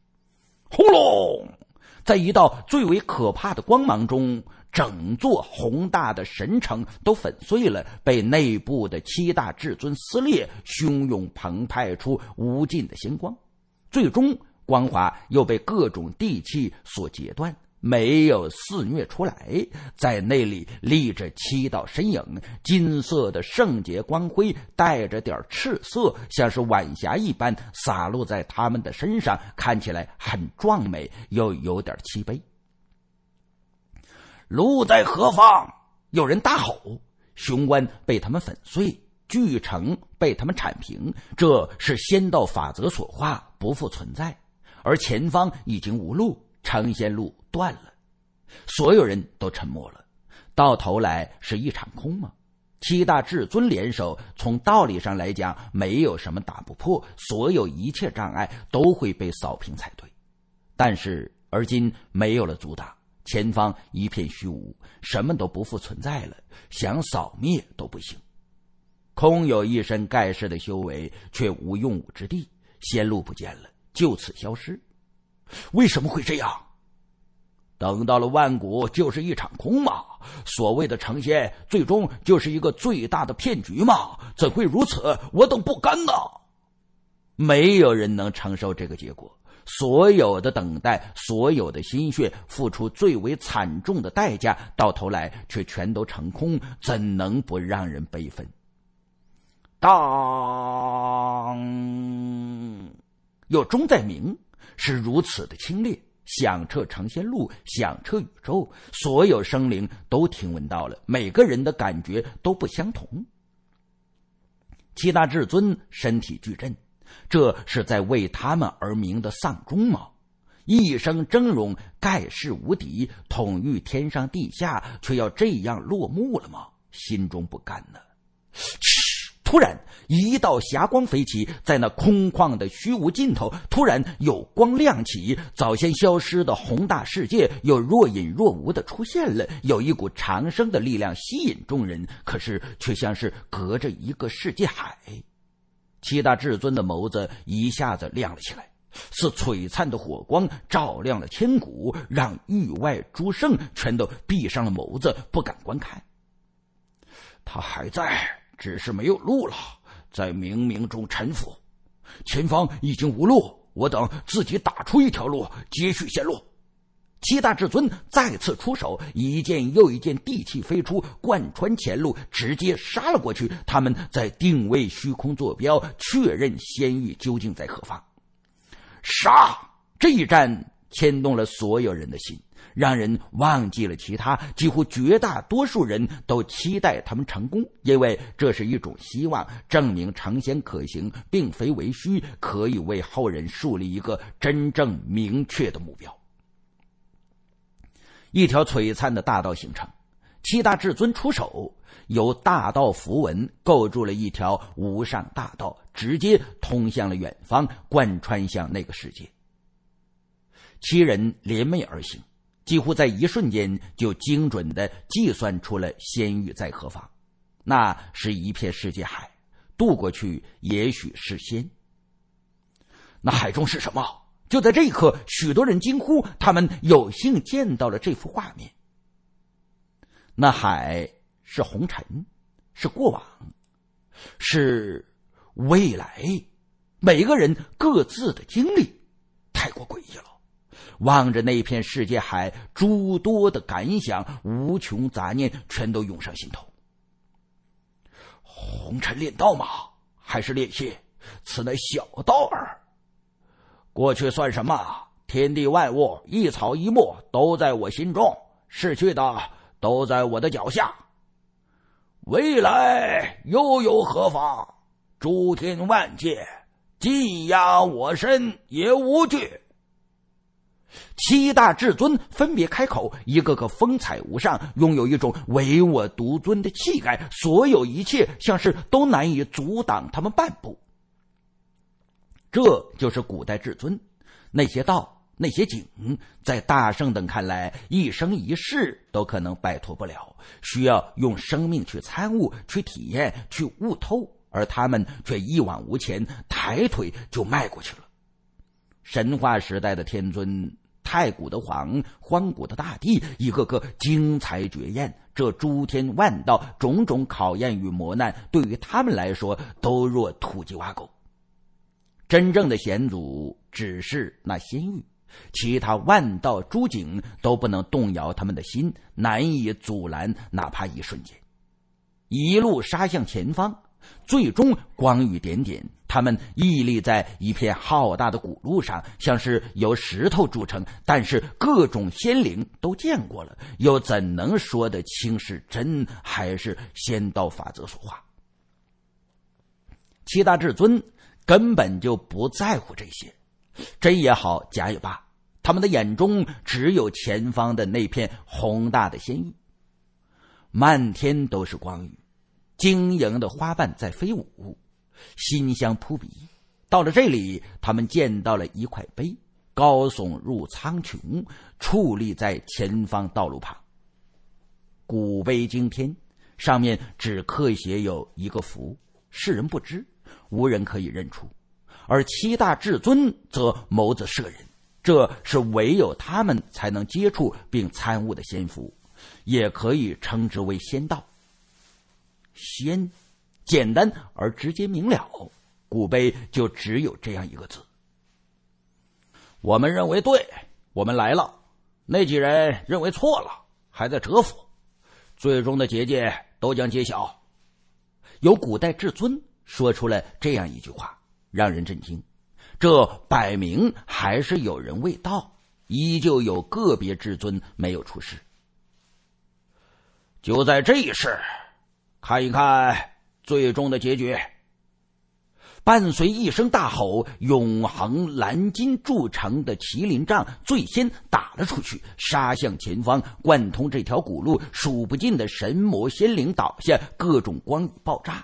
轰隆，在一道最为可怕的光芒中，整座宏大的神城都粉碎了，被内部的七大至尊撕裂，汹涌澎湃出无尽的星光，最终。光华又被各种地气所截断，没有肆虐出来。在那里立着七道身影，金色的圣洁光辉带着点赤色，像是晚霞一般洒落在他们的身上，看起来很壮美，又有点凄悲。路在何方？有人大吼：“雄关被他们粉碎，巨城被他们铲平，这是仙道法则所化，不复存在。”而前方已经无路，成仙路断了，所有人都沉默了。到头来是一场空吗？七大至尊联手，从道理上来讲，没有什么打不破，所有一切障碍都会被扫平才对。但是，而今没有了阻挡，前方一片虚无，什么都不复存在了，想扫灭都不行。空有一身盖世的修为，却无用武之地，仙路不见了。就此消失，为什么会这样？等到了万古就是一场空嘛！所谓的成仙，最终就是一个最大的骗局嘛！怎会如此？我等不甘呐！没有人能承受这个结果，所有的等待，所有的心血，付出最为惨重的代价，到头来却全都成空，怎能不让人悲愤？当。有钟在鸣，是如此的清冽，响彻成仙路，响彻宇宙，所有生灵都听闻到了。每个人的感觉都不相同。七大至尊身体巨震，这是在为他们而鸣的丧钟吗？一生峥嵘，盖世无敌，统御天上地下，却要这样落幕了吗？心中不甘呢。突然，一道霞光飞起，在那空旷的虚无尽头，突然有光亮起。早先消失的宏大世界又若隐若无的出现了。有一股长生的力量吸引众人，可是却像是隔着一个世界海。七大至尊的眸子一下子亮了起来，似璀璨的火光，照亮了千古，让域外诸圣全都闭上了眸子，不敢观看。他还在。只是没有路了，在冥冥中沉浮，前方已经无路，我等自己打出一条路，接续线路。七大至尊再次出手，一件又一件地气飞出，贯穿前路，直接杀了过去。他们在定位虚空坐标，确认仙域究竟在何方。杀！这一战牵动了所有人的心。让人忘记了其他，几乎绝大多数人都期待他们成功，因为这是一种希望，证明成仙可行，并非为虚，可以为后人树立一个真正明确的目标。一条璀璨的大道形成，七大至尊出手，由大道符文构筑了一条无上大道，直接通向了远方，贯穿向那个世界。七人联袂而行。几乎在一瞬间，就精准的计算出了仙域在何方。那是一片世界海，渡过去也许是仙。那海中是什么？就在这一刻，许多人惊呼，他们有幸见到了这幅画面。那海是红尘，是过往，是未来，每个人各自的经历，太过诡异了。望着那片世界海，诸多的感想，无穷杂念，全都涌上心头。红尘练道吗？还是练仙？此乃小道耳。过去算什么？天地万物，一草一木，都在我心中。逝去的，都在我的脚下。未来又有何妨？诸天万界，尽压我身，也无惧。七大至尊分别开口，一个个风采无上，拥有一种唯我独尊的气概。所有一切，像是都难以阻挡他们半步。这就是古代至尊，那些道，那些景，在大圣等看来，一生一世都可能摆脱不了，需要用生命去参悟、去体验、去悟透。而他们却一往无前，抬腿就迈过去了。神话时代的天尊。太古的皇，荒古的大地，一个个精彩绝艳。这诸天万道种种考验与磨难，对于他们来说都若土鸡瓦狗。真正的险阻，只是那仙域，其他万道诸景都不能动摇他们的心，难以阻拦，哪怕一瞬间。一路杀向前方。最终，光雨点点，他们屹立在一片浩大的古路上，像是由石头铸成。但是，各种仙灵都见过了，又怎能说得清是真还是仙道法则说话？七大至尊根本就不在乎这些，真也好，假也罢，他们的眼中只有前方的那片宏大的仙域，漫天都是光雨。晶莹的花瓣在飞舞，馨香扑鼻。到了这里，他们见到了一块碑，高耸入苍穹，矗立在前方道路旁。古碑惊天，上面只刻写有一个符，世人不知，无人可以认出。而七大至尊则眸子摄人，这是唯有他们才能接触并参悟的仙符，也可以称之为仙道。先，简单而直接明了，古碑就只有这样一个字。我们认为对，我们来了。那几人认为错了，还在蛰伏。最终的结界都将揭晓。有古代至尊说出了这样一句话，让人震惊。这摆明还是有人未到，依旧有个别至尊没有出世。就在这一时。看一看最终的结局。伴随一声大吼，永恒蓝金铸成的麒麟杖最先打了出去，杀向前方，贯通这条古路。数不尽的神魔仙灵倒下，各种光爆炸。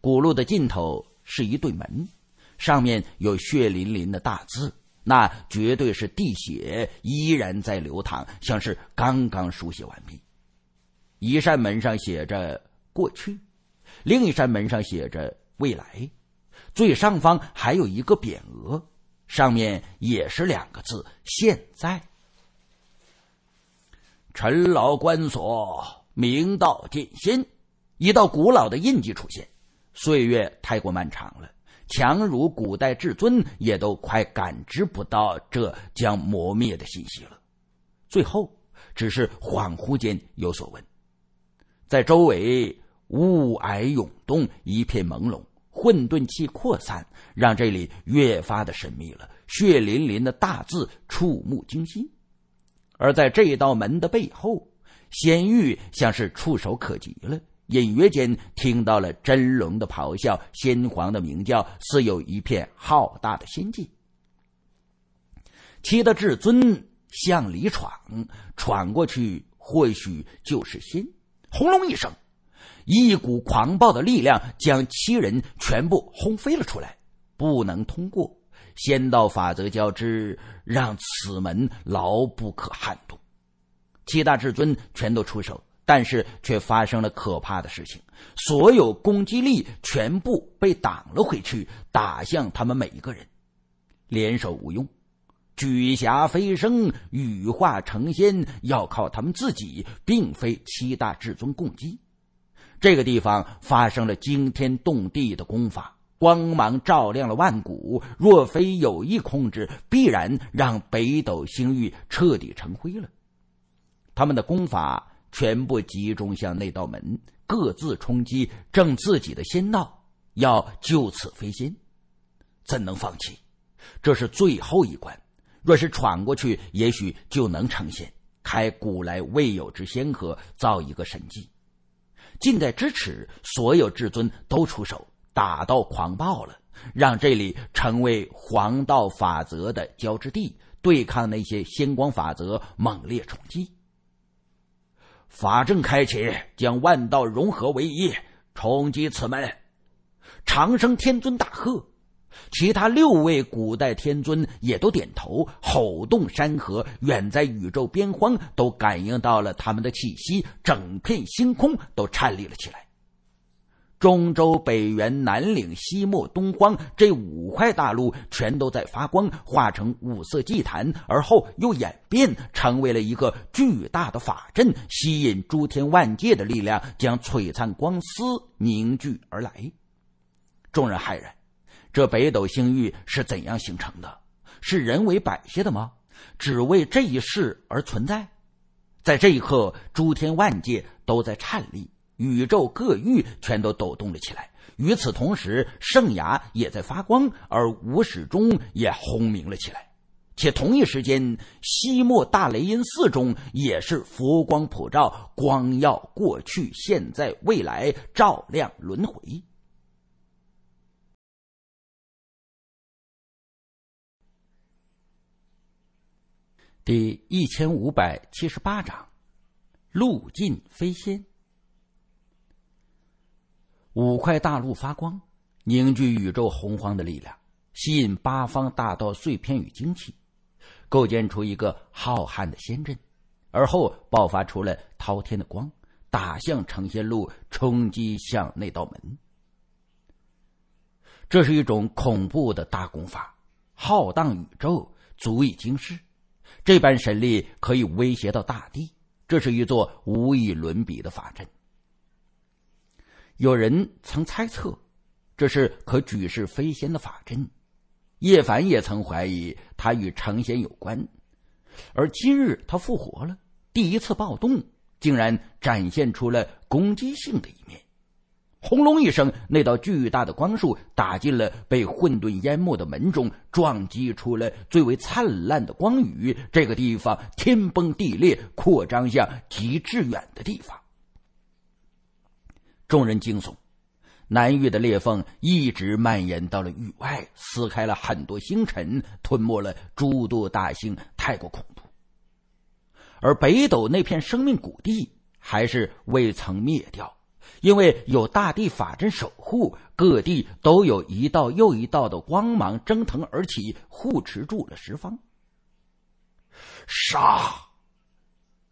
古路的尽头是一对门，上面有血淋淋的大字，那绝对是地血依然在流淌，像是刚刚书写完毕。一扇门上写着“过去”，另一扇门上写着“未来”，最上方还有一个匾额，上面也是两个字：“现在”。陈老关锁，明道尽心。一道古老的印记出现，岁月太过漫长了，强如古代至尊，也都快感知不到这将磨灭的信息了，最后只是恍惚间有所闻。在周围雾霭涌动，一片朦胧，混沌气扩散，让这里越发的神秘了。血淋淋的大字触目惊心，而在这道门的背后，仙玉像是触手可及了。隐约间听到了真龙的咆哮，仙皇的鸣叫，似有一片浩大的仙界。七的至尊向里闯，闯过去或许就是仙。轰隆一声，一股狂暴的力量将七人全部轰飞了出来。不能通过，仙道法则交织，让此门牢不可撼动。七大至尊全都出手，但是却发生了可怕的事情，所有攻击力全部被挡了回去，打向他们每一个人，联手无用。举霞飞升，羽化成仙，要靠他们自己，并非七大至尊共击。这个地方发生了惊天动地的功法，光芒照亮了万古。若非有意控制，必然让北斗星域彻底成灰了。他们的功法全部集中向那道门，各自冲击，正自己的仙道，要就此飞仙，怎能放弃？这是最后一关。若是闯过去，也许就能成仙，开古来未有之先河，造一个神迹。近在咫尺，所有至尊都出手，打到狂暴了，让这里成为黄道法则的交织地，对抗那些仙光法则猛烈冲击。法阵开启，将万道融合为一，冲击此门。长生天尊大喝。其他六位古代天尊也都点头，吼动山河，远在宇宙边荒都感应到了他们的气息，整片星空都颤栗了起来。中州、北原、南岭、西漠、东荒这五块大陆全都在发光，化成五色祭坛，而后又演变成为了一个巨大的法阵，吸引诸天万界的力量，将璀璨光丝凝聚而来。众人骇然。这北斗星域是怎样形成的？是人为摆设的吗？只为这一世而存在？在这一刻，诸天万界都在颤栗，宇宙各域全都抖动了起来。与此同时，圣牙也在发光，而无始钟也轰鸣了起来。且同一时间，西莫大雷音寺中也是佛光普照，光耀过去、现在、未来，照亮轮回。第一千五百七十八章，路尽飞仙。五块大陆发光，凝聚宇宙洪荒的力量，吸引八方大道碎片与精气，构建出一个浩瀚的仙阵，而后爆发出了滔天的光，打向成仙路，冲击向那道门。这是一种恐怖的大功法，浩荡宇宙，足以惊世。这般神力可以威胁到大地，这是一座无以伦比的法阵。有人曾猜测，这是可举世飞仙的法阵。叶凡也曾怀疑，他与成仙有关。而今日他复活了，第一次暴动，竟然展现出了攻击性的一面。轰隆一声，那道巨大的光束打进了被混沌淹没的门中，撞击出了最为灿烂的光雨。这个地方天崩地裂，扩张向极致远的地方。众人惊悚，南域的裂缝一直蔓延到了域外，撕开了很多星辰，吞没了诸多大星，太过恐怖。而北斗那片生命谷地还是未曾灭掉。因为有大地法阵守护，各地都有一道又一道的光芒蒸腾而起，护持住了十方。杀！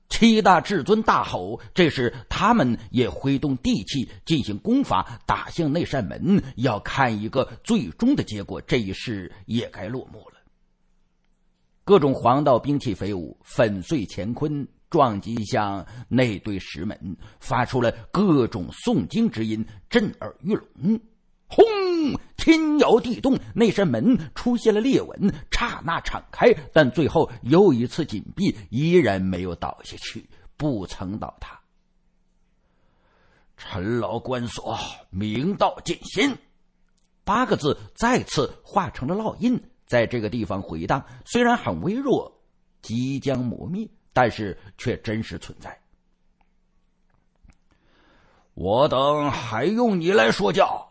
七大至尊大吼，这时他们也挥动地气进行攻伐，打向那扇门，要看一个最终的结果。这一世也该落幕了。各种黄道兵器飞舞，粉碎乾坤。撞击向那对石门，发出了各种诵经之音，震耳欲聋。轰！天摇地动，那扇门出现了裂纹，刹那敞开，但最后又一次紧闭，依然没有倒下去，不曾倒塌。陈老关锁明道剑心八个字再次化成了烙印，在这个地方回荡，虽然很微弱，即将磨灭。但是却真实存在。我等还用你来说教？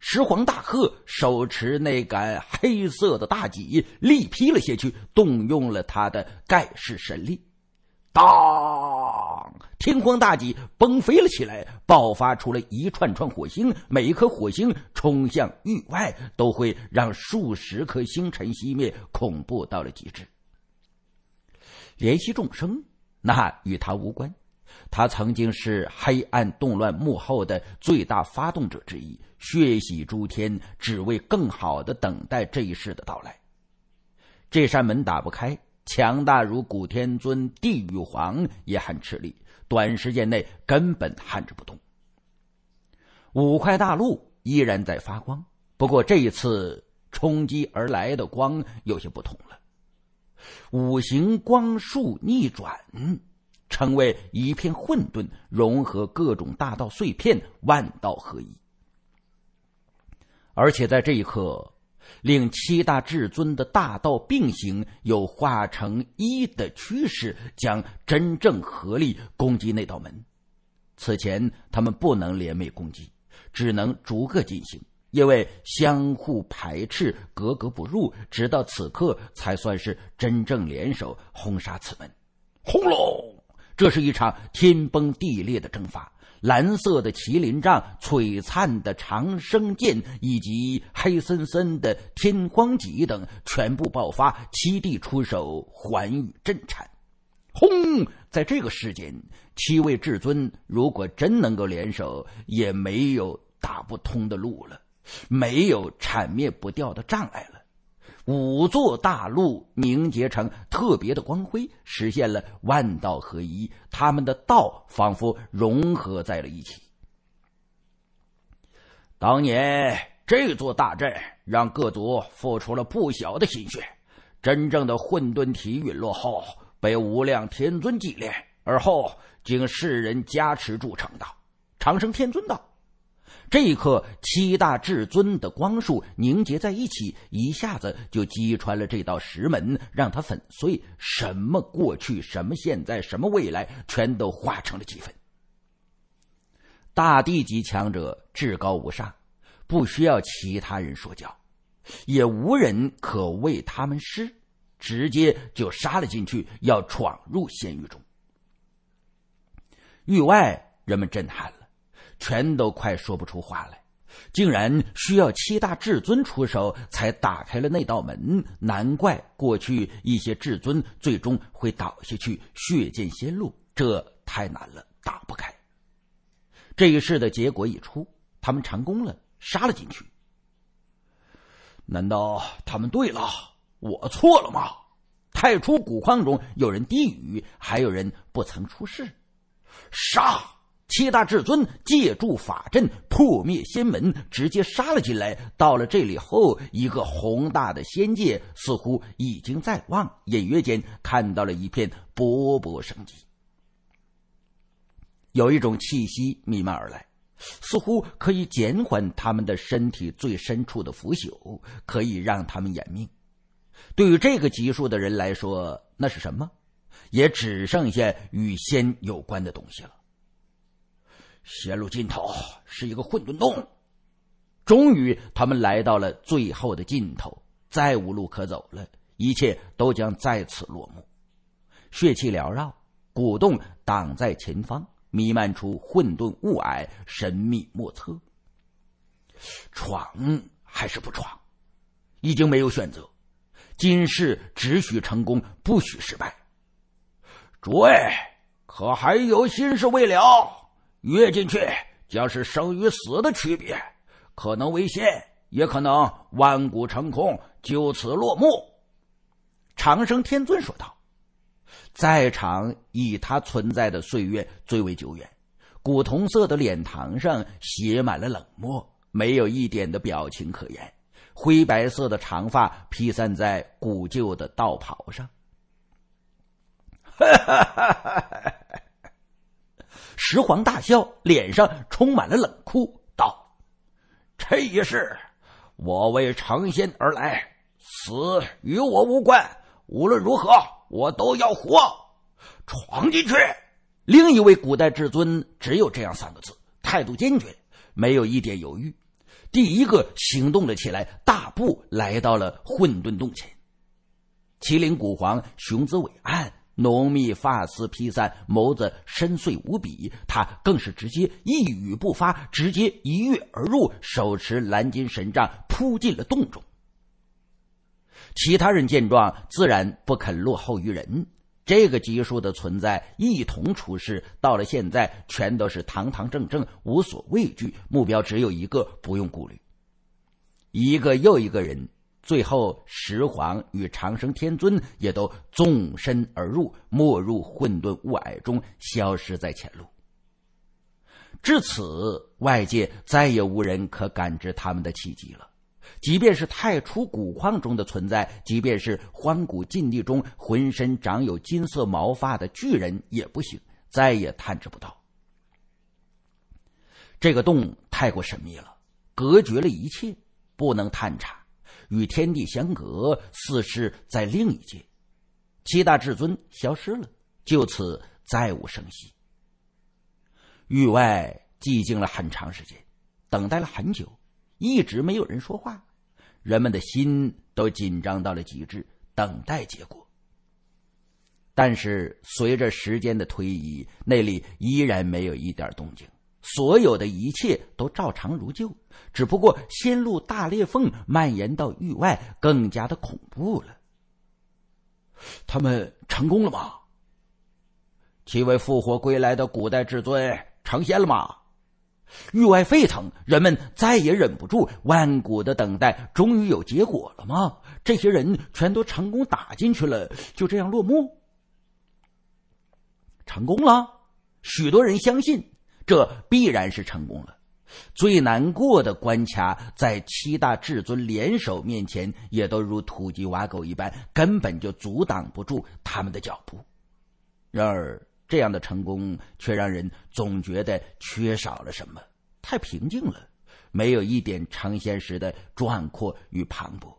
石皇大喝，手持那杆黑色的大戟，力劈了下去，动用了他的盖世神力。当，天皇大戟崩飞了起来，爆发出了一串串火星，每一颗火星冲向域外，都会让数十颗星辰熄灭，恐怖到了极致。怜惜众生，那与他无关。他曾经是黑暗动乱幕后的最大发动者之一，血洗诸天，只为更好的等待这一世的到来。这扇门打不开，强大如古天尊、地狱皇也很吃力，短时间内根本撼着不动。五块大陆依然在发光，不过这一次冲击而来的光有些不同了。五行光束逆转，成为一片混沌，融合各种大道碎片，万道合一。而且在这一刻，令七大至尊的大道并行，有化成一的趋势，将真正合力攻击那道门。此前他们不能联袂攻击，只能逐个进行。因为相互排斥、格格不入，直到此刻才算是真正联手轰杀此门。轰隆！这是一场天崩地裂的征伐。蓝色的麒麟杖、璀璨的长生剑以及黑森森的天荒戟等全部爆发，七地出手，寰宇震颤。轰！在这个世间，七位至尊如果真能够联手，也没有打不通的路了。没有铲灭不掉的障碍了，五座大陆凝结成特别的光辉，实现了万道合一。他们的道仿佛融合在了一起。当年这座大阵让各族付出了不小的心血。真正的混沌体陨落后，被无量天尊祭炼，而后经世人加持铸成的。长生天尊道。这一刻，七大至尊的光束凝结在一起，一下子就击穿了这道石门，让它粉碎。什么过去，什么现在，什么未来，全都化成了齑粉。大地级强者至高无上，不需要其他人说教，也无人可为他们施，直接就杀了进去，要闯入仙狱中。域外人们震撼了。全都快说不出话来，竟然需要七大至尊出手才打开了那道门。难怪过去一些至尊最终会倒下去，血溅仙路，这太难了，打不开。这一世的结果一出，他们成功了，杀了进去。难道他们对了，我错了吗？太初古矿中有人低语，还有人不曾出世，杀！七大至尊借助法阵破灭仙门，直接杀了进来。到了这里后，一个宏大的仙界似乎已经在望，隐约间看到了一片勃勃生机。有一种气息弥漫而来，似乎可以减缓他们的身体最深处的腐朽，可以让他们延命。对于这个级数的人来说，那是什么？也只剩下与仙有关的东西了。邪路尽头是一个混沌洞，终于他们来到了最后的尽头，再无路可走了，一切都将在此落幕。血气缭绕，古洞挡在前方，弥漫出混沌雾霭，神秘莫测。闯还是不闯？已经没有选择，今世只许成功，不许失败。诸位可还有心事未了？越进去，将是生与死的区别，可能为险，也可能万古成空，就此落幕。长生天尊说道。在场以他存在的岁月最为久远，古铜色的脸庞上写满了冷漠，没有一点的表情可言。灰白色的长发披散在古旧的道袍上。哈。石皇大笑，脸上充满了冷酷，道：“这一世，我为成仙而来，死与我无关。无论如何，我都要活。闯进去！”另一位古代至尊只有这样三个字，态度坚决，没有一点犹豫，第一个行动了起来，大步来到了混沌洞前。麒麟古皇雄姿伟岸。浓密发丝披散，眸子深邃无比。他更是直接一语不发，直接一跃而入，手持蓝金神杖扑进了洞中。其他人见状，自然不肯落后于人。这个级数的存在一同出世，到了现在，全都是堂堂正正，无所畏惧，目标只有一个，不用顾虑。一个又一个人。最后，石皇与长生天尊也都纵身而入，没入混沌雾霭中，消失在前路。至此，外界再也无人可感知他们的奇迹了。即便是太初古矿中的存在，即便是荒古禁地中浑身长有金色毛发的巨人，也不行，再也探知不到。这个洞太过神秘了，隔绝了一切，不能探查。与天地相隔，似是在另一界。七大至尊消失了，就此再无声息。域外寂静了很长时间，等待了很久，一直没有人说话，人们的心都紧张到了极致，等待结果。但是随着时间的推移，那里依然没有一点动静。所有的一切都照常如旧，只不过仙路大裂缝蔓延到域外，更加的恐怖了。他们成功了吗？七位复活归来的古代至尊成仙了吗？域外沸腾，人们再也忍不住，万古的等待终于有结果了吗？这些人全都成功打进去了，就这样落幕？成功了，许多人相信。这必然是成功了。最难过的关卡，在七大至尊联手面前，也都如土鸡瓦狗一般，根本就阻挡不住他们的脚步。然而，这样的成功却让人总觉得缺少了什么，太平静了，没有一点成仙时的壮阔与磅礴。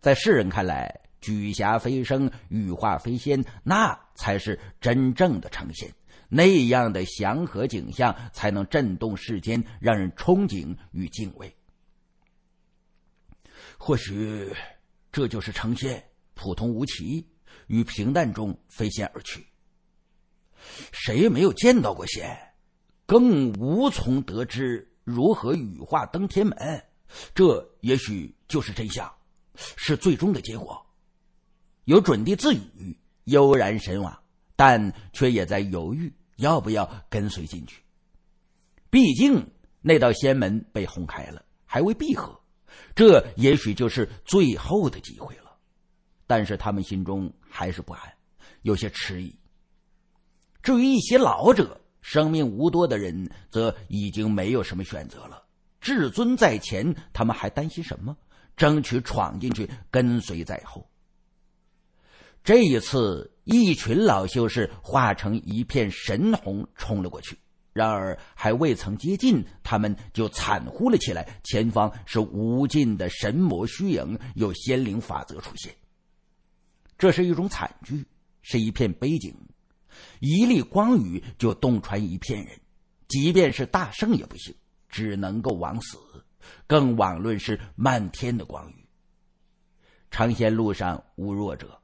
在世人看来，举霞飞升，羽化飞仙，那才是真正的成仙。那样的祥和景象，才能震动世间，让人憧憬与敬畏。或许这就是呈现普通无奇，于平淡中飞仙而去。谁没有见到过仙，更无从得知如何羽化登天门。这也许就是真相，是最终的结果。有准帝自语，悠然神往，但却也在犹豫。要不要跟随进去？毕竟那道仙门被轰开了，还未闭合，这也许就是最后的机会了。但是他们心中还是不安，有些迟疑。至于一些老者、生命无多的人，则已经没有什么选择了。至尊在前，他们还担心什么？争取闯进去，跟随在后。这一次。一群老修士化成一片神虹冲了过去，然而还未曾接近，他们就惨呼了起来。前方是无尽的神魔虚影，有仙灵法则出现。这是一种惨剧，是一片悲景。一粒光雨就洞穿一片人，即便是大圣也不行，只能够枉死。更枉论是漫天的光雨。长仙路上无弱者。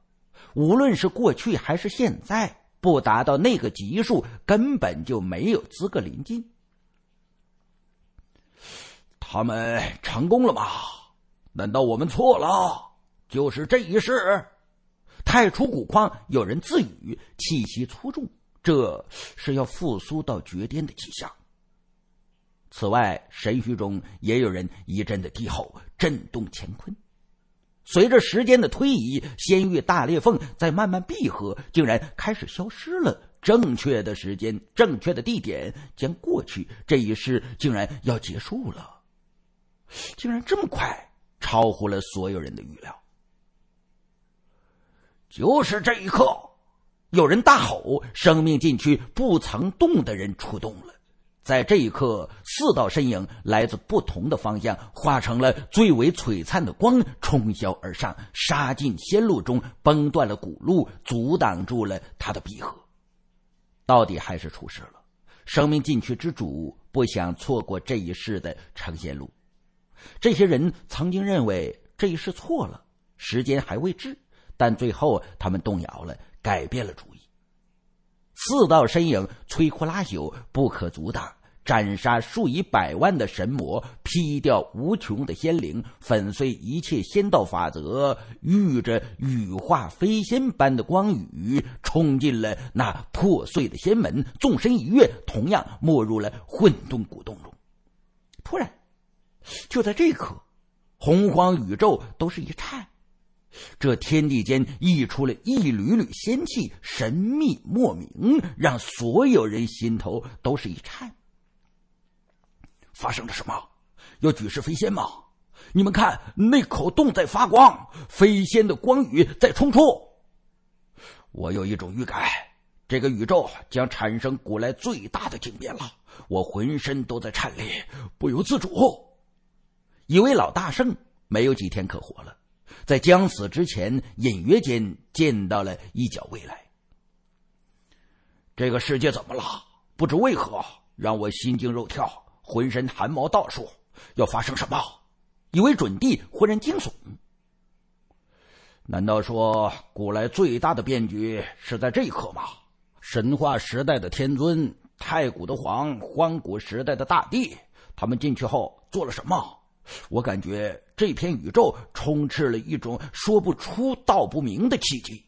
无论是过去还是现在，不达到那个级数，根本就没有资格临近。他们成功了吗？难道我们错了？就是这一世，太初古矿有人自语，气息粗重，这是要复苏到绝巅的迹象。此外，神墟中也有人一阵的低吼，震动乾坤。随着时间的推移，仙域大裂缝在慢慢闭合，竟然开始消失了。正确的时间，正确的地点将过去，这一世竟然要结束了，竟然这么快，超乎了所有人的预料。就是这一刻，有人大吼：“生命禁区不曾动的人出动了。”在这一刻，四道身影来自不同的方向，化成了最为璀璨的光，冲霄而上，杀进仙路中，崩断了古路，阻挡住了他的闭合。到底还是出事了。生命禁区之主不想错过这一世的成仙路。这些人曾经认为这一世错了，时间还未至，但最后他们动摇了，改变了主意。四道身影摧枯拉朽，不可阻挡，斩杀数以百万的神魔，劈掉无穷的仙灵，粉碎一切仙道法则，遇着羽化飞仙般的光雨，冲进了那破碎的仙门，纵身一跃，同样没入了混沌古洞中。突然，就在这刻，洪荒宇宙都是一颤。这天地间溢出了一缕缕仙气，神秘莫名，让所有人心头都是一颤。发生了什么？要举世飞仙吗？你们看，那口洞在发光，飞仙的光雨在冲出。我有一种预感，这个宇宙将产生古来最大的惊变了。我浑身都在颤栗，不由自主。一位老大圣，没有几天可活了。在将死之前，隐约间见到了一角未来。这个世界怎么了？不知为何让我心惊肉跳，浑身汗毛倒竖。要发生什么？一位准帝忽然惊悚。难道说古来最大的变局是在这一刻吗？神话时代的天尊，太古的皇，荒古时代的大帝，他们进去后做了什么？我感觉。这片宇宙充斥了一种说不出道不明的气机。